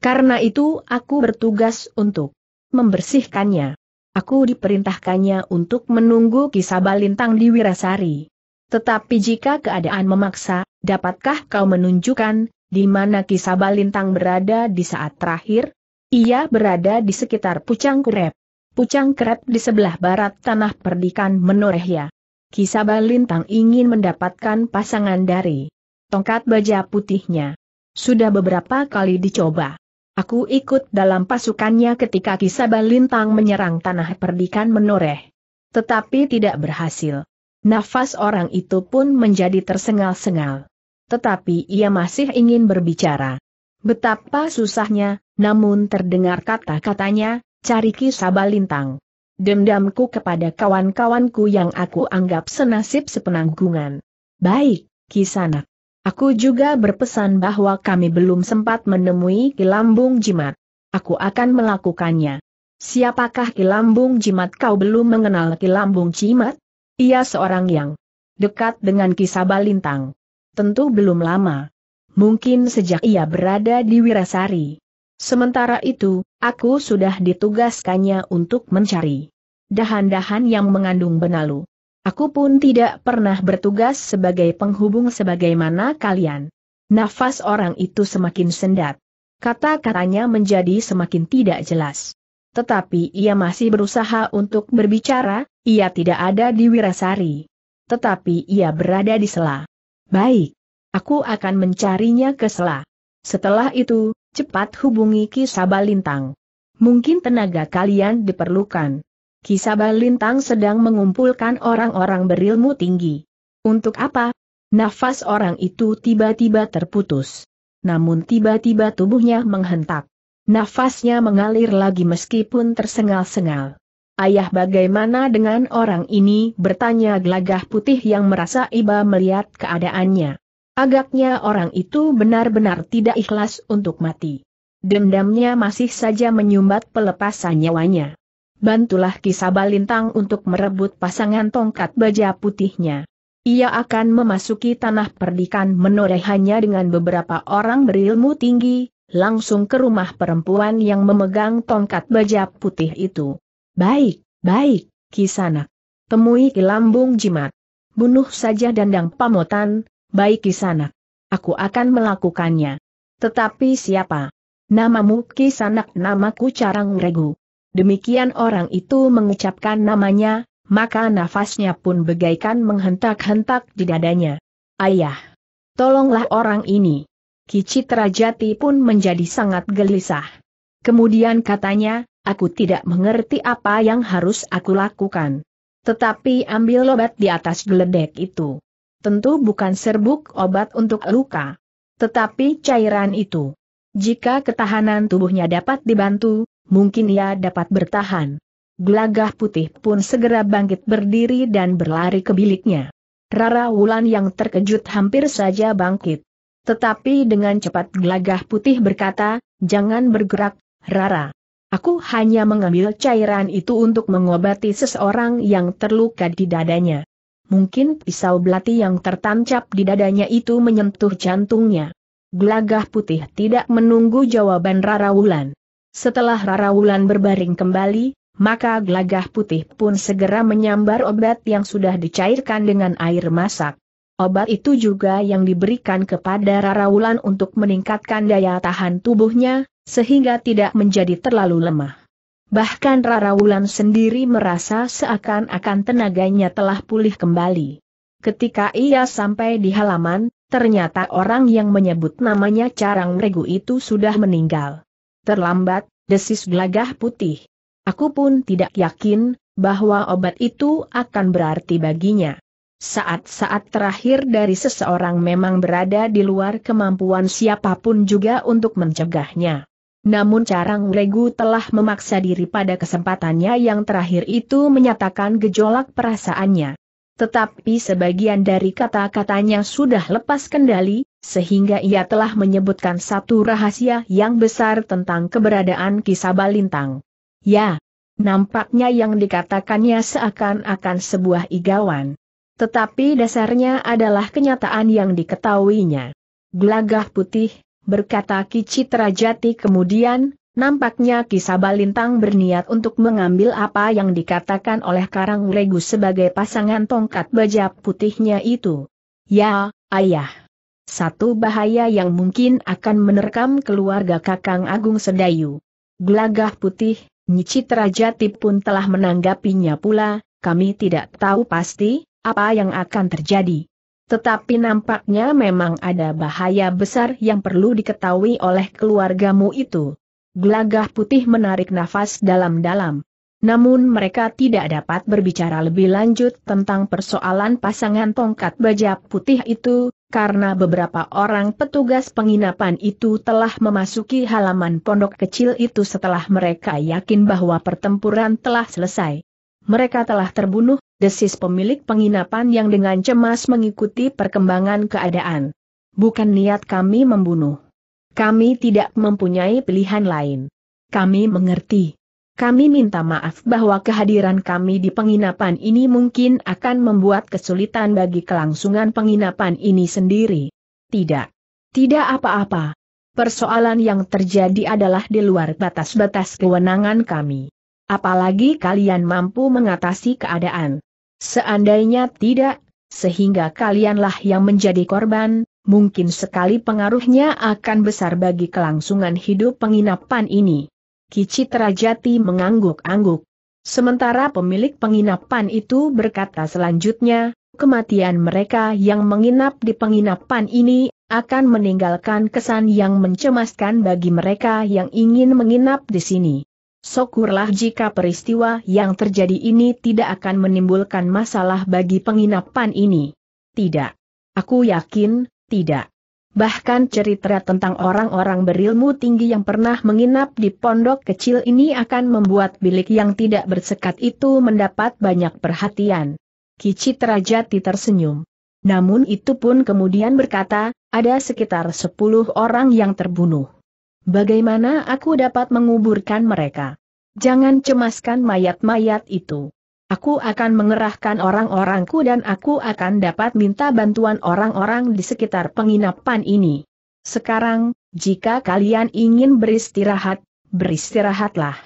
[SPEAKER 1] Karena itu aku bertugas untuk membersihkannya. Aku diperintahkannya untuk menunggu kisah balintang di Wirasari. Tetapi jika keadaan memaksa, dapatkah kau menunjukkan di mana kisah balintang berada di saat terakhir? Ia berada di sekitar Pucang Kurep. Pucang Kurep di sebelah barat tanah perdikan ya. Kisah balintang ingin mendapatkan pasangan dari tongkat baja putihnya. Sudah beberapa kali dicoba. Aku ikut dalam pasukannya ketika kisah Lintang menyerang tanah perdikan menoreh. Tetapi tidak berhasil. Nafas orang itu pun menjadi tersengal-sengal. Tetapi ia masih ingin berbicara. Betapa susahnya, namun terdengar kata-katanya, cari kisah Lintang. Dendamku kepada kawan-kawanku yang aku anggap senasib sepenanggungan. Baik, Kisanak. Aku juga berpesan bahwa kami belum sempat menemui Kilambung Jimat. Aku akan melakukannya. Siapakah Kilambung Jimat kau belum mengenal Kilambung Jimat? Ia seorang yang dekat dengan kisah balintang. Tentu belum lama. Mungkin sejak ia berada di Wirasari. Sementara itu, aku sudah ditugaskannya untuk mencari dahan-dahan yang mengandung benalu. Aku pun tidak pernah bertugas sebagai penghubung sebagaimana kalian. Nafas orang itu semakin sendat. Kata-katanya menjadi semakin tidak jelas. Tetapi ia masih berusaha untuk berbicara, ia tidak ada di Wirasari. Tetapi ia berada di sela. Baik. Aku akan mencarinya ke sela. Setelah itu, cepat hubungi Ki Sabalintang. Mungkin tenaga kalian diperlukan. Kisabah Lintang sedang mengumpulkan orang-orang berilmu tinggi. Untuk apa? Nafas orang itu tiba-tiba terputus. Namun tiba-tiba tubuhnya menghentak. Nafasnya mengalir lagi meskipun tersengal-sengal. Ayah bagaimana dengan orang ini bertanya gelagah putih yang merasa iba melihat keadaannya. Agaknya orang itu benar-benar tidak ikhlas untuk mati. Dendamnya masih saja menyumbat pelepasan nyawanya bantulah balintang untuk merebut pasangan tongkat baja putihnya. Ia akan memasuki tanah perdikan menorehannya dengan beberapa orang berilmu tinggi, langsung ke rumah perempuan yang memegang tongkat baja putih itu. Baik, baik, Kisanak. Temui Kilambung Jimat. Bunuh saja dandang pamotan, baik Kisanak. Aku akan melakukannya. Tetapi siapa? Namamu Kisanak namaku Carang Regu. Demikian orang itu mengucapkan namanya, maka nafasnya pun bagaikan menghentak-hentak di dadanya. Ayah! Tolonglah orang ini! Kicit Rajati pun menjadi sangat gelisah. Kemudian katanya, aku tidak mengerti apa yang harus aku lakukan. Tetapi ambil obat di atas geledek itu. Tentu bukan serbuk obat untuk luka. Tetapi cairan itu. Jika ketahanan tubuhnya dapat dibantu, mungkin ia dapat bertahan. Gelagah putih pun segera bangkit berdiri dan berlari ke biliknya. Rara Wulan yang terkejut hampir saja bangkit. Tetapi dengan cepat gelagah putih berkata, jangan bergerak, Rara. Aku hanya mengambil cairan itu untuk mengobati seseorang yang terluka di dadanya. Mungkin pisau belati yang tertancap di dadanya itu menyentuh jantungnya. Gelagah putih tidak menunggu jawaban Rara Wulan. Setelah Rara Wulan berbaring kembali, maka gelagah putih pun segera menyambar obat yang sudah dicairkan dengan air masak. Obat itu juga yang diberikan kepada Rara Wulan untuk meningkatkan daya tahan tubuhnya, sehingga tidak menjadi terlalu lemah. Bahkan Rara Wulan sendiri merasa seakan-akan tenaganya telah pulih kembali. Ketika ia sampai di halaman, ternyata orang yang menyebut namanya Carang Regu itu sudah meninggal. Terlambat, desis gelagah putih. Aku pun tidak yakin, bahwa obat itu akan berarti baginya. Saat-saat terakhir dari seseorang memang berada di luar kemampuan siapapun juga untuk mencegahnya. Namun Carang Regu telah memaksa diri pada kesempatannya yang terakhir itu menyatakan gejolak perasaannya. Tetapi sebagian dari kata-katanya sudah lepas kendali, sehingga ia telah menyebutkan satu rahasia yang besar tentang keberadaan Kisabalintang. Ya, nampaknya yang dikatakannya seakan-akan sebuah igawan. Tetapi dasarnya adalah kenyataan yang diketahuinya. Gelagah putih, berkata Kicitra Jati kemudian, nampaknya Kisabalintang berniat untuk mengambil apa yang dikatakan oleh Karang Regu sebagai pasangan tongkat baja putihnya itu. Ya, ayah. Satu bahaya yang mungkin akan menerkam keluarga Kakang Agung Sedayu. Gelagah putih, Nicitra Jati pun telah menanggapinya pula, kami tidak tahu pasti, apa yang akan terjadi. Tetapi nampaknya memang ada bahaya besar yang perlu diketahui oleh keluargamu itu. Gelagah putih menarik nafas dalam-dalam. Namun mereka tidak dapat berbicara lebih lanjut tentang persoalan pasangan tongkat baja putih itu, karena beberapa orang petugas penginapan itu telah memasuki halaman pondok kecil itu setelah mereka yakin bahwa pertempuran telah selesai. Mereka telah terbunuh, desis pemilik penginapan yang dengan cemas mengikuti perkembangan keadaan. Bukan niat kami membunuh. Kami tidak mempunyai pilihan lain. Kami mengerti kami minta maaf bahwa kehadiran kami di penginapan ini mungkin akan membuat kesulitan bagi kelangsungan penginapan ini sendiri. Tidak. Tidak apa-apa. Persoalan yang terjadi adalah di luar batas-batas kewenangan kami. Apalagi kalian mampu mengatasi keadaan. Seandainya tidak, sehingga kalianlah yang menjadi korban, mungkin sekali pengaruhnya akan besar bagi kelangsungan hidup penginapan ini. Kici Jati mengangguk-angguk. Sementara pemilik penginapan itu berkata selanjutnya, kematian mereka yang menginap di penginapan ini akan meninggalkan kesan yang mencemaskan bagi mereka yang ingin menginap di sini. Syukurlah jika peristiwa yang terjadi ini tidak akan menimbulkan masalah bagi penginapan ini. Tidak. Aku yakin, tidak. Bahkan cerita tentang orang-orang berilmu tinggi yang pernah menginap di pondok kecil ini akan membuat bilik yang tidak bersekat itu mendapat banyak perhatian. Kicitra Jati tersenyum. Namun itu pun kemudian berkata, ada sekitar 10 orang yang terbunuh. Bagaimana aku dapat menguburkan mereka? Jangan cemaskan mayat-mayat itu. Aku akan mengerahkan orang-orangku dan aku akan dapat minta bantuan orang-orang di sekitar penginapan ini. Sekarang, jika kalian ingin beristirahat, beristirahatlah.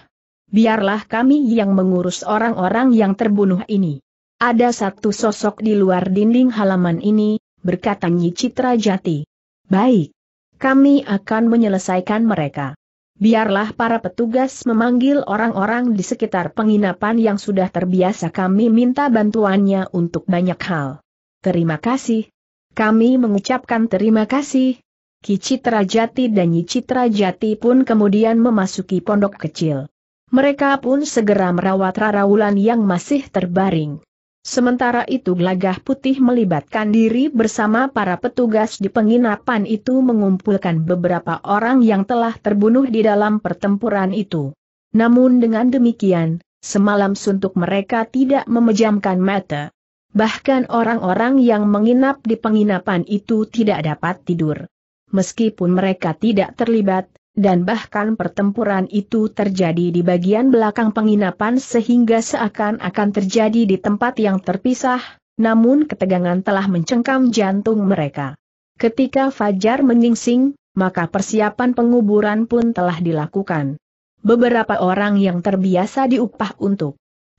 [SPEAKER 1] Biarlah kami yang mengurus orang-orang yang terbunuh ini. Ada satu sosok di luar dinding halaman ini, berkata Nyi Citra Jati. Baik. Kami akan menyelesaikan mereka biarlah para petugas memanggil orang-orang di sekitar penginapan yang sudah terbiasa kami minta bantuannya untuk banyak hal. Terima kasih. Kami mengucapkan terima kasih. Kicitra Jati dan Yicitra Jati pun kemudian memasuki pondok kecil. Mereka pun segera merawat Raraulan yang masih terbaring. Sementara itu gelagah putih melibatkan diri bersama para petugas di penginapan itu mengumpulkan beberapa orang yang telah terbunuh di dalam pertempuran itu. Namun dengan demikian, semalam suntuk mereka tidak memejamkan mata. Bahkan orang-orang yang menginap di penginapan itu tidak dapat tidur. Meskipun mereka tidak terlibat, dan bahkan pertempuran itu terjadi di bagian belakang penginapan sehingga seakan-akan terjadi di tempat yang terpisah, namun ketegangan telah mencengkam jantung mereka. Ketika Fajar menyingsing, maka persiapan penguburan pun telah dilakukan. Beberapa orang yang terbiasa diupah untuk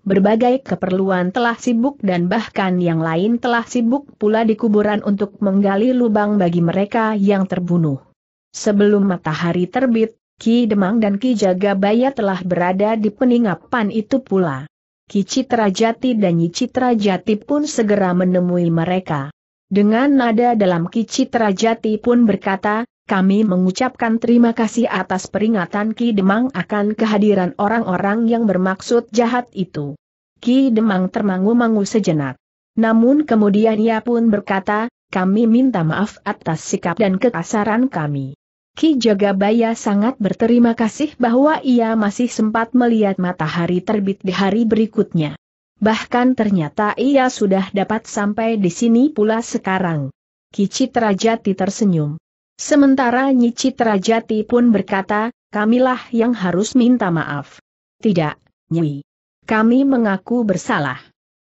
[SPEAKER 1] berbagai keperluan telah sibuk dan bahkan yang lain telah sibuk pula di kuburan untuk menggali lubang bagi mereka yang terbunuh. Sebelum matahari terbit, Ki Demang dan Ki Jagabaya telah berada di peningapan itu pula. Ki Citrajati dan Nyi Citrajati pun segera menemui mereka. Dengan nada dalam Ki Citrajati pun berkata, kami mengucapkan terima kasih atas peringatan Ki Demang akan kehadiran orang-orang yang bermaksud jahat itu. Ki Demang termangu-mangu sejenak. Namun kemudian ia pun berkata, kami minta maaf atas sikap dan kekasaran kami. Ki Jagabaya sangat berterima kasih bahwa ia masih sempat melihat matahari terbit di hari berikutnya. Bahkan ternyata ia sudah dapat sampai di sini pula sekarang. Ki Citrajati tersenyum. Sementara Nyi Citrajati pun berkata, kamilah yang harus minta maaf. Tidak, Nyi. Kami mengaku bersalah.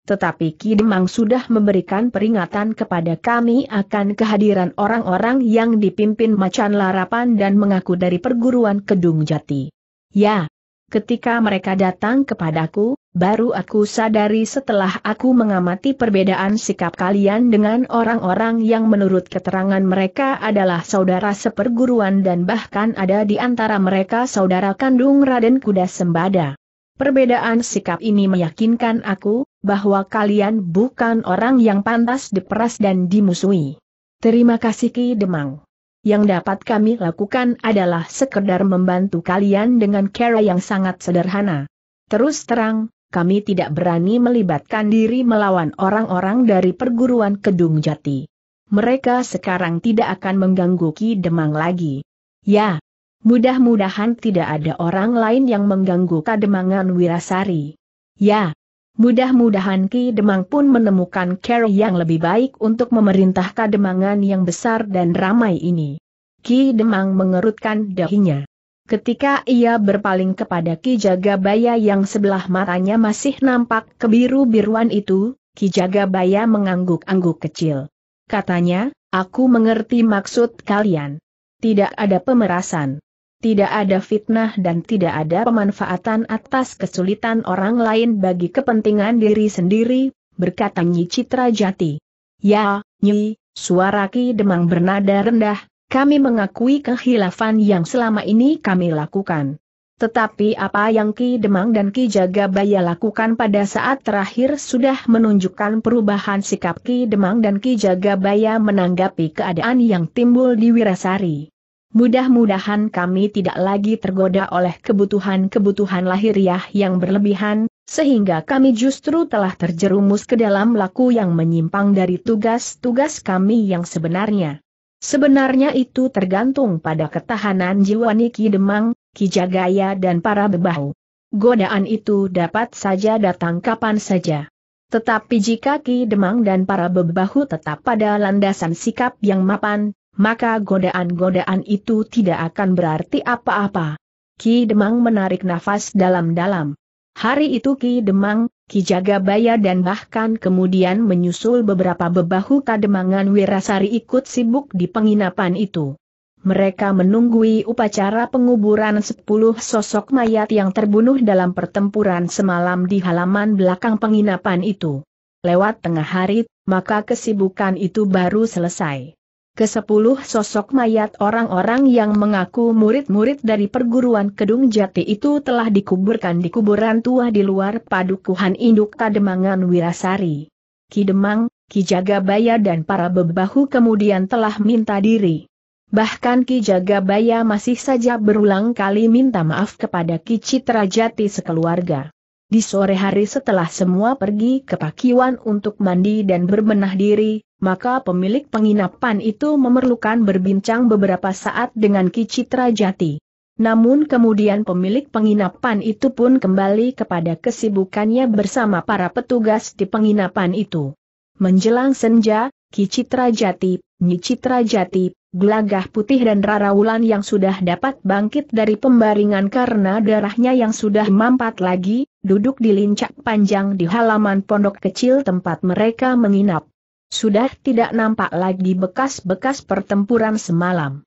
[SPEAKER 1] Tetapi Ki Demang sudah memberikan peringatan kepada kami akan kehadiran orang-orang yang dipimpin Macan Larapan dan mengaku dari perguruan Kedung Jati. Ya, ketika mereka datang kepadaku, baru aku sadari setelah aku mengamati perbedaan sikap kalian dengan orang-orang yang menurut keterangan mereka adalah saudara seperguruan dan bahkan ada di antara mereka saudara kandung Raden Kuda Sembada. Perbedaan sikap ini meyakinkan aku, bahwa kalian bukan orang yang pantas diperas dan dimusuhi. Terima kasih Ki Demang. Yang dapat kami lakukan adalah sekedar membantu kalian dengan cara yang sangat sederhana. Terus terang, kami tidak berani melibatkan diri melawan orang-orang dari perguruan Kedung Jati. Mereka sekarang tidak akan mengganggu Ki Demang lagi. Ya, Mudah-mudahan tidak ada orang lain yang mengganggu kademangan Wirasari. Ya, mudah-mudahan Ki Demang pun menemukan cara yang lebih baik untuk memerintah kademangan yang besar dan ramai ini. Ki Demang mengerutkan dahinya. Ketika ia berpaling kepada Ki Jagabaya yang sebelah matanya masih nampak kebiru-biruan itu, Ki Jagabaya mengangguk-angguk kecil. Katanya, aku mengerti maksud kalian. Tidak ada pemerasan tidak ada fitnah dan tidak ada pemanfaatan atas kesulitan orang lain bagi kepentingan diri sendiri, berkata Nyi Citra Jati. Ya, Nyi, suara Ki Demang bernada rendah, kami mengakui kehilafan yang selama ini kami lakukan. Tetapi apa yang Ki Demang dan Ki Jagabaya lakukan pada saat terakhir sudah menunjukkan perubahan sikap Ki Demang dan Ki Jagabaya menanggapi keadaan yang timbul di Wirasari. Mudah-mudahan kami tidak lagi tergoda oleh kebutuhan-kebutuhan lahiriah yang berlebihan, sehingga kami justru telah terjerumus ke dalam laku yang menyimpang dari tugas-tugas kami yang sebenarnya. Sebenarnya itu tergantung pada ketahanan jiwa Niki Demang, Kijagaya dan para bebahu. Godaan itu dapat saja datang kapan saja. Tetapi jika Ki Demang dan para bebahu tetap pada landasan sikap yang mapan, maka godaan-godaan itu tidak akan berarti apa-apa. Ki Demang menarik nafas dalam-dalam. Hari itu Ki Demang, Ki Jagabaya dan bahkan kemudian menyusul beberapa bebahu kademangan Wirasari ikut sibuk di penginapan itu. Mereka menunggui upacara penguburan sepuluh sosok mayat yang terbunuh dalam pertempuran semalam di halaman belakang penginapan itu. Lewat tengah hari, maka kesibukan itu baru selesai. Kesepuluh sosok mayat orang-orang yang mengaku murid-murid dari perguruan Kedung Jati itu telah dikuburkan di kuburan tua di luar padukuhan induk Kademangan Wirasari. Kidemang, Ki Jagabaya dan para bebahu kemudian telah minta diri. Bahkan Ki Jagabaya masih saja berulang kali minta maaf kepada Ki Citrajati sekeluarga. Di sore hari setelah semua pergi ke pakiwan untuk mandi dan berbenah diri, maka pemilik penginapan itu memerlukan berbincang beberapa saat dengan Ki Citra Jati. Namun kemudian pemilik penginapan itu pun kembali kepada kesibukannya bersama para petugas di penginapan itu. Menjelang senja, Ki Citra Jati, Nyi Jati, Gelagah Putih dan Rara Wulan yang sudah dapat bangkit dari pembaringan karena darahnya yang sudah mampat lagi, duduk di lincak panjang di halaman pondok kecil tempat mereka menginap. Sudah tidak nampak lagi bekas-bekas pertempuran semalam.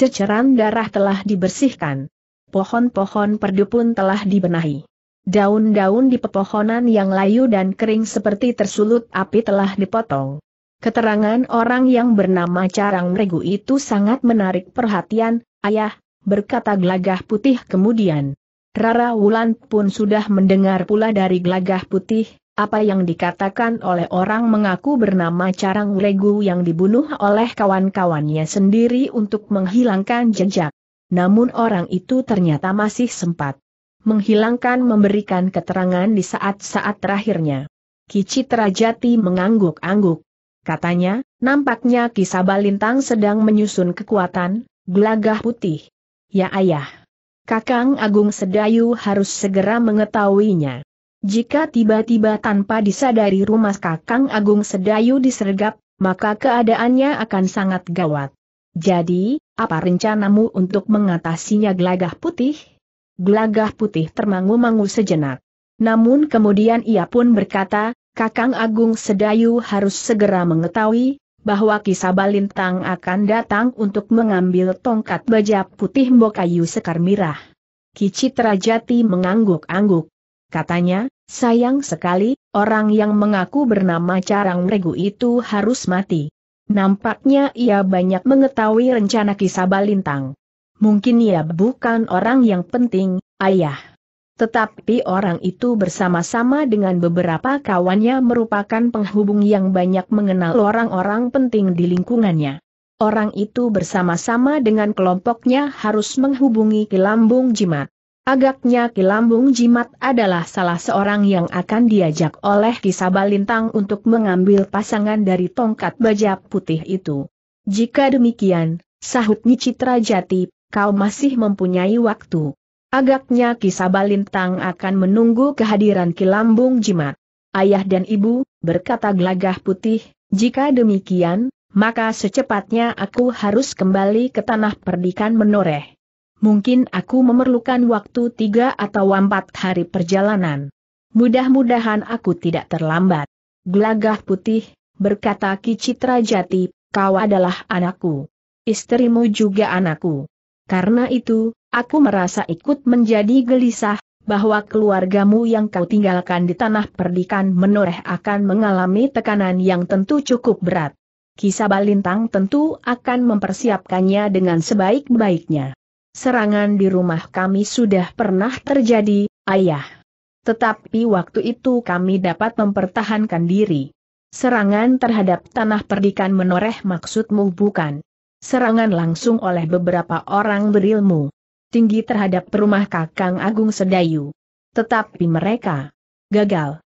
[SPEAKER 1] Ceceran darah telah dibersihkan. Pohon-pohon perdu pun telah dibenahi. Daun-daun di pepohonan yang layu dan kering seperti tersulut api telah dipotong. Keterangan orang yang bernama Carang Regu itu sangat menarik perhatian, ayah, berkata gelagah putih kemudian. Rara Wulan pun sudah mendengar pula dari Glagah putih, apa yang dikatakan oleh orang mengaku bernama Carang Regu yang dibunuh oleh kawan-kawannya sendiri untuk menghilangkan jejak. Namun orang itu ternyata masih sempat menghilangkan memberikan keterangan di saat-saat terakhirnya. Kicit Rajati mengangguk-angguk. Katanya, nampaknya kisah Balintang sedang menyusun kekuatan, gelagah putih. Ya ayah. Kakang Agung Sedayu harus segera mengetahuinya. Jika tiba-tiba tanpa disadari rumah Kakang Agung Sedayu disergap, maka keadaannya akan sangat gawat. Jadi, apa rencanamu untuk mengatasinya gelagah putih? Gelagah putih termangu-mangu sejenak. Namun kemudian ia pun berkata, Kakang Agung Sedayu harus segera mengetahui, bahwa kisah balintang akan datang untuk mengambil tongkat baja putih Mbokayu Sekar Mirah. Kici Rajati mengangguk-angguk. Katanya, sayang sekali, orang yang mengaku bernama Carang Regu itu harus mati. Nampaknya ia banyak mengetahui rencana kisah balintang. Mungkin ia bukan orang yang penting, ayah. Tetapi orang itu bersama-sama dengan beberapa kawannya merupakan penghubung yang banyak mengenal orang-orang penting di lingkungannya. Orang itu bersama-sama dengan kelompoknya harus menghubungi Kilambung Jimat. Agaknya Kilambung Jimat adalah salah seorang yang akan diajak oleh Kisabalintang untuk mengambil pasangan dari tongkat baja putih itu. Jika demikian, sahut Nyicitra Jati, kau masih mempunyai waktu. Agaknya kisah balintang akan menunggu kehadiran Kilambung Jimat. Ayah dan ibu, berkata gelagah putih, jika demikian, maka secepatnya aku harus kembali ke tanah perdikan menoreh. Mungkin aku memerlukan waktu tiga atau empat hari perjalanan. Mudah-mudahan aku tidak terlambat. Gelagah putih, berkata kicitra Jati, kau adalah anakku. Istrimu juga anakku. Karena itu, Aku merasa ikut menjadi gelisah, bahwa keluargamu yang kau tinggalkan di tanah perdikan menoreh akan mengalami tekanan yang tentu cukup berat. Kisah Balintang tentu akan mempersiapkannya dengan sebaik-baiknya. Serangan di rumah kami sudah pernah terjadi, ayah. Tetapi waktu itu kami dapat mempertahankan diri. Serangan terhadap tanah perdikan menoreh maksudmu bukan serangan langsung oleh beberapa orang berilmu tinggi terhadap perumah Kakang Agung Sedayu. Tetapi mereka gagal.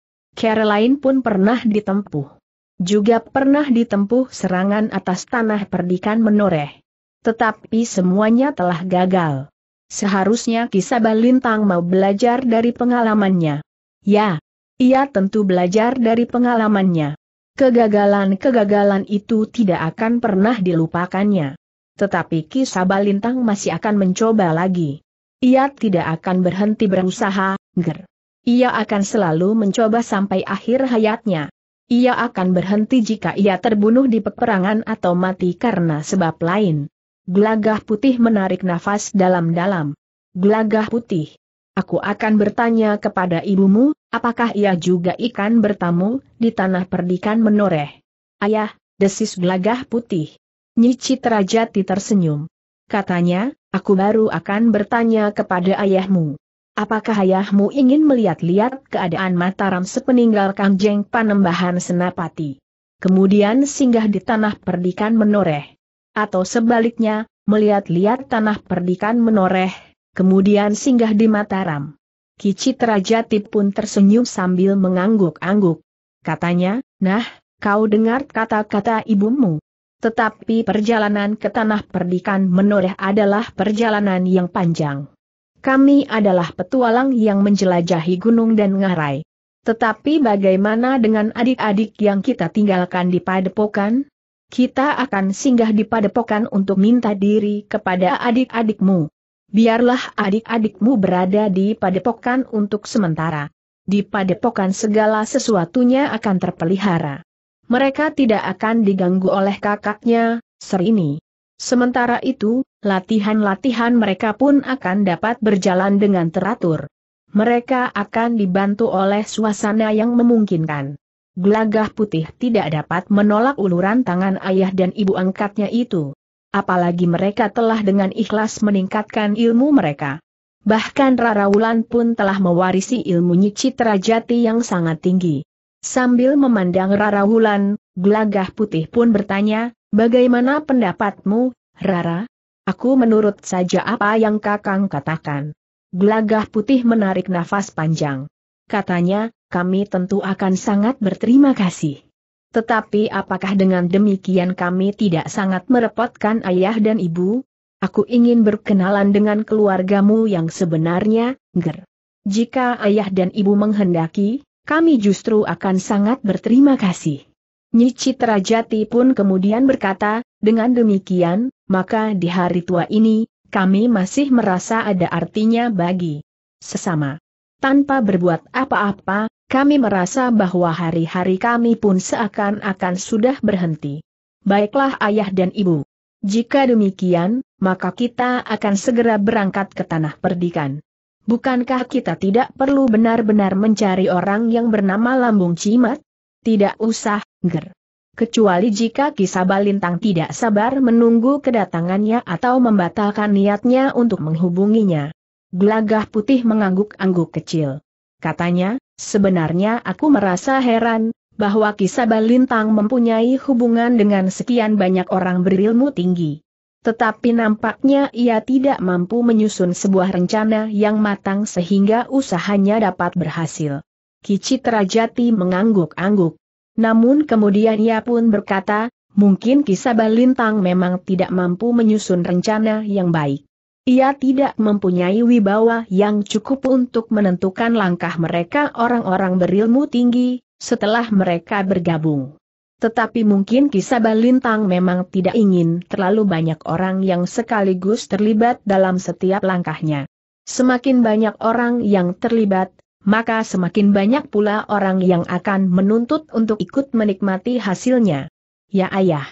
[SPEAKER 1] lain pun pernah ditempuh. Juga pernah ditempuh serangan atas tanah perdikan menoreh. Tetapi semuanya telah gagal. Seharusnya kisah Balintang mau belajar dari pengalamannya. Ya, ia tentu belajar dari pengalamannya. Kegagalan-kegagalan itu tidak akan pernah dilupakannya tetapi Ki Sabalintang masih akan mencoba lagi. Ia tidak akan berhenti berusaha, ger. Ia akan selalu mencoba sampai akhir hayatnya. Ia akan berhenti jika ia terbunuh di peperangan atau mati karena sebab lain. Gelagah putih menarik nafas dalam-dalam. Gelagah putih. Aku akan bertanya kepada ibumu, apakah ia juga ikan bertamu di tanah perdikan menoreh? Ayah, desis gelagah putih. Nyici Terajati tersenyum. Katanya, aku baru akan bertanya kepada ayahmu. Apakah ayahmu ingin melihat-lihat keadaan Mataram sepeninggal Kangjeng Panembahan Senapati? Kemudian singgah di tanah perdikan menoreh. Atau sebaliknya, melihat-lihat tanah perdikan menoreh, kemudian singgah di Mataram. Kici Terajati pun tersenyum sambil mengangguk-angguk. Katanya, nah, kau dengar kata-kata ibumu. Tetapi perjalanan ke tanah perdikan menoreh adalah perjalanan yang panjang. Kami adalah petualang yang menjelajahi gunung dan ngarai. Tetapi bagaimana dengan adik-adik yang kita tinggalkan di padepokan? Kita akan singgah di padepokan untuk minta diri kepada adik-adikmu. Biarlah adik-adikmu berada di padepokan untuk sementara. Di padepokan segala sesuatunya akan terpelihara. Mereka tidak akan diganggu oleh kakaknya, ini. Sementara itu, latihan-latihan mereka pun akan dapat berjalan dengan teratur. Mereka akan dibantu oleh suasana yang memungkinkan. Gelagah putih tidak dapat menolak uluran tangan ayah dan ibu angkatnya itu. Apalagi mereka telah dengan ikhlas meningkatkan ilmu mereka. Bahkan Rara Wulan pun telah mewarisi ilmu nyicitra jati yang sangat tinggi. Sambil memandang Rara Wulan, gelagah putih pun bertanya, bagaimana pendapatmu, Rara? Aku menurut saja apa yang kakang katakan. Gelagah putih menarik nafas panjang. Katanya, kami tentu akan sangat berterima kasih. Tetapi apakah dengan demikian kami tidak sangat merepotkan ayah dan ibu? Aku ingin berkenalan dengan keluargamu yang sebenarnya, Ger. Jika ayah dan ibu menghendaki, kami justru akan sangat berterima kasih. Nyi Citra Jati pun kemudian berkata, dengan demikian, maka di hari tua ini, kami masih merasa ada artinya bagi sesama. Tanpa berbuat apa-apa, kami merasa bahwa hari-hari kami pun seakan-akan sudah berhenti. Baiklah ayah dan ibu. Jika demikian, maka kita akan segera berangkat ke tanah perdikan bukankah kita tidak perlu benar-benar mencari orang yang bernama lambung cimat? Tidak usah, ger. Kecuali jika kisah balintang tidak sabar menunggu kedatangannya atau membatalkan niatnya untuk menghubunginya. Gelagah putih mengangguk-angguk kecil. Katanya, sebenarnya aku merasa heran, bahwa kisah balintang mempunyai hubungan dengan sekian banyak orang berilmu tinggi. Tetapi nampaknya ia tidak mampu menyusun sebuah rencana yang matang sehingga usahanya dapat berhasil. Kicit Rajati mengangguk-angguk. Namun kemudian ia pun berkata, mungkin kisah Lintang memang tidak mampu menyusun rencana yang baik. Ia tidak mempunyai wibawa yang cukup untuk menentukan langkah mereka orang-orang berilmu tinggi, setelah mereka bergabung. Tetapi mungkin kisah Balintang memang tidak ingin terlalu banyak orang yang sekaligus terlibat dalam setiap langkahnya. Semakin banyak orang yang terlibat, maka semakin banyak pula orang yang akan menuntut untuk ikut menikmati hasilnya. Ya ayah.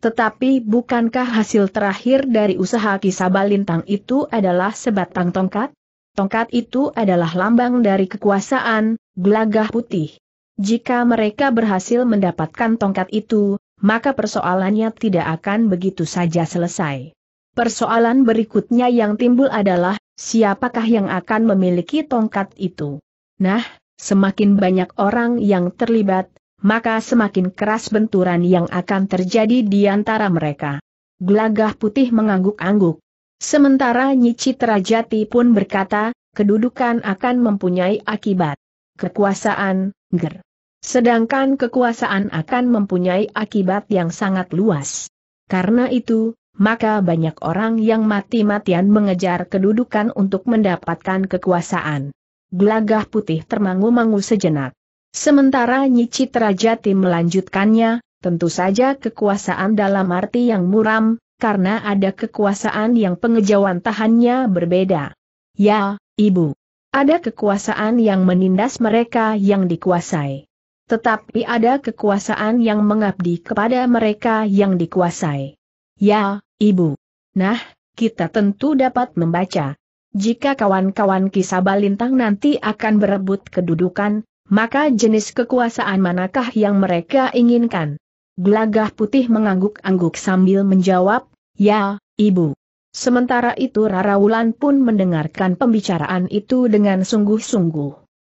[SPEAKER 1] Tetapi bukankah hasil terakhir dari usaha kisah Balintang itu adalah sebatang tongkat? Tongkat itu adalah lambang dari kekuasaan, gelagah putih. Jika mereka berhasil mendapatkan tongkat itu, maka persoalannya tidak akan begitu saja selesai. Persoalan berikutnya yang timbul adalah, siapakah yang akan memiliki tongkat itu? Nah, semakin banyak orang yang terlibat, maka semakin keras benturan yang akan terjadi di antara mereka. Gelagah putih mengangguk-angguk. Sementara Nyi Citrajati pun berkata, kedudukan akan mempunyai akibat. Kekuasaan, ger. Sedangkan kekuasaan akan mempunyai akibat yang sangat luas. Karena itu, maka banyak orang yang mati-matian mengejar kedudukan untuk mendapatkan kekuasaan. Gelagah putih termangu-mangu sejenak. Sementara Nyi Citra Jati melanjutkannya, tentu saja kekuasaan dalam arti yang muram, karena ada kekuasaan yang pengejauhan tahannya berbeda. Ya, Ibu. Ada kekuasaan yang menindas mereka yang dikuasai. Tetapi ada kekuasaan yang mengabdi kepada mereka yang dikuasai. Ya, Ibu. Nah, kita tentu dapat membaca. Jika kawan-kawan kisah balintang nanti akan berebut kedudukan, maka jenis kekuasaan manakah yang mereka inginkan? Gelagah putih mengangguk-angguk sambil menjawab, Ya, Ibu. Sementara itu Rara Wulan pun mendengarkan pembicaraan itu dengan sungguh-sungguh.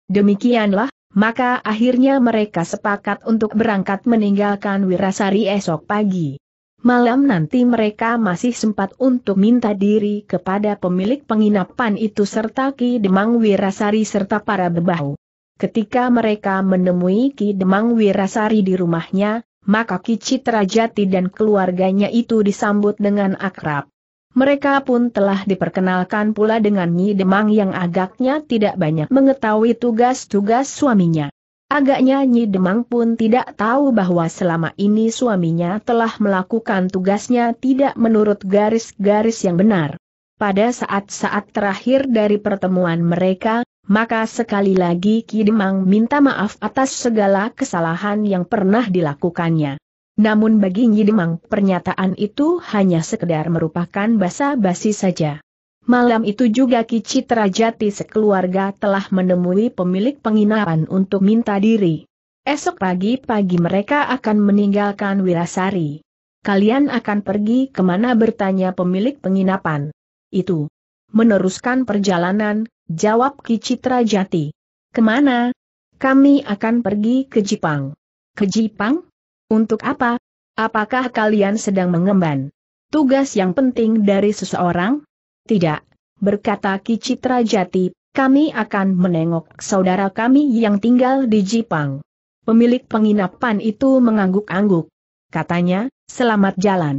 [SPEAKER 1] Demikianlah, maka akhirnya mereka sepakat untuk berangkat meninggalkan Wirasari esok pagi. Malam nanti mereka masih sempat untuk minta diri kepada pemilik penginapan itu serta Ki Demang Wirasari serta para bebahu. Ketika mereka menemui Ki Demang Wirasari di rumahnya, maka Ki Citrajati dan keluarganya itu disambut dengan akrab. Mereka pun telah diperkenalkan pula dengan Nyi Demang yang agaknya tidak banyak mengetahui tugas-tugas suaminya. Agaknya Nyi Demang pun tidak tahu bahwa selama ini suaminya telah melakukan tugasnya tidak menurut garis-garis yang benar. Pada saat-saat terakhir dari pertemuan mereka, maka sekali lagi Ki Demang minta maaf atas segala kesalahan yang pernah dilakukannya. Namun bagi Demang, pernyataan itu hanya sekedar merupakan basa-basi saja. Malam itu juga Kicitra Jati sekeluarga telah menemui pemilik penginapan untuk minta diri. Esok pagi-pagi mereka akan meninggalkan Wirasari. Kalian akan pergi kemana bertanya pemilik penginapan. Itu. Meneruskan perjalanan, jawab Kicitra Jati. Kemana? Kami akan pergi ke Jepang. Ke Jepang? Untuk apa? Apakah kalian sedang mengemban tugas yang penting dari seseorang? Tidak, berkata Ki Citra Jati, kami akan menengok saudara kami yang tinggal di Jipang. Pemilik penginapan itu mengangguk-angguk. Katanya, selamat jalan.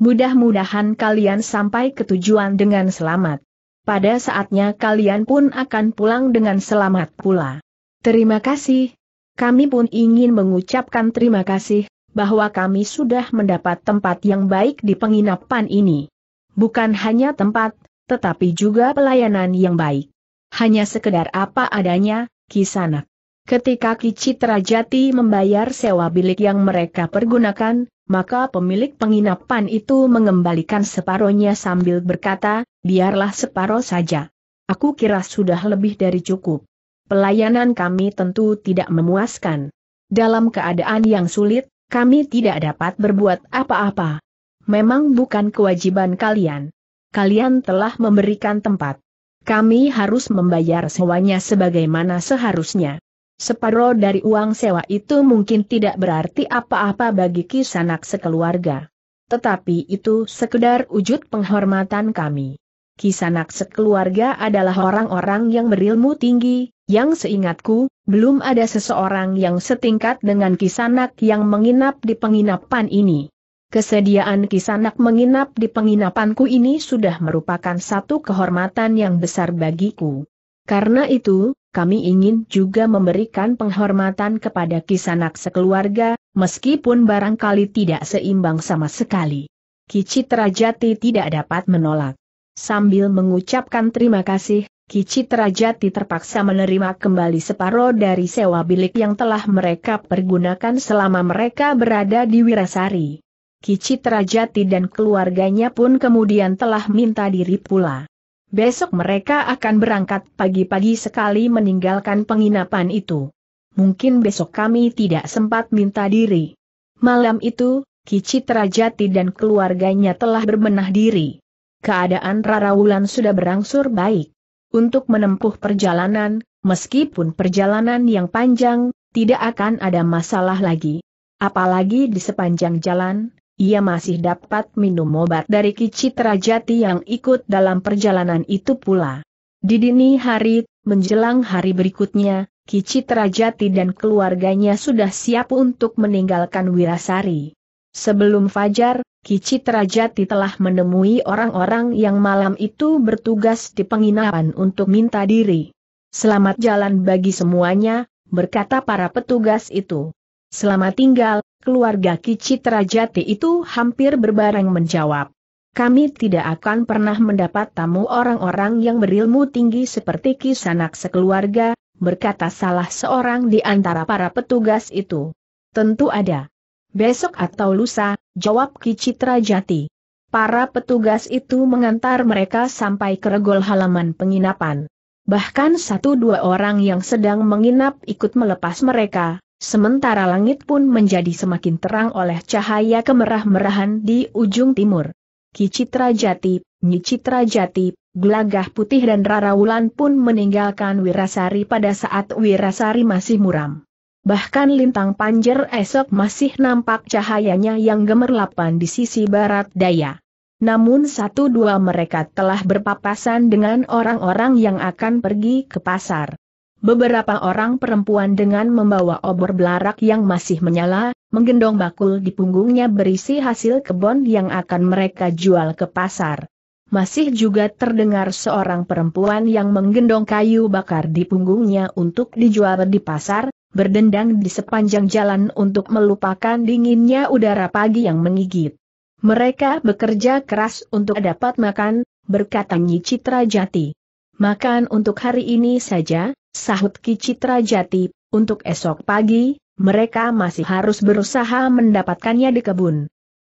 [SPEAKER 1] Mudah-mudahan kalian sampai ke tujuan dengan selamat. Pada saatnya kalian pun akan pulang dengan selamat pula. Terima kasih, kami pun ingin mengucapkan terima kasih, bahwa kami sudah mendapat tempat yang baik di penginapan ini. Bukan hanya tempat, tetapi juga pelayanan yang baik. Hanya sekedar apa adanya, kisanak. Ketika Kicitra Jati membayar sewa bilik yang mereka pergunakan, maka pemilik penginapan itu mengembalikan separohnya sambil berkata, biarlah separoh saja. Aku kira sudah lebih dari cukup pelayanan kami tentu tidak memuaskan. Dalam keadaan yang sulit, kami tidak dapat berbuat apa-apa. Memang bukan kewajiban kalian. Kalian telah memberikan tempat. Kami harus membayar sewanya sebagaimana seharusnya. Separuh dari uang sewa itu mungkin tidak berarti apa-apa bagi kisanak sekeluarga. Tetapi itu sekedar wujud penghormatan kami. Kisanak sekeluarga adalah orang-orang yang berilmu tinggi, yang seingatku, belum ada seseorang yang setingkat dengan Kisanak yang menginap di penginapan ini. Kesediaan Kisanak menginap di penginapanku ini sudah merupakan satu kehormatan yang besar bagiku. Karena itu, kami ingin juga memberikan penghormatan kepada Kisanak sekeluarga, meskipun barangkali tidak seimbang sama sekali. Kicitra Jati tidak dapat menolak. Sambil mengucapkan terima kasih, Kicit Rajati terpaksa menerima kembali separoh dari sewa bilik yang telah mereka pergunakan selama mereka berada di Wirasari. Kicit Rajati dan keluarganya pun kemudian telah minta diri pula. Besok mereka akan berangkat pagi-pagi sekali meninggalkan penginapan itu. Mungkin besok kami tidak sempat minta diri. Malam itu, Kicit Rajati dan keluarganya telah berbenah diri. Keadaan Rara Wulan sudah berangsur baik untuk menempuh perjalanan, meskipun perjalanan yang panjang, tidak akan ada masalah lagi. Apalagi di sepanjang jalan, ia masih dapat minum obat dari Kicit Rajati yang ikut dalam perjalanan itu pula. Di dini hari, menjelang hari berikutnya, Kicit Rajati dan keluarganya sudah siap untuk meninggalkan Wirasari. Sebelum fajar, Kicitrajati Jati telah menemui orang-orang yang malam itu bertugas di penginapan untuk minta diri. Selamat jalan bagi semuanya, berkata para petugas itu. Selamat tinggal, keluarga Kicitrajati Jati itu hampir berbareng menjawab. Kami tidak akan pernah mendapat tamu orang-orang yang berilmu tinggi seperti Kisanak sekeluarga, berkata salah seorang di antara para petugas itu. Tentu ada. Besok atau lusa, jawab Ki Jati. Para petugas itu mengantar mereka sampai ke regol halaman penginapan. Bahkan satu dua orang yang sedang menginap ikut melepas mereka, sementara langit pun menjadi semakin terang oleh cahaya kemerah-merahan di ujung timur. Ki Citra Jati, Nyi Jati, Gelagah Putih dan Rara pun meninggalkan Wirasari pada saat Wirasari masih muram. Bahkan lintang panjer esok masih nampak cahayanya yang gemerlapan di sisi barat daya. Namun satu dua mereka telah berpapasan dengan orang-orang yang akan pergi ke pasar. Beberapa orang perempuan dengan membawa obor belarak yang masih menyala, menggendong bakul di punggungnya berisi hasil kebon yang akan mereka jual ke pasar. Masih juga terdengar seorang perempuan yang menggendong kayu bakar di punggungnya untuk dijual di pasar, berdendang di sepanjang jalan untuk melupakan dinginnya udara pagi yang menggigit. Mereka bekerja keras untuk dapat makan, berkata Nyi Citra Jati. Makan untuk hari ini saja, sahut Ki Citra Jati, untuk esok pagi, mereka masih harus berusaha mendapatkannya di kebun.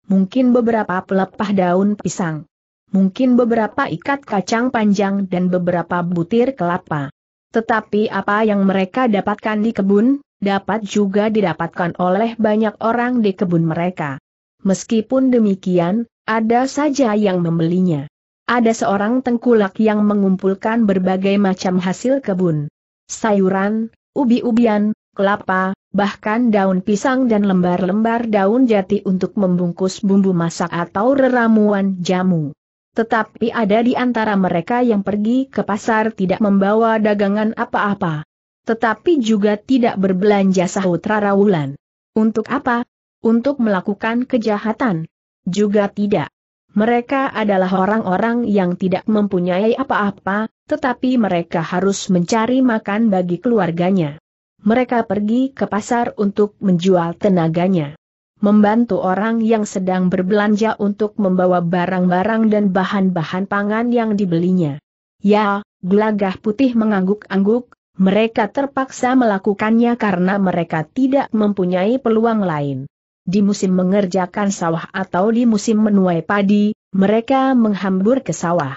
[SPEAKER 1] Mungkin beberapa pelepah daun pisang. Mungkin beberapa ikat kacang panjang dan beberapa butir kelapa. Tetapi apa yang mereka dapatkan di kebun, dapat juga didapatkan oleh banyak orang di kebun mereka. Meskipun demikian, ada saja yang membelinya. Ada seorang tengkulak yang mengumpulkan berbagai macam hasil kebun. Sayuran, ubi-ubian, kelapa, bahkan daun pisang dan lembar-lembar daun jati untuk membungkus bumbu masak atau reramuan jamu. Tetapi ada di antara mereka yang pergi ke pasar tidak membawa dagangan apa-apa. Tetapi juga tidak berbelanja sahut Wulan. Untuk apa? Untuk melakukan kejahatan. Juga tidak. Mereka adalah orang-orang yang tidak mempunyai apa-apa, tetapi mereka harus mencari makan bagi keluarganya. Mereka pergi ke pasar untuk menjual tenaganya membantu orang yang sedang berbelanja untuk membawa barang-barang dan bahan-bahan pangan yang dibelinya. Ya, gelagah putih mengangguk-angguk, mereka terpaksa melakukannya karena mereka tidak mempunyai peluang lain. Di musim mengerjakan sawah atau di musim menuai padi, mereka menghambur ke sawah.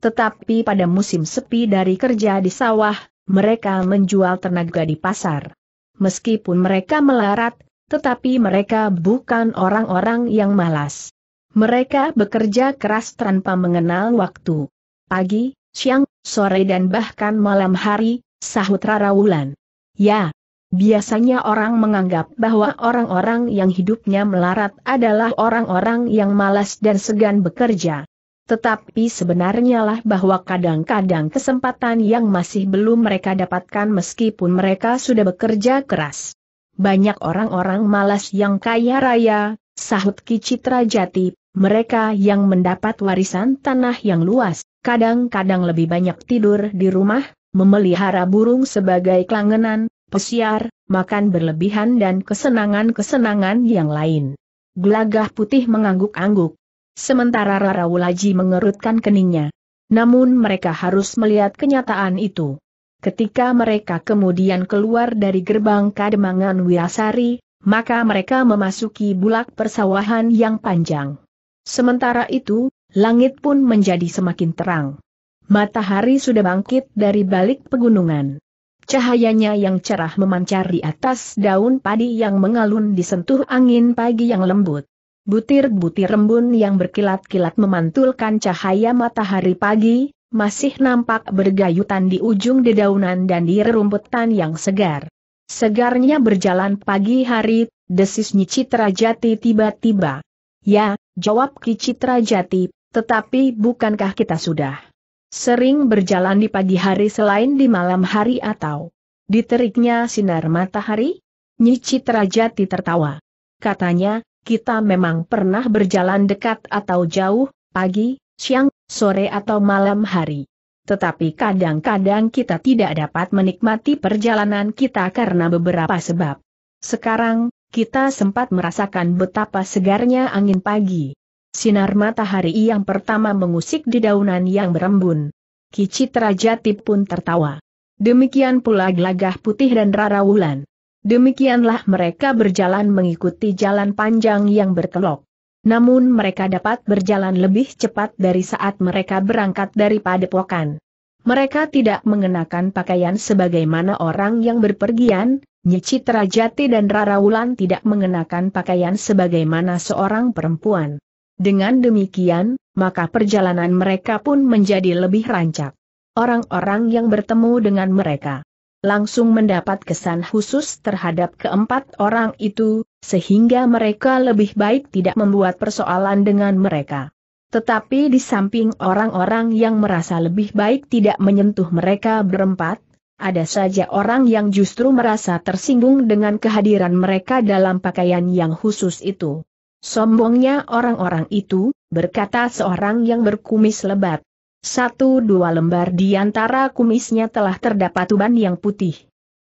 [SPEAKER 1] Tetapi pada musim sepi dari kerja di sawah, mereka menjual tenaga di pasar. Meskipun mereka melarat, tetapi mereka bukan orang-orang yang malas. Mereka bekerja keras tanpa mengenal waktu. Pagi, siang, sore dan bahkan malam hari, sahut Rara Wulan. Ya, biasanya orang menganggap bahwa orang-orang yang hidupnya melarat adalah orang-orang yang malas dan segan bekerja. Tetapi sebenarnya lah bahwa kadang-kadang kesempatan yang masih belum mereka dapatkan meskipun mereka sudah bekerja keras banyak orang-orang malas yang kaya raya, sahut Kicitra Jati, mereka yang mendapat warisan tanah yang luas, kadang-kadang lebih banyak tidur di rumah, memelihara burung sebagai kelangenan, pesiar, makan berlebihan dan kesenangan-kesenangan yang lain. Gelagah putih mengangguk-angguk. Sementara Rara Wulaji mengerutkan keningnya. Namun mereka harus melihat kenyataan itu. Ketika mereka kemudian keluar dari gerbang Kademangan Wiasari, maka mereka memasuki bulak persawahan yang panjang. Sementara itu, langit pun menjadi semakin terang. Matahari sudah bangkit dari balik pegunungan. Cahayanya yang cerah memancar di atas daun padi yang mengalun disentuh angin pagi yang lembut. Butir-butir embun yang berkilat-kilat memantulkan cahaya matahari pagi, masih nampak bergayutan di ujung dedaunan dan di rerumputan yang segar. Segarnya berjalan pagi hari, desis Citra Jati tiba-tiba. Ya, jawab Ki Citra Jati, tetapi bukankah kita sudah sering berjalan di pagi hari selain di malam hari atau di teriknya sinar matahari? Nyi Citra Jati tertawa. Katanya, kita memang pernah berjalan dekat atau jauh, pagi, siang, sore atau malam hari. Tetapi kadang-kadang kita tidak dapat menikmati perjalanan kita karena beberapa sebab. Sekarang, kita sempat merasakan betapa segarnya angin pagi. Sinar matahari yang pertama mengusik di daunan yang berembun. Kicitra Jati pun tertawa. Demikian pula gelagah putih dan rara wulan. Demikianlah mereka berjalan mengikuti jalan panjang yang berkelok. Namun mereka dapat berjalan lebih cepat dari saat mereka berangkat dari padepokan. Mereka tidak mengenakan pakaian sebagaimana orang yang berpergian, Nyici Terajati dan Rara tidak mengenakan pakaian sebagaimana seorang perempuan. Dengan demikian, maka perjalanan mereka pun menjadi lebih rancak. Orang-orang yang bertemu dengan mereka langsung mendapat kesan khusus terhadap keempat orang itu, sehingga mereka lebih baik tidak membuat persoalan dengan mereka. Tetapi di samping orang-orang yang merasa lebih baik tidak menyentuh mereka berempat, ada saja orang yang justru merasa tersinggung dengan kehadiran mereka dalam pakaian yang khusus itu. Sombongnya orang-orang itu, berkata seorang yang berkumis lebat. Satu dua lembar di antara kumisnya telah terdapat uban yang putih.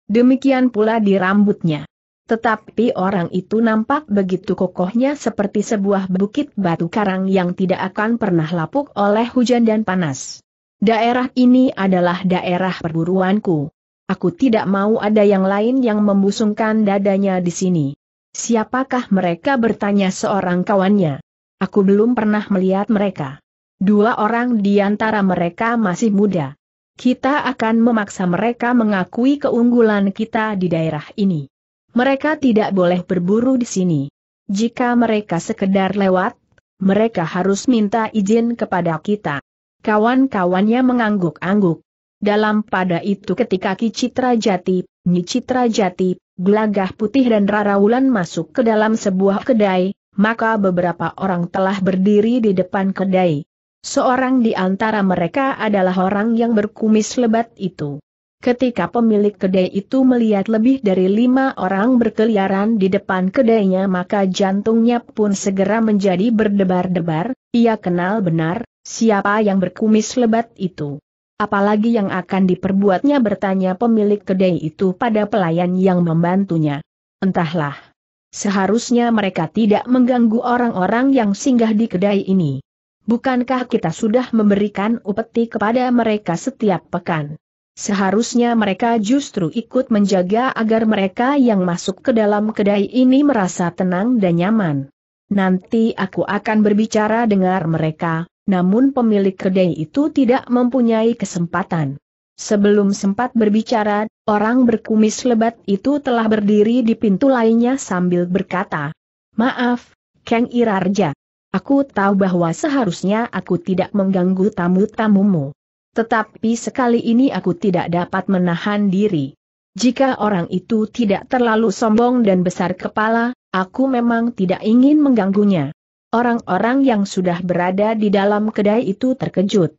[SPEAKER 1] Demikian pula di rambutnya. Tetapi orang itu nampak begitu kokohnya seperti sebuah bukit batu karang yang tidak akan pernah lapuk oleh hujan dan panas. Daerah ini adalah daerah perburuanku. Aku tidak mau ada yang lain yang membusungkan dadanya di sini. Siapakah mereka bertanya seorang kawannya? Aku belum pernah melihat mereka. Dua orang di antara mereka masih muda. Kita akan memaksa mereka mengakui keunggulan kita di daerah ini. Mereka tidak boleh berburu di sini. Jika mereka sekedar lewat, mereka harus minta izin kepada kita. Kawan-kawannya mengangguk-angguk. Dalam pada itu ketika Ki Citra Jati, Nyi Citra Jati, Gelagah Putih dan Rara Wulan masuk ke dalam sebuah kedai, maka beberapa orang telah berdiri di depan kedai. Seorang di antara mereka adalah orang yang berkumis lebat itu. Ketika pemilik kedai itu melihat lebih dari lima orang berkeliaran di depan kedainya maka jantungnya pun segera menjadi berdebar-debar, ia kenal benar, siapa yang berkumis lebat itu. Apalagi yang akan diperbuatnya bertanya pemilik kedai itu pada pelayan yang membantunya. Entahlah. Seharusnya mereka tidak mengganggu orang-orang yang singgah di kedai ini. Bukankah kita sudah memberikan upeti kepada mereka setiap pekan? Seharusnya mereka justru ikut menjaga agar mereka yang masuk ke dalam kedai ini merasa tenang dan nyaman. Nanti aku akan berbicara dengar mereka, namun pemilik kedai itu tidak mempunyai kesempatan. Sebelum sempat berbicara, orang berkumis lebat itu telah berdiri di pintu lainnya sambil berkata, Maaf, Kang Irarja. Aku tahu bahwa seharusnya aku tidak mengganggu tamu-tamumu. Tetapi sekali ini aku tidak dapat menahan diri. Jika orang itu tidak terlalu sombong dan besar kepala, aku memang tidak ingin mengganggunya. Orang-orang yang sudah berada di dalam kedai itu terkejut.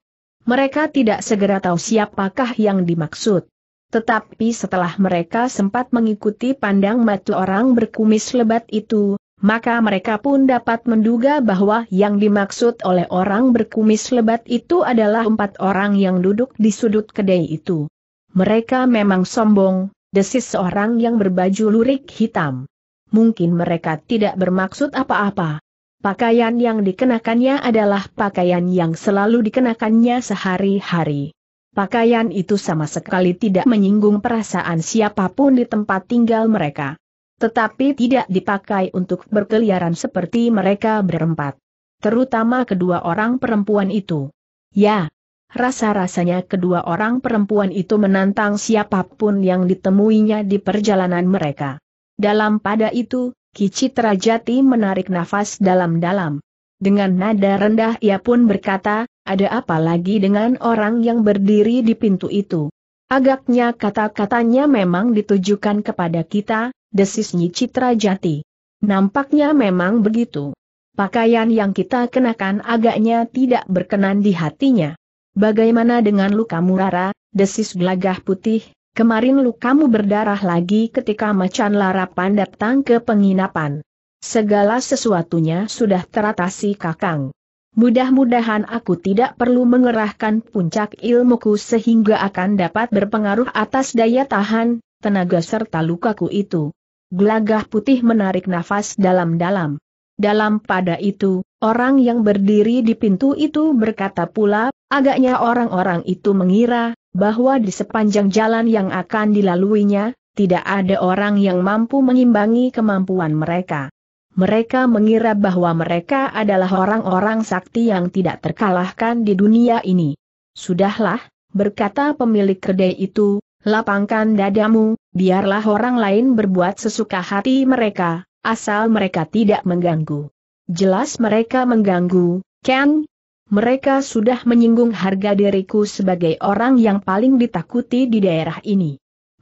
[SPEAKER 1] Mereka tidak segera tahu siapakah yang dimaksud. Tetapi setelah mereka sempat mengikuti pandang mata orang berkumis lebat itu, maka mereka pun dapat menduga bahwa yang dimaksud oleh orang berkumis lebat itu adalah empat orang yang duduk di sudut kedai itu. Mereka memang sombong, desis seorang yang berbaju lurik hitam. Mungkin mereka tidak bermaksud apa-apa. Pakaian yang dikenakannya adalah pakaian yang selalu dikenakannya sehari-hari. Pakaian itu sama sekali tidak menyinggung perasaan siapapun di tempat tinggal mereka tetapi tidak dipakai untuk berkeliaran seperti mereka berempat. Terutama kedua orang perempuan itu. Ya, rasa-rasanya kedua orang perempuan itu menantang siapapun yang ditemuinya di perjalanan mereka. Dalam pada itu, Kicitra Jati menarik nafas dalam-dalam. Dengan nada rendah ia pun berkata, ada apa lagi dengan orang yang berdiri di pintu itu? Agaknya kata-katanya memang ditujukan kepada kita, desisnya Citra Jati. Nampaknya memang begitu. Pakaian yang kita kenakan agaknya tidak berkenan di hatinya. Bagaimana dengan lukamu Rara, desis gelagah putih, kemarin lukamu berdarah lagi ketika macan larapan datang ke penginapan. Segala sesuatunya sudah teratasi kakang. Mudah-mudahan aku tidak perlu mengerahkan puncak ilmuku sehingga akan dapat berpengaruh atas daya tahan, tenaga serta lukaku itu. Gelagah putih menarik nafas dalam-dalam. Dalam pada itu, orang yang berdiri di pintu itu berkata pula, agaknya orang-orang itu mengira, bahwa di sepanjang jalan yang akan dilaluinya, tidak ada orang yang mampu mengimbangi kemampuan mereka. Mereka mengira bahwa mereka adalah orang-orang sakti yang tidak terkalahkan di dunia ini. Sudahlah, berkata pemilik kedai itu, Lapangkan dadamu, biarlah orang lain berbuat sesuka hati mereka, asal mereka tidak mengganggu. Jelas mereka mengganggu, Ken. Mereka sudah menyinggung harga diriku sebagai orang yang paling ditakuti di daerah ini.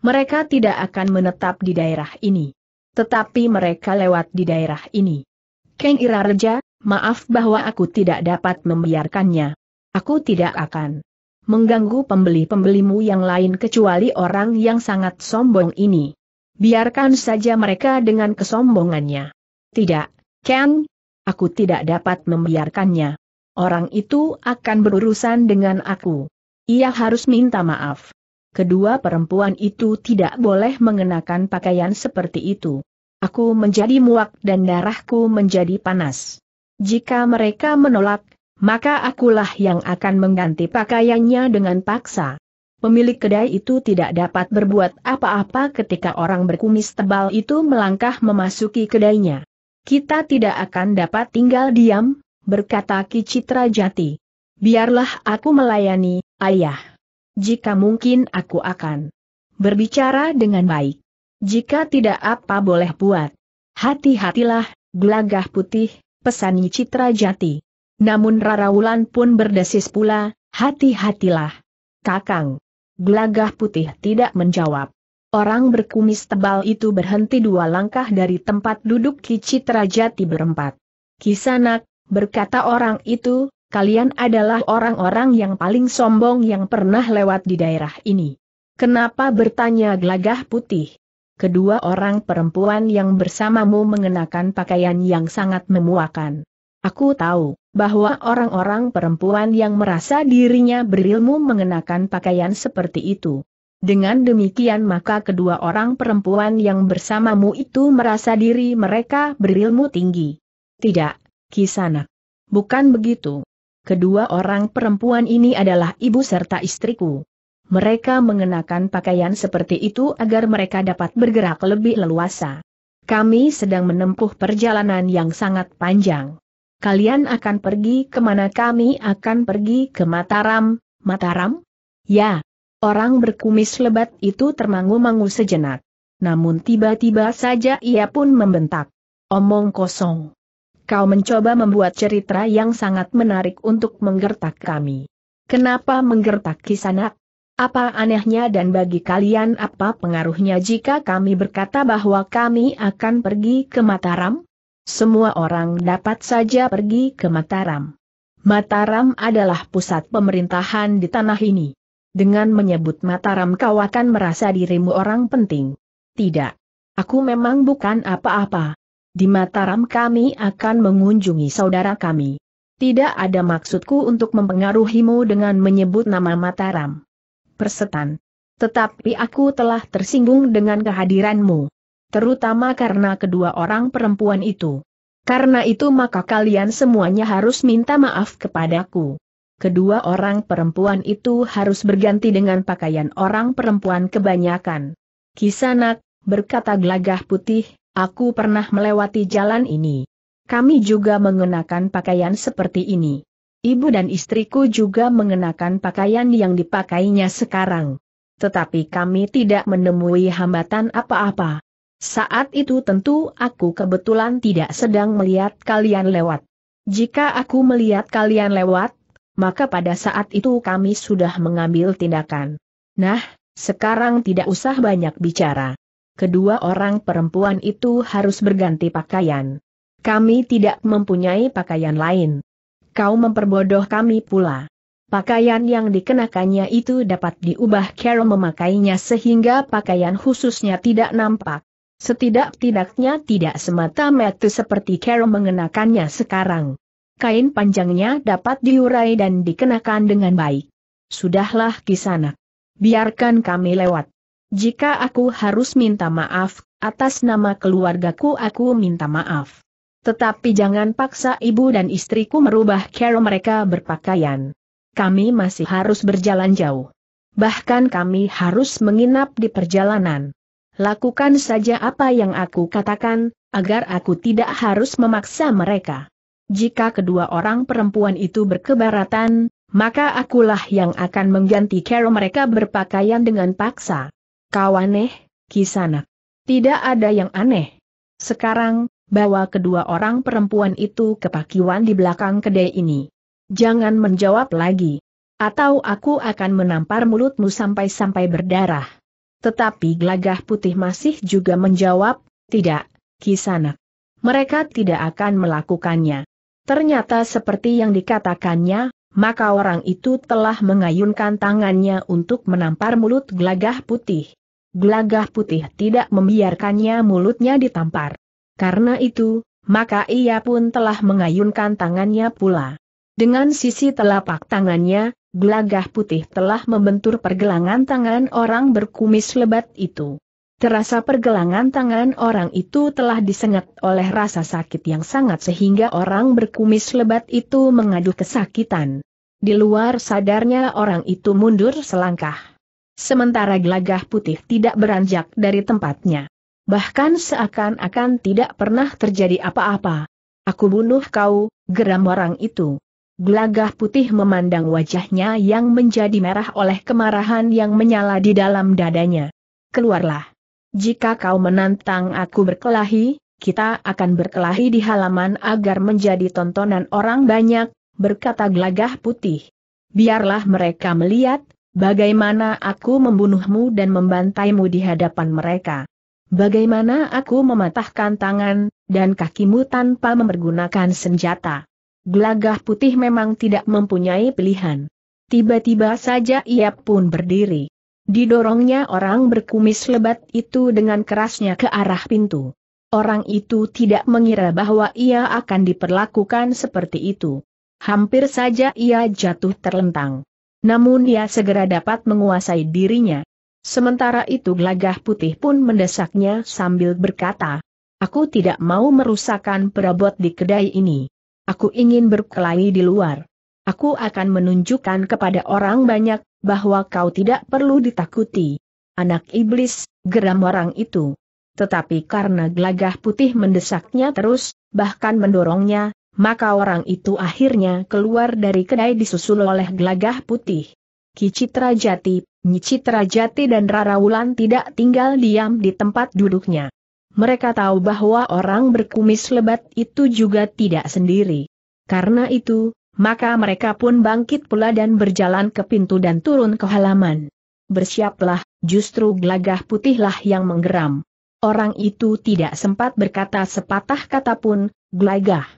[SPEAKER 1] Mereka tidak akan menetap di daerah ini. Tetapi mereka lewat di daerah ini. Ira Irareja, maaf bahwa aku tidak dapat membiarkannya. Aku tidak akan mengganggu pembeli-pembelimu yang lain kecuali orang yang sangat sombong ini. Biarkan saja mereka dengan kesombongannya. Tidak, Ken, aku tidak dapat membiarkannya. Orang itu akan berurusan dengan aku. Ia harus minta maaf. Kedua perempuan itu tidak boleh mengenakan pakaian seperti itu. Aku menjadi muak dan darahku menjadi panas. Jika mereka menolak, maka akulah yang akan mengganti pakaiannya dengan paksa. Pemilik kedai itu tidak dapat berbuat apa-apa ketika orang berkumis tebal itu melangkah memasuki kedainya. Kita tidak akan dapat tinggal diam, berkata Citra Jati. Biarlah aku melayani, ayah. Jika mungkin aku akan berbicara dengan baik. Jika tidak apa boleh buat. Hati-hatilah, gelagah putih, pesan Citra Jati. Namun Raraulan pun berdesis pula, hati-hatilah. Kakang. Gelagah putih tidak menjawab. Orang berkumis tebal itu berhenti dua langkah dari tempat duduk Kicitra Jati berempat. Kisanak, berkata orang itu, kalian adalah orang-orang yang paling sombong yang pernah lewat di daerah ini. Kenapa bertanya gelagah putih? Kedua orang perempuan yang bersamamu mengenakan pakaian yang sangat memuakan. Aku tahu bahwa orang-orang perempuan yang merasa dirinya berilmu mengenakan pakaian seperti itu. Dengan demikian maka kedua orang perempuan yang bersamamu itu merasa diri mereka berilmu tinggi. Tidak, kisana, Bukan begitu. Kedua orang perempuan ini adalah ibu serta istriku. Mereka mengenakan pakaian seperti itu agar mereka dapat bergerak lebih leluasa. Kami sedang menempuh perjalanan yang sangat panjang. Kalian akan pergi kemana kami akan pergi ke Mataram, Mataram? Ya. Orang berkumis lebat itu termangu-mangu sejenak. Namun tiba-tiba saja ia pun membentak. Omong kosong. Kau mencoba membuat cerita yang sangat menarik untuk menggertak kami. Kenapa menggertak kisanak? Apa anehnya dan bagi kalian apa pengaruhnya jika kami berkata bahwa kami akan pergi ke Mataram? semua orang dapat saja pergi ke Mataram. Mataram adalah pusat pemerintahan di tanah ini. Dengan menyebut Mataram kau akan merasa dirimu orang penting. Tidak. Aku memang bukan apa-apa. Di Mataram kami akan mengunjungi saudara kami. Tidak ada maksudku untuk mempengaruhimu dengan menyebut nama Mataram. Persetan. Tetapi aku telah tersinggung dengan kehadiranmu terutama karena kedua orang perempuan itu. Karena itu maka kalian semuanya harus minta maaf kepadaku. Kedua orang perempuan itu harus berganti dengan pakaian orang perempuan kebanyakan. Kisanak, berkata gelagah putih, aku pernah melewati jalan ini. Kami juga mengenakan pakaian seperti ini. Ibu dan istriku juga mengenakan pakaian yang dipakainya sekarang. Tetapi kami tidak menemui hambatan apa-apa. Saat itu tentu aku kebetulan tidak sedang melihat kalian lewat. Jika aku melihat kalian lewat, maka pada saat itu kami sudah mengambil tindakan. Nah, sekarang tidak usah banyak bicara. Kedua orang perempuan itu harus berganti pakaian. Kami tidak mempunyai pakaian lain. Kau memperbodoh kami pula. Pakaian yang dikenakannya itu dapat diubah Carol memakainya sehingga pakaian khususnya tidak nampak. Setidak-tidaknya tidak semata-mata seperti Carol mengenakannya sekarang. Kain panjangnya dapat diurai dan dikenakan dengan baik. Sudahlah kisana. Biarkan kami lewat. Jika aku harus minta maaf, atas nama keluargaku aku minta maaf. Tetapi jangan paksa ibu dan istriku merubah cara mereka berpakaian. Kami masih harus berjalan jauh. Bahkan kami harus menginap di perjalanan lakukan saja apa yang aku katakan, agar aku tidak harus memaksa mereka. Jika kedua orang perempuan itu berkebaratan, maka akulah yang akan mengganti kero mereka berpakaian dengan paksa. Kau aneh, kisanak. Tidak ada yang aneh. Sekarang, bawa kedua orang perempuan itu ke pakiwan di belakang kedai ini. Jangan menjawab lagi. Atau aku akan menampar mulutmu sampai-sampai berdarah. Tetapi Gelagah Putih masih juga menjawab, tidak, Kisanak. Mereka tidak akan melakukannya. Ternyata seperti yang dikatakannya, maka orang itu telah mengayunkan tangannya untuk menampar mulut Gelagah Putih. Gelagah Putih tidak membiarkannya mulutnya ditampar. Karena itu, maka ia pun telah mengayunkan tangannya pula. Dengan sisi telapak tangannya, Gelagah putih telah membentur pergelangan tangan orang berkumis lebat itu. Terasa pergelangan tangan orang itu telah disengat oleh rasa sakit yang sangat sehingga orang berkumis lebat itu mengadu kesakitan. Di luar sadarnya orang itu mundur selangkah. Sementara gelagah putih tidak beranjak dari tempatnya. Bahkan seakan-akan tidak pernah terjadi apa-apa. Aku bunuh kau, geram orang itu. Gelagah putih memandang wajahnya yang menjadi merah oleh kemarahan yang menyala di dalam dadanya. Keluarlah. Jika kau menantang aku berkelahi, kita akan berkelahi di halaman agar menjadi tontonan orang banyak, berkata gelagah putih. Biarlah mereka melihat, bagaimana aku membunuhmu dan membantaimu di hadapan mereka. Bagaimana aku mematahkan tangan dan kakimu tanpa mempergunakan senjata. Gelagah putih memang tidak mempunyai pilihan. Tiba-tiba saja ia pun berdiri. Didorongnya orang berkumis lebat itu dengan kerasnya ke arah pintu. Orang itu tidak mengira bahwa ia akan diperlakukan seperti itu. Hampir saja ia jatuh terlentang. Namun ia segera dapat menguasai dirinya. Sementara itu gelagah putih pun mendesaknya sambil berkata, Aku tidak mau merusakkan perabot di kedai ini. Aku ingin berkelahi di luar. Aku akan menunjukkan kepada orang banyak, bahwa kau tidak perlu ditakuti. Anak iblis, geram orang itu. Tetapi karena gelagah putih mendesaknya terus, bahkan mendorongnya, maka orang itu akhirnya keluar dari kedai disusul oleh gelagah putih. Kicitra Jati, Nyicitra Jati dan Rara Wulan tidak tinggal diam di tempat duduknya mereka tahu bahwa orang berkumis lebat itu juga tidak sendiri. Karena itu, maka mereka pun bangkit pula dan berjalan ke pintu dan turun ke halaman. Bersiaplah, justru gelagah putihlah yang menggeram. Orang itu tidak sempat berkata sepatah kata pun, gelagah.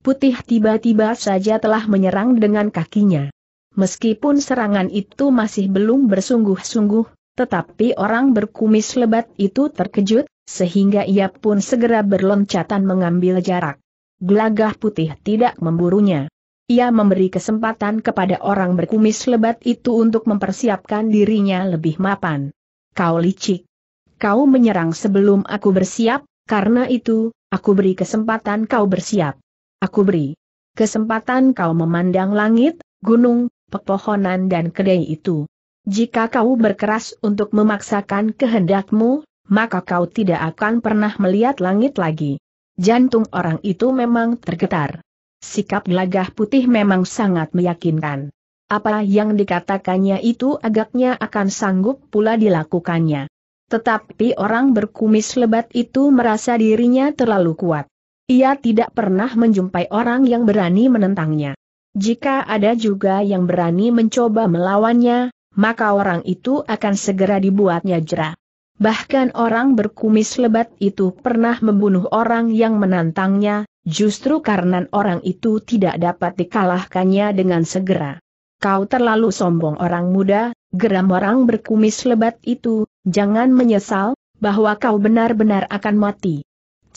[SPEAKER 1] Putih tiba-tiba saja telah menyerang dengan kakinya. Meskipun serangan itu masih belum bersungguh-sungguh, tetapi orang berkumis lebat itu terkejut, sehingga ia pun segera berloncatan mengambil jarak. Gelagah putih tidak memburunya. Ia memberi kesempatan kepada orang berkumis lebat itu untuk mempersiapkan dirinya lebih mapan. Kau licik. Kau menyerang sebelum aku bersiap, karena itu, aku beri kesempatan kau bersiap. Aku beri kesempatan kau memandang langit, gunung, pepohonan dan kedai itu. Jika kau berkeras untuk memaksakan kehendakmu, maka kau tidak akan pernah melihat langit lagi. Jantung orang itu memang tergetar. Sikap gelagah putih memang sangat meyakinkan. Apa yang dikatakannya itu agaknya akan sanggup pula dilakukannya. Tetapi orang berkumis lebat itu merasa dirinya terlalu kuat. Ia tidak pernah menjumpai orang yang berani menentangnya. Jika ada juga yang berani mencoba melawannya, maka orang itu akan segera dibuatnya jerah. Bahkan orang berkumis lebat itu pernah membunuh orang yang menantangnya, justru karena orang itu tidak dapat dikalahkannya dengan segera. Kau terlalu sombong orang muda, geram orang berkumis lebat itu, jangan menyesal, bahwa kau benar-benar akan mati.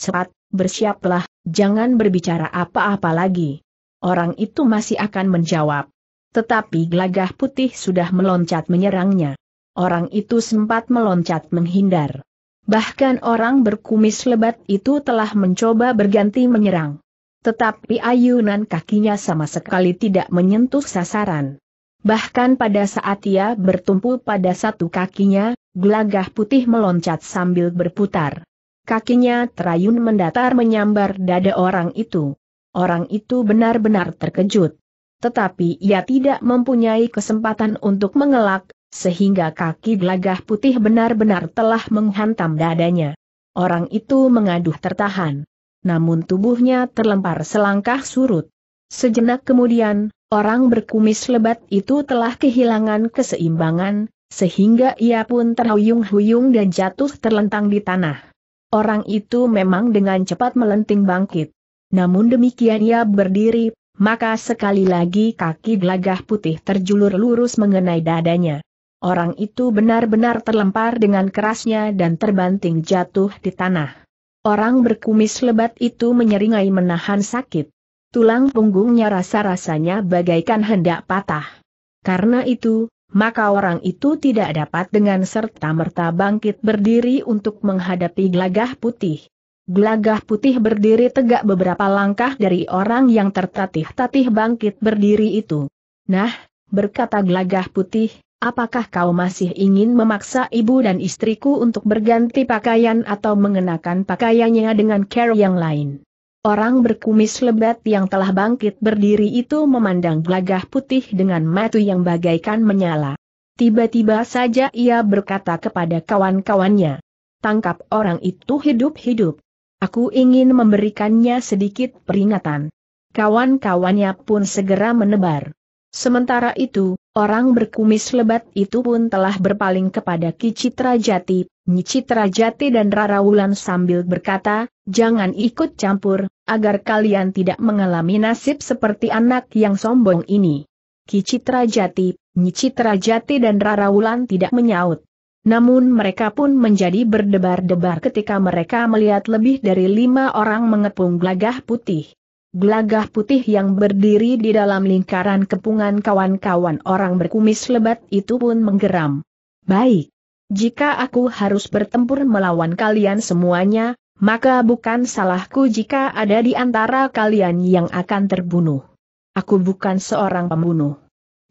[SPEAKER 1] Cepat, bersiaplah, jangan berbicara apa-apa lagi. Orang itu masih akan menjawab. Tetapi gelagah putih sudah meloncat menyerangnya orang itu sempat meloncat menghindar. Bahkan orang berkumis lebat itu telah mencoba berganti menyerang. Tetapi ayunan kakinya sama sekali tidak menyentuh sasaran. Bahkan pada saat ia bertumpu pada satu kakinya, gelagah putih meloncat sambil berputar. Kakinya terayun mendatar menyambar dada orang itu. Orang itu benar-benar terkejut. Tetapi ia tidak mempunyai kesempatan untuk mengelak, sehingga kaki gelagah putih benar-benar telah menghantam dadanya. Orang itu mengaduh tertahan. Namun tubuhnya terlempar selangkah surut. Sejenak kemudian, orang berkumis lebat itu telah kehilangan keseimbangan, sehingga ia pun terhuyung-huyung dan jatuh terlentang di tanah. Orang itu memang dengan cepat melenting bangkit. Namun demikian ia berdiri, maka sekali lagi kaki gelagah putih terjulur lurus mengenai dadanya. Orang itu benar-benar terlempar dengan kerasnya dan terbanting jatuh di tanah. Orang berkumis lebat itu menyeringai menahan sakit. Tulang punggungnya rasa-rasanya bagaikan hendak patah. Karena itu, maka orang itu tidak dapat dengan serta-merta bangkit berdiri untuk menghadapi gelagah putih. Gelagah putih berdiri tegak beberapa langkah dari orang yang tertatih-tatih bangkit berdiri itu. Nah, berkata gelagah putih, apakah kau masih ingin memaksa ibu dan istriku untuk berganti pakaian atau mengenakan pakaiannya dengan care yang lain? Orang berkumis lebat yang telah bangkit berdiri itu memandang gelagah putih dengan mata yang bagaikan menyala. Tiba-tiba saja ia berkata kepada kawan-kawannya, tangkap orang itu hidup-hidup. Aku ingin memberikannya sedikit peringatan. Kawan-kawannya pun segera menebar. Sementara itu, Orang berkumis lebat itu pun telah berpaling kepada Ki Jati, Nyi Jati dan Rara Wulan sambil berkata, jangan ikut campur, agar kalian tidak mengalami nasib seperti anak yang sombong ini. Ki Jati, Nyi Jati dan Rara Wulan tidak menyaut. Namun mereka pun menjadi berdebar-debar ketika mereka melihat lebih dari lima orang mengepung gelagah putih. Gelagah putih yang berdiri di dalam lingkaran kepungan kawan-kawan orang berkumis lebat itu pun menggeram. Baik. Jika aku harus bertempur melawan kalian semuanya, maka bukan salahku jika ada di antara kalian yang akan terbunuh. Aku bukan seorang pembunuh.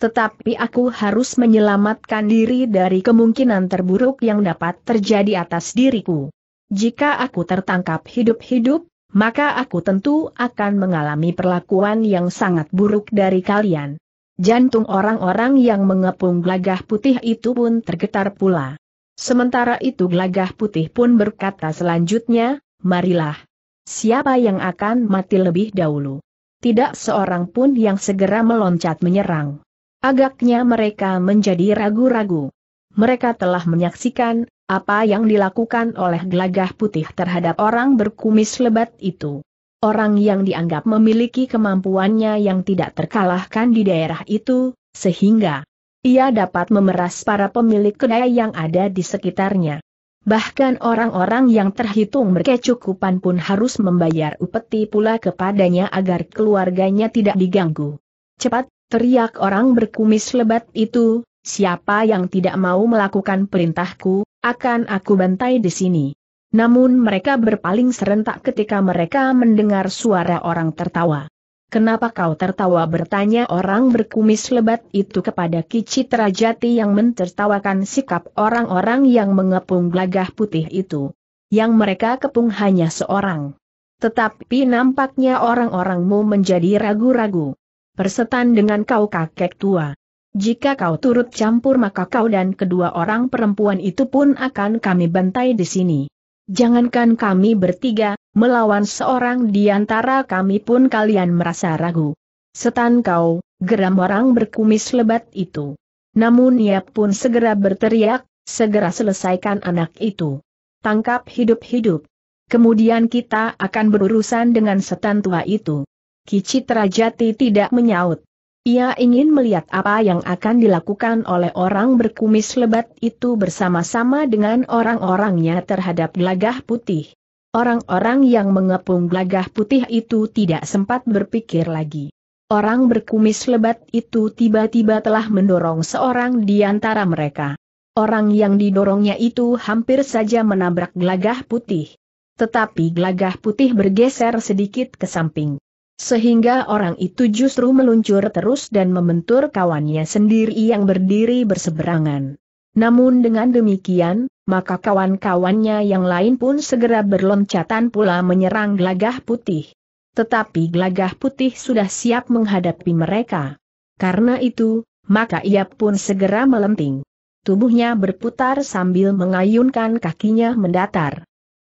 [SPEAKER 1] Tetapi aku harus menyelamatkan diri dari kemungkinan terburuk yang dapat terjadi atas diriku. Jika aku tertangkap hidup-hidup, maka aku tentu akan mengalami perlakuan yang sangat buruk dari kalian. Jantung orang-orang yang mengepung gelagah putih itu pun tergetar pula. Sementara itu gelagah putih pun berkata selanjutnya, marilah. Siapa yang akan mati lebih dahulu? Tidak seorang pun yang segera meloncat menyerang. Agaknya mereka menjadi ragu-ragu. Mereka telah menyaksikan apa yang dilakukan oleh gelagah putih terhadap orang berkumis lebat itu? Orang yang dianggap memiliki kemampuannya yang tidak terkalahkan di daerah itu, sehingga ia dapat memeras para pemilik kedai yang ada di sekitarnya. Bahkan orang-orang yang terhitung berkecukupan pun harus membayar upeti pula kepadanya agar keluarganya tidak diganggu. Cepat, teriak orang berkumis lebat itu, siapa yang tidak mau melakukan perintahku, akan aku bantai di sini. Namun mereka berpaling serentak ketika mereka mendengar suara orang tertawa. Kenapa kau tertawa bertanya orang berkumis lebat itu kepada Kicit Rajati yang mentertawakan sikap orang-orang yang mengepung gelagah putih itu. Yang mereka kepung hanya seorang. Tetapi nampaknya orang-orangmu menjadi ragu-ragu. Persetan dengan kau kakek tua. Jika kau turut campur maka kau dan kedua orang perempuan itu pun akan kami bantai di sini. Jangankan kami bertiga, melawan seorang di antara kami pun kalian merasa ragu. Setan kau, geram orang berkumis lebat itu. Namun ia pun segera berteriak, segera selesaikan anak itu. Tangkap hidup-hidup. Kemudian kita akan berurusan dengan setan tua itu. Kicit Rajati tidak menyaut. Ia ingin melihat apa yang akan dilakukan oleh orang berkumis lebat itu bersama-sama dengan orang-orangnya terhadap gelagah putih. Orang-orang yang mengepung gelagah putih itu tidak sempat berpikir lagi. Orang berkumis lebat itu tiba-tiba telah mendorong seorang di antara mereka. Orang yang didorongnya itu hampir saja menabrak gelagah putih. Tetapi gelagah putih bergeser sedikit ke samping. Sehingga orang itu justru meluncur terus dan membentur kawannya sendiri yang berdiri berseberangan. Namun dengan demikian, maka kawan-kawannya yang lain pun segera berloncatan pula menyerang gelagah putih. Tetapi gelagah putih sudah siap menghadapi mereka. Karena itu, maka ia pun segera melenting. Tubuhnya berputar sambil mengayunkan kakinya mendatar.